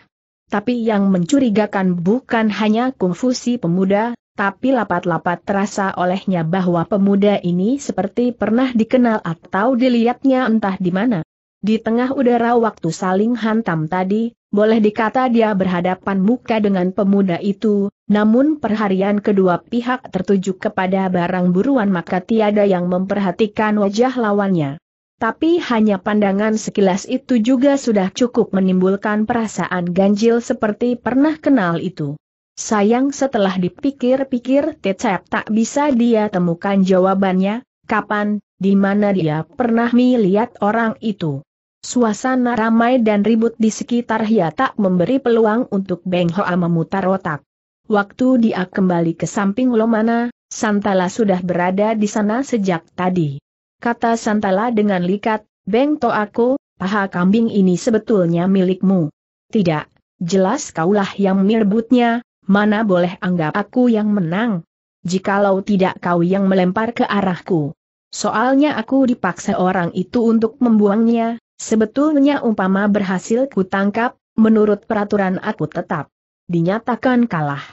Tapi yang mencurigakan bukan hanya kungfusi pemuda, tapi lapat-lapat terasa olehnya bahwa pemuda ini seperti pernah dikenal atau dilihatnya entah di mana. Di tengah udara waktu saling hantam tadi, boleh dikata dia berhadapan muka dengan pemuda itu, namun perharian kedua pihak tertuju kepada barang buruan maka tiada yang memperhatikan wajah lawannya. Tapi hanya pandangan sekilas itu juga sudah cukup menimbulkan perasaan ganjil seperti pernah kenal itu. Sayang setelah dipikir-pikir Tecep tak bisa dia temukan jawabannya, kapan, di mana dia pernah melihat orang itu. Suasana ramai dan ribut di sekitar Hia tak memberi peluang untuk Beng Hoa memutar otak. Waktu dia kembali ke samping Lomana, Santala sudah berada di sana sejak tadi. Kata Santala dengan likat, Beng Toako, paha kambing ini sebetulnya milikmu. Tidak, jelas kaulah yang merebutnya, mana boleh anggap aku yang menang. Jikalau tidak kau yang melempar ke arahku. Soalnya aku dipaksa orang itu untuk membuangnya, Sebetulnya umpama berhasil kutangkap, menurut peraturan aku tetap dinyatakan kalah.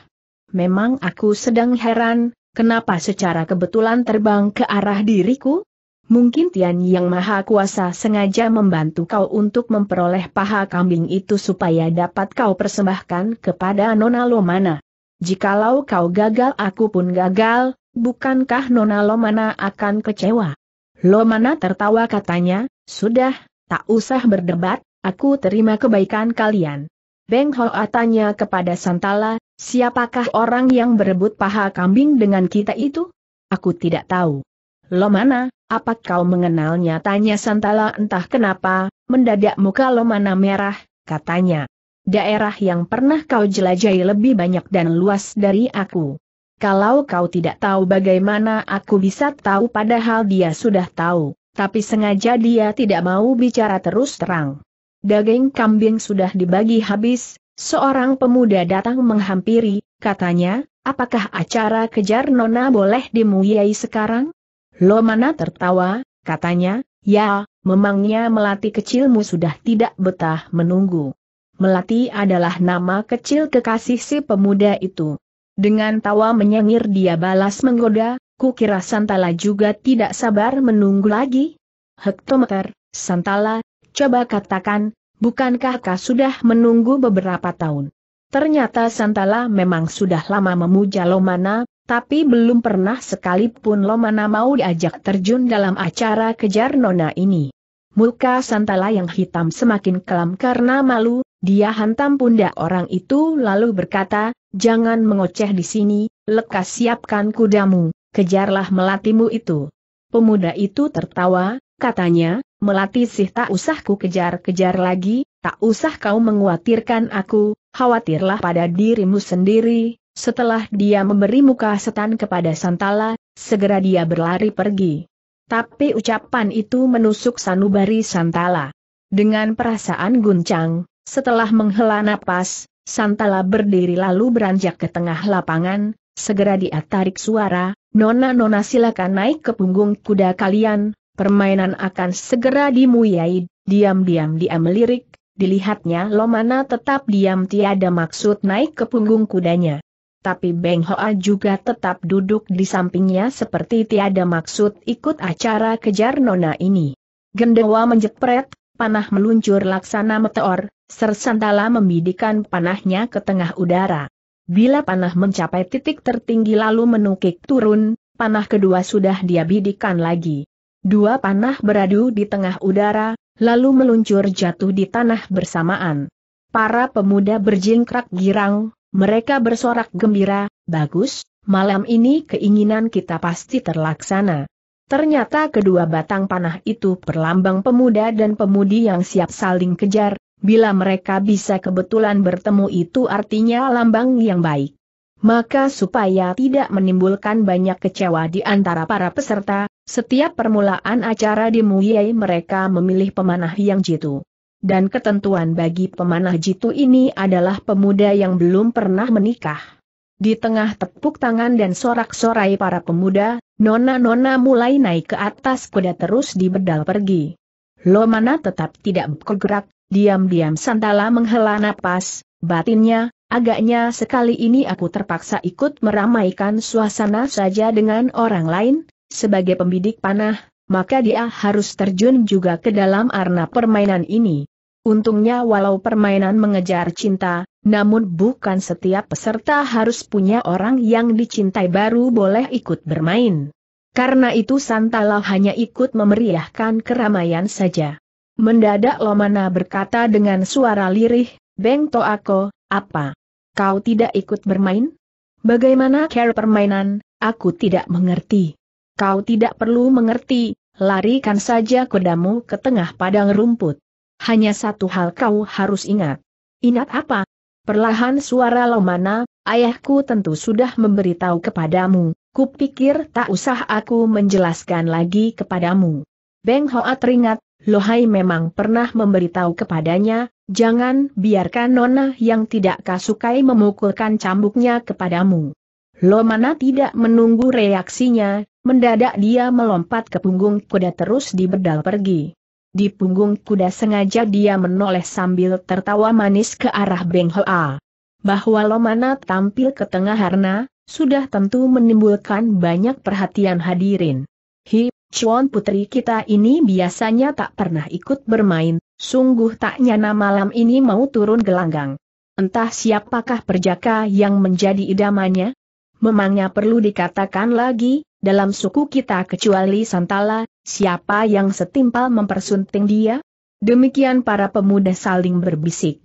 Memang aku sedang heran, kenapa secara kebetulan terbang ke arah diriku? Mungkin Tian Yang Maha Kuasa sengaja membantu kau untuk memperoleh paha kambing itu supaya dapat kau persembahkan kepada Nona Lomana. Jikalau kau gagal aku pun gagal, bukankah Nona Lomana akan kecewa? Lomana tertawa katanya, sudah, Tak usah berdebat, aku terima kebaikan kalian. Beng Hoa tanya kepada Santala, siapakah orang yang berebut paha kambing dengan kita itu? Aku tidak tahu. Lomana, apa kau mengenalnya? Tanya Santala entah kenapa, mendadak muka Lomana merah, katanya. Daerah yang pernah kau jelajahi lebih banyak dan luas dari aku. Kalau kau tidak tahu bagaimana aku bisa tahu padahal dia sudah tahu tapi sengaja dia tidak mau bicara terus terang. Daging kambing sudah dibagi habis, seorang pemuda datang menghampiri, katanya, apakah acara kejar nona boleh dimuyai sekarang? Lomana tertawa, katanya, ya, memangnya Melati kecilmu sudah tidak betah menunggu. Melati adalah nama kecil kekasih si pemuda itu. Dengan tawa menyengir dia balas menggoda, Kukira Santala juga tidak sabar menunggu lagi. Hektometer, Santala, coba katakan, bukankah kau sudah menunggu beberapa tahun? Ternyata Santala memang sudah lama memuja Lomana, tapi belum pernah sekalipun Lomana mau diajak terjun dalam acara kejar nona ini. Muka Santala yang hitam semakin kelam karena malu, dia hantam pundak orang itu lalu berkata, Jangan mengoceh di sini, lekas siapkan kudamu kejarlah melatimu itu. Pemuda itu tertawa, katanya, Melati sih tak usah ku kejar-kejar lagi, tak usah kau menguatirkan aku, khawatirlah pada dirimu sendiri. Setelah dia memberi muka setan kepada Santala, segera dia berlari pergi. Tapi ucapan itu menusuk sanubari Santala. Dengan perasaan guncang, setelah menghela napas, Santala berdiri lalu beranjak ke tengah lapangan, Segera dia tarik suara, Nona-nona silakan naik ke punggung kuda kalian, permainan akan segera dimulai diam-diam dia melirik, dilihatnya Lomana tetap diam tiada maksud naik ke punggung kudanya. Tapi Beng Hoa juga tetap duduk di sampingnya seperti tiada maksud ikut acara kejar nona ini. Gendewa menjepret, panah meluncur laksana meteor, sersantala membidikan panahnya ke tengah udara. Bila panah mencapai titik tertinggi lalu menukik turun, panah kedua sudah dia bidikan lagi. Dua panah beradu di tengah udara, lalu meluncur jatuh di tanah bersamaan. Para pemuda berjingkrak girang, mereka bersorak gembira, bagus, malam ini keinginan kita pasti terlaksana. Ternyata kedua batang panah itu perlambang pemuda dan pemudi yang siap saling kejar, Bila mereka bisa kebetulan bertemu itu artinya lambang yang baik. Maka supaya tidak menimbulkan banyak kecewa di antara para peserta, setiap permulaan acara di Muyai mereka memilih pemanah yang jitu. Dan ketentuan bagi pemanah jitu ini adalah pemuda yang belum pernah menikah. Di tengah tepuk tangan dan sorak-sorai para pemuda, nona-nona mulai naik ke atas kuda terus dibedal pergi. Lomana tetap tidak bergerak, Diam-diam Santala menghela napas, batinnya, agaknya sekali ini aku terpaksa ikut meramaikan suasana saja dengan orang lain, sebagai pembidik panah, maka dia harus terjun juga ke dalam arna permainan ini. Untungnya walau permainan mengejar cinta, namun bukan setiap peserta harus punya orang yang dicintai baru boleh ikut bermain. Karena itu Santala hanya ikut memeriahkan keramaian saja. Mendadak Lomana berkata dengan suara lirih, Beng Toako, apa? Kau tidak ikut bermain? Bagaimana care permainan, aku tidak mengerti. Kau tidak perlu mengerti, larikan saja kudamu ke tengah padang rumput. Hanya satu hal kau harus ingat. Ingat apa? Perlahan suara Lomana, ayahku tentu sudah memberitahu kepadamu, kupikir tak usah aku menjelaskan lagi kepadamu. Beng Hoa teringat Lohai memang pernah memberitahu kepadanya, jangan biarkan Nona yang tidak kasukai memukulkan cambuknya kepadamu. Lo mana tidak menunggu reaksinya, mendadak dia melompat ke punggung kuda terus diberdal pergi. Di punggung kuda sengaja dia menoleh sambil tertawa manis ke arah Beng Hoa. Bahwa mana tampil ke tengah harna, sudah tentu menimbulkan banyak perhatian hadirin. Hi, Cuan putri kita ini biasanya tak pernah ikut bermain, sungguh tak nyana malam ini mau turun gelanggang. Entah siapakah perjaka yang menjadi idamannya? Memangnya perlu dikatakan lagi, dalam suku kita kecuali Santala, siapa yang setimpal mempersunting dia? Demikian para pemuda saling berbisik.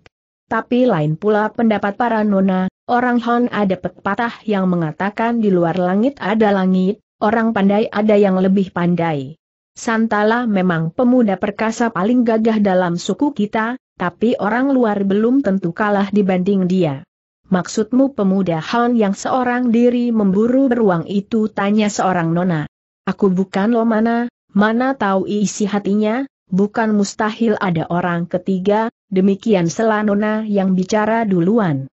Tapi lain pula pendapat para nona, orang Hon ada pepatah yang mengatakan di luar langit ada langit, orang pandai ada yang lebih pandai. Santala memang pemuda perkasa paling gagah dalam suku kita, tapi orang luar belum tentu kalah dibanding dia. Maksudmu pemuda Han yang seorang diri memburu beruang itu tanya seorang nona. Aku bukan lo mana mana tahu isi hatinya, bukan mustahil ada orang ketiga, demikian sela nona yang bicara duluan.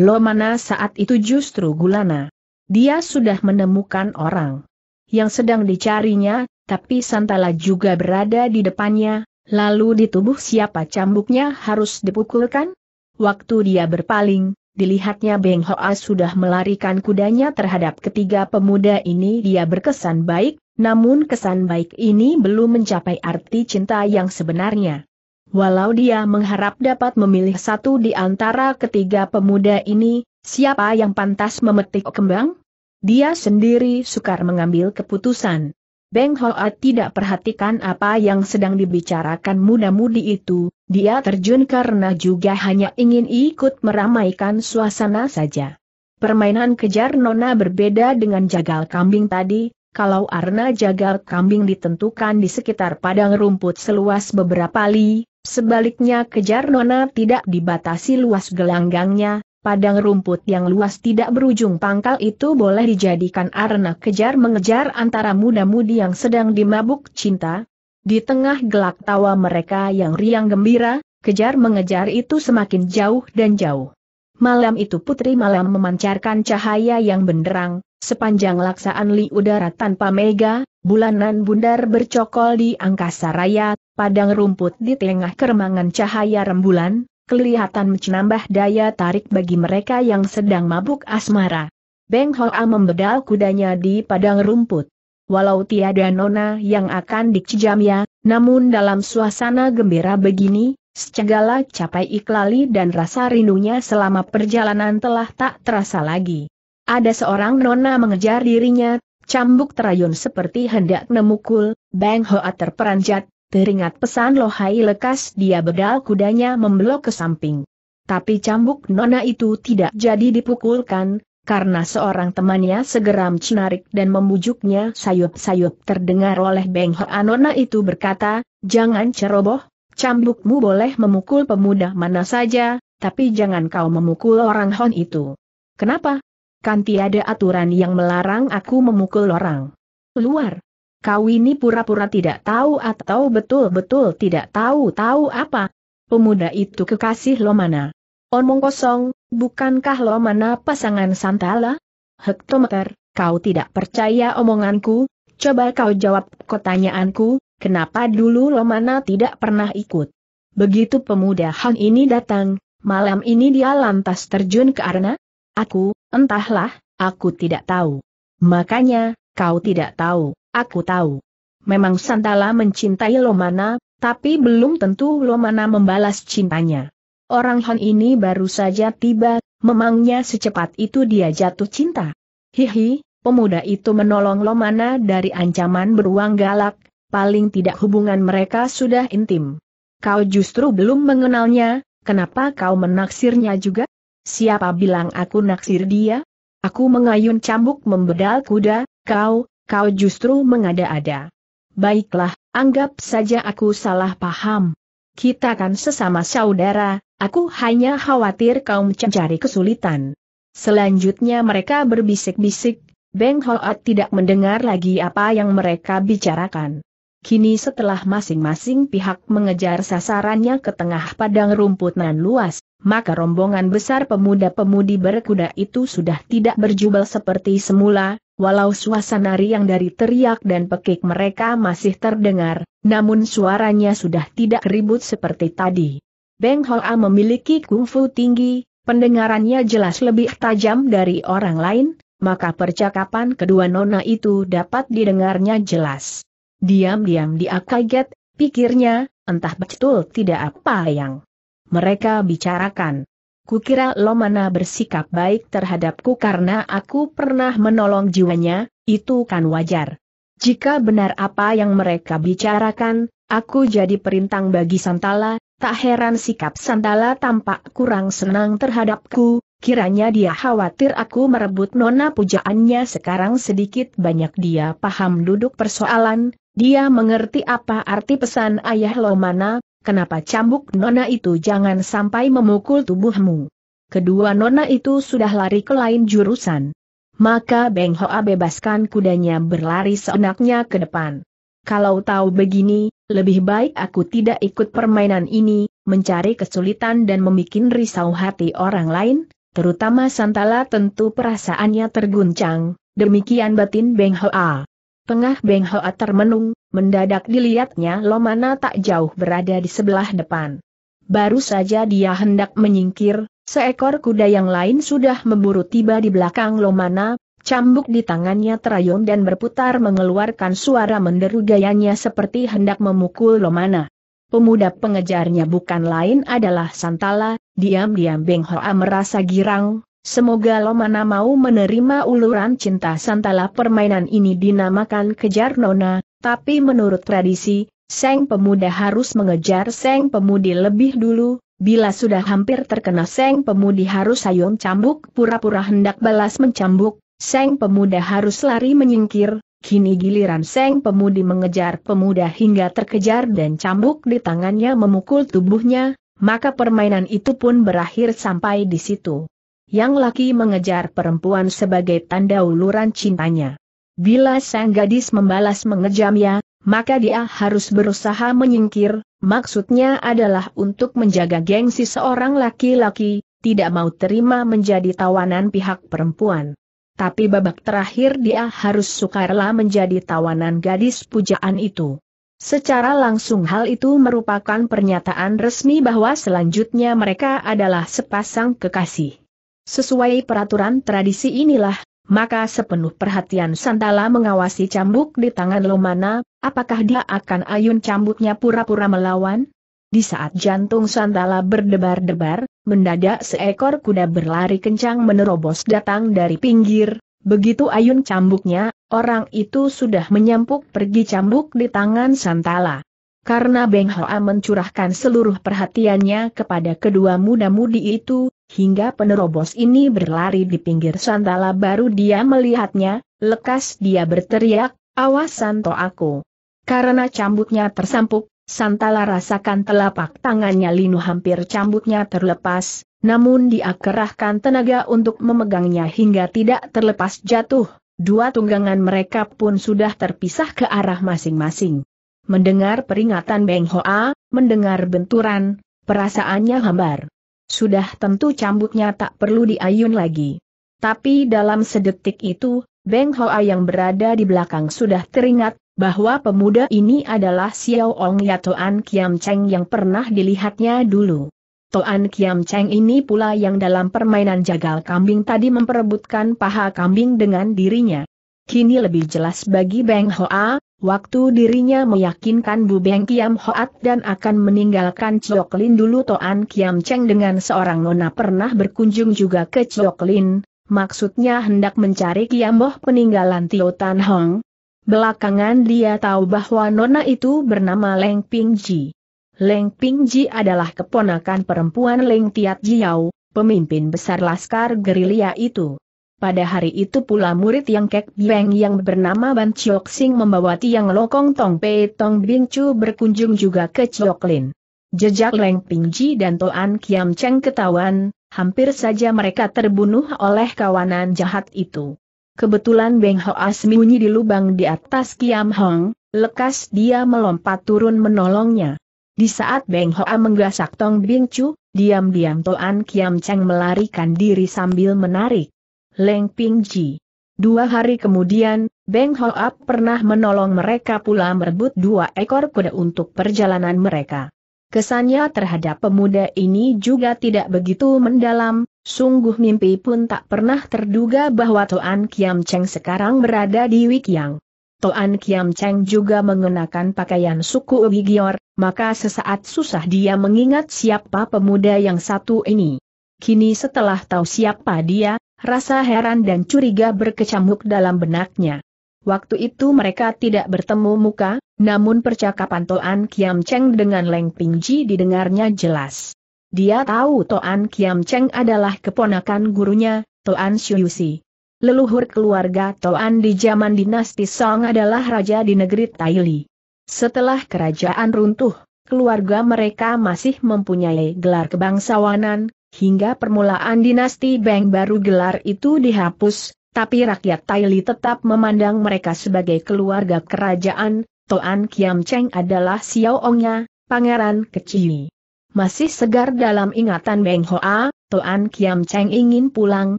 Lo mana saat itu justru Gulana. Dia sudah menemukan orang yang sedang dicarinya, tapi Santala juga berada di depannya, lalu di tubuh siapa cambuknya harus dipukulkan? Waktu dia berpaling, dilihatnya Beng Hoa sudah melarikan kudanya terhadap ketiga pemuda ini dia berkesan baik, namun kesan baik ini belum mencapai arti cinta yang sebenarnya. Walau dia mengharap dapat memilih satu di antara ketiga pemuda ini, Siapa yang pantas memetik kembang? Dia sendiri sukar mengambil keputusan. Beng Hoa tidak perhatikan apa yang sedang dibicarakan muda-mudi itu, dia terjun karena juga hanya ingin ikut meramaikan suasana saja. Permainan kejar nona berbeda dengan jagal kambing tadi, kalau arna jagal kambing ditentukan di sekitar padang rumput seluas beberapa li, sebaliknya kejar nona tidak dibatasi luas gelanggangnya, padang rumput yang luas tidak berujung pangkal itu boleh dijadikan arena kejar-mengejar antara muda-mudi yang sedang dimabuk cinta. Di tengah gelak tawa mereka yang riang gembira, kejar-mengejar itu semakin jauh dan jauh. Malam itu putri malam memancarkan cahaya yang benderang, sepanjang laksaan li udara tanpa mega, bulanan bundar bercokol di angkasa raya, padang rumput di tengah keremangan cahaya rembulan, kelihatan menambah daya tarik bagi mereka yang sedang mabuk asmara. Beng Hoa membedal kudanya di padang rumput. Walau tiada nona yang akan ya, namun dalam suasana gembira begini, segala capai iklali dan rasa rindunya selama perjalanan telah tak terasa lagi. Ada seorang nona mengejar dirinya, cambuk terayun seperti hendak memukul, Beng Hoa terperanjat, Teringat pesan Lohai lekas dia bedal kudanya membelok ke samping. Tapi cambuk nona itu tidak jadi dipukulkan, karena seorang temannya segera mencenarik dan membujuknya sayup-sayup terdengar oleh Beng Hoa nona itu berkata, jangan ceroboh, cambukmu boleh memukul pemuda mana saja, tapi jangan kau memukul orang Hon itu. Kenapa? Kan tiada aturan yang melarang aku memukul orang. Luar. Kau ini pura-pura tidak tahu atau betul-betul tidak tahu-tahu apa? Pemuda itu kekasih Lomana. Omong kosong, bukankah Lomana pasangan Santala? Hektometer, kau tidak percaya omonganku? Coba kau jawab pertanyaanku, kenapa dulu Lomana tidak pernah ikut? Begitu pemuda Han ini datang, malam ini dia lantas terjun ke arena? Aku, entahlah, aku tidak tahu. Makanya, kau tidak tahu. Aku tahu. Memang Santala mencintai Lomana, tapi belum tentu Lomana membalas cintanya. Orang Han ini baru saja tiba, memangnya secepat itu dia jatuh cinta. Hihi, pemuda itu menolong Lomana dari ancaman beruang galak, paling tidak hubungan mereka sudah intim. Kau justru belum mengenalnya, kenapa kau menaksirnya juga? Siapa bilang aku naksir dia? Aku mengayun cambuk membedal kuda, kau, kau justru mengada-ada. Baiklah, anggap saja aku salah paham. Kita kan sesama saudara, aku hanya khawatir kau mencari kesulitan. Selanjutnya mereka berbisik-bisik, Beng Hoat tidak mendengar lagi apa yang mereka bicarakan. Kini setelah masing-masing pihak mengejar sasarannya ke tengah padang rumput nan luas, maka rombongan besar pemuda-pemudi berkuda itu sudah tidak berjubel seperti semula, Walau suasana riang dari teriak dan pekik mereka masih terdengar, namun suaranya sudah tidak ribut seperti tadi. Beng Hoa memiliki kungfu tinggi, pendengarannya jelas lebih tajam dari orang lain, maka percakapan kedua nona itu dapat didengarnya jelas. Diam-diam dia kaget, pikirnya, entah betul tidak apa yang mereka bicarakan. Kukira Lomana bersikap baik terhadapku karena aku pernah menolong jiwanya, itu kan wajar. Jika benar apa yang mereka bicarakan, aku jadi perintang bagi Santala, tak heran sikap Santala tampak kurang senang terhadapku, kiranya dia khawatir aku merebut nona pujaannya sekarang sedikit banyak dia paham duduk persoalan, dia mengerti apa arti pesan ayah Lomana, Kenapa cambuk nona itu jangan sampai memukul tubuhmu? Kedua nona itu sudah lari ke lain jurusan. Maka Beng Hoa bebaskan kudanya berlari seenaknya ke depan. Kalau tahu begini, lebih baik aku tidak ikut permainan ini, mencari kesulitan dan memikin risau hati orang lain, terutama Santala tentu perasaannya terguncang, demikian batin Beng Hoa. Pengah Beng Hoa termenung, mendadak dilihatnya Lomana tak jauh berada di sebelah depan. Baru saja dia hendak menyingkir, seekor kuda yang lain sudah memburu tiba di belakang Lomana, cambuk di tangannya terayun dan berputar mengeluarkan suara menderu gayanya seperti hendak memukul Lomana. Pemuda pengejarnya bukan lain adalah Santala, diam-diam Beng Hoa merasa girang, Semoga mana mau menerima uluran cinta Santala permainan ini dinamakan kejar nona, tapi menurut tradisi, Seng pemuda harus mengejar Seng pemudi lebih dulu, bila sudah hampir terkena Seng pemudi harus sayung cambuk pura-pura hendak balas mencambuk, Seng pemuda harus lari menyingkir, kini giliran Seng pemudi mengejar pemuda hingga terkejar dan cambuk di tangannya memukul tubuhnya, maka permainan itu pun berakhir sampai di situ. Yang laki mengejar perempuan sebagai tanda uluran cintanya. Bila sang gadis membalas mengejamnya, maka dia harus berusaha menyingkir, maksudnya adalah untuk menjaga gengsi seorang laki-laki, tidak mau terima menjadi tawanan pihak perempuan. Tapi babak terakhir dia harus sukarela menjadi tawanan gadis pujaan itu. Secara langsung hal itu merupakan pernyataan resmi bahwa selanjutnya mereka adalah sepasang kekasih. Sesuai peraturan tradisi inilah, maka sepenuh perhatian Santala mengawasi cambuk di tangan Lomana, apakah dia akan ayun cambuknya pura-pura melawan? Di saat jantung Santala berdebar-debar, mendadak seekor kuda berlari kencang menerobos datang dari pinggir, begitu ayun cambuknya, orang itu sudah menyampuk pergi cambuk di tangan Santala. Karena Beng Hoa mencurahkan seluruh perhatiannya kepada kedua muda-mudi itu, Hingga penerobos ini berlari di pinggir santala baru dia melihatnya, lekas dia berteriak, awas santo aku. Karena cambuknya tersampuk, Santala rasakan telapak tangannya linu hampir cambuknya terlepas, namun dia kerahkan tenaga untuk memegangnya hingga tidak terlepas jatuh. Dua tunggangan mereka pun sudah terpisah ke arah masing-masing. Mendengar peringatan Beng Hoa, mendengar benturan, perasaannya hambar. Sudah tentu cambuknya tak perlu diayun lagi. Tapi dalam sedetik itu, Beng Hoa yang berada di belakang sudah teringat, bahwa pemuda ini adalah Xiao Ong ya Toan Kiam Cheng yang pernah dilihatnya dulu. Toan Kiam Cheng ini pula yang dalam permainan jagal kambing tadi memperebutkan paha kambing dengan dirinya. Kini lebih jelas bagi Beng Hoa, Waktu dirinya meyakinkan Bu Beng Kiam Hoat dan akan meninggalkan Chok Lin dulu Toan Kiam Cheng dengan seorang nona pernah berkunjung juga ke Chok Lin. maksudnya hendak mencari Kiam Boh peninggalan Tio Tan Hong. Belakangan dia tahu bahwa nona itu bernama Leng Ping Ji. Leng Ping Ji adalah keponakan perempuan Leng Tiat Jiao, pemimpin besar Laskar Gerilya itu. Pada hari itu pula murid yang Kek Beng yang bernama Ban Chiok Sing membawa Tiang Lokong Tong Pei Tong Bing Chu berkunjung juga ke Chiok Lin. Jejak Leng Ji dan Toan Kiam Cheng ketahuan, hampir saja mereka terbunuh oleh kawanan jahat itu. Kebetulan Beng Ho As sembunyi di lubang di atas Kiam Hong, lekas dia melompat turun menolongnya. Di saat Beng Ho Hoa menggasak Tong Bing Chu, diam-diam Toan Kiam Cheng melarikan diri sambil menarik Leng Ping Ji. Dua hari kemudian, Beng Up pernah menolong mereka pula merebut dua ekor kuda untuk perjalanan mereka. Kesannya terhadap pemuda ini juga tidak begitu mendalam, sungguh mimpi pun tak pernah terduga bahwa Toan Kiam Cheng sekarang berada di Wikiang. Toan Kiam Cheng juga mengenakan pakaian suku Uigior, maka sesaat susah dia mengingat siapa pemuda yang satu ini. Kini setelah tahu siapa dia, rasa heran dan curiga berkecamuk dalam benaknya. Waktu itu mereka tidak bertemu muka, namun percakapan Toan Kiam Cheng dengan Leng Pingji didengarnya jelas. Dia tahu Toan Kiam Cheng adalah keponakan gurunya, Toan Shuyusi. Leluhur keluarga Toan di zaman dinasti Song adalah raja di negeri Taili. Setelah kerajaan runtuh, keluarga mereka masih mempunyai gelar kebangsawanan, hingga permulaan dinasti Beng baru gelar itu dihapus, tapi rakyat Taili tetap memandang mereka sebagai keluarga kerajaan, Toan Kiam Cheng adalah Xiaoongnya, pangeran kecil. Masih segar dalam ingatan Beng Hoa, Toan Kiam Cheng ingin pulang,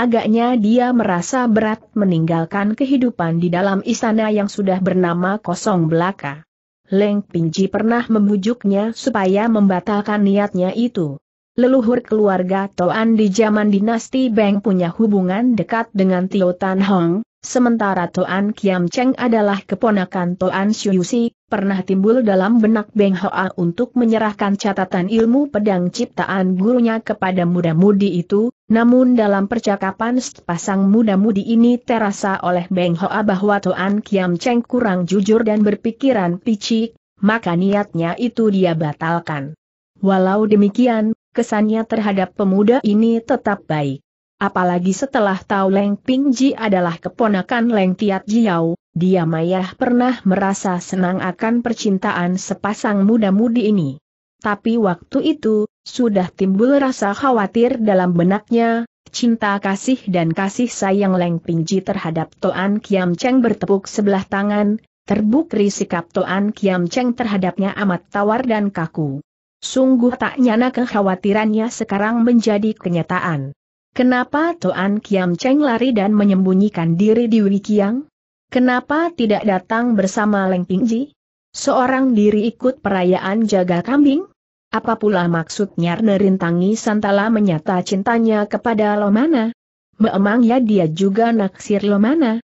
agaknya dia merasa berat meninggalkan kehidupan di dalam istana yang sudah bernama kosong belaka. Leng Pingji pernah membujuknya supaya membatalkan niatnya itu leluhur keluarga Toan di zaman dinasti Beng punya hubungan dekat dengan Tio Tan Hong, sementara Toan Kiam Cheng adalah keponakan Toan Xiu Si, pernah timbul dalam benak Beng Hoa untuk menyerahkan catatan ilmu pedang ciptaan gurunya kepada muda-mudi itu, namun dalam percakapan pasang muda-mudi ini terasa oleh Beng Hoa bahwa Toan Kiam Cheng kurang jujur dan berpikiran picik, maka niatnya itu dia batalkan. Walau demikian, kesannya terhadap pemuda ini tetap baik. Apalagi setelah tahu Leng Ping Ji adalah keponakan Leng Tiat Jiao, dia mayah pernah merasa senang akan percintaan sepasang muda-mudi ini. Tapi waktu itu, sudah timbul rasa khawatir dalam benaknya, cinta kasih dan kasih sayang Leng Ping Ji terhadap Toan Kiam Cheng bertepuk sebelah tangan, terbukri sikap Toan Kiam Cheng terhadapnya amat tawar dan kaku. Sungguh tak nyana kekhawatirannya sekarang menjadi kenyataan. Kenapa Toan Kiam Cheng lari dan menyembunyikan diri di Wikiang? Kenapa tidak datang bersama Leng Pingji? Seorang diri ikut perayaan jaga kambing? Apa pula maksudnya nerintangi Santala menyata cintanya kepada Lomana? Memang ya dia juga naksir Lomana?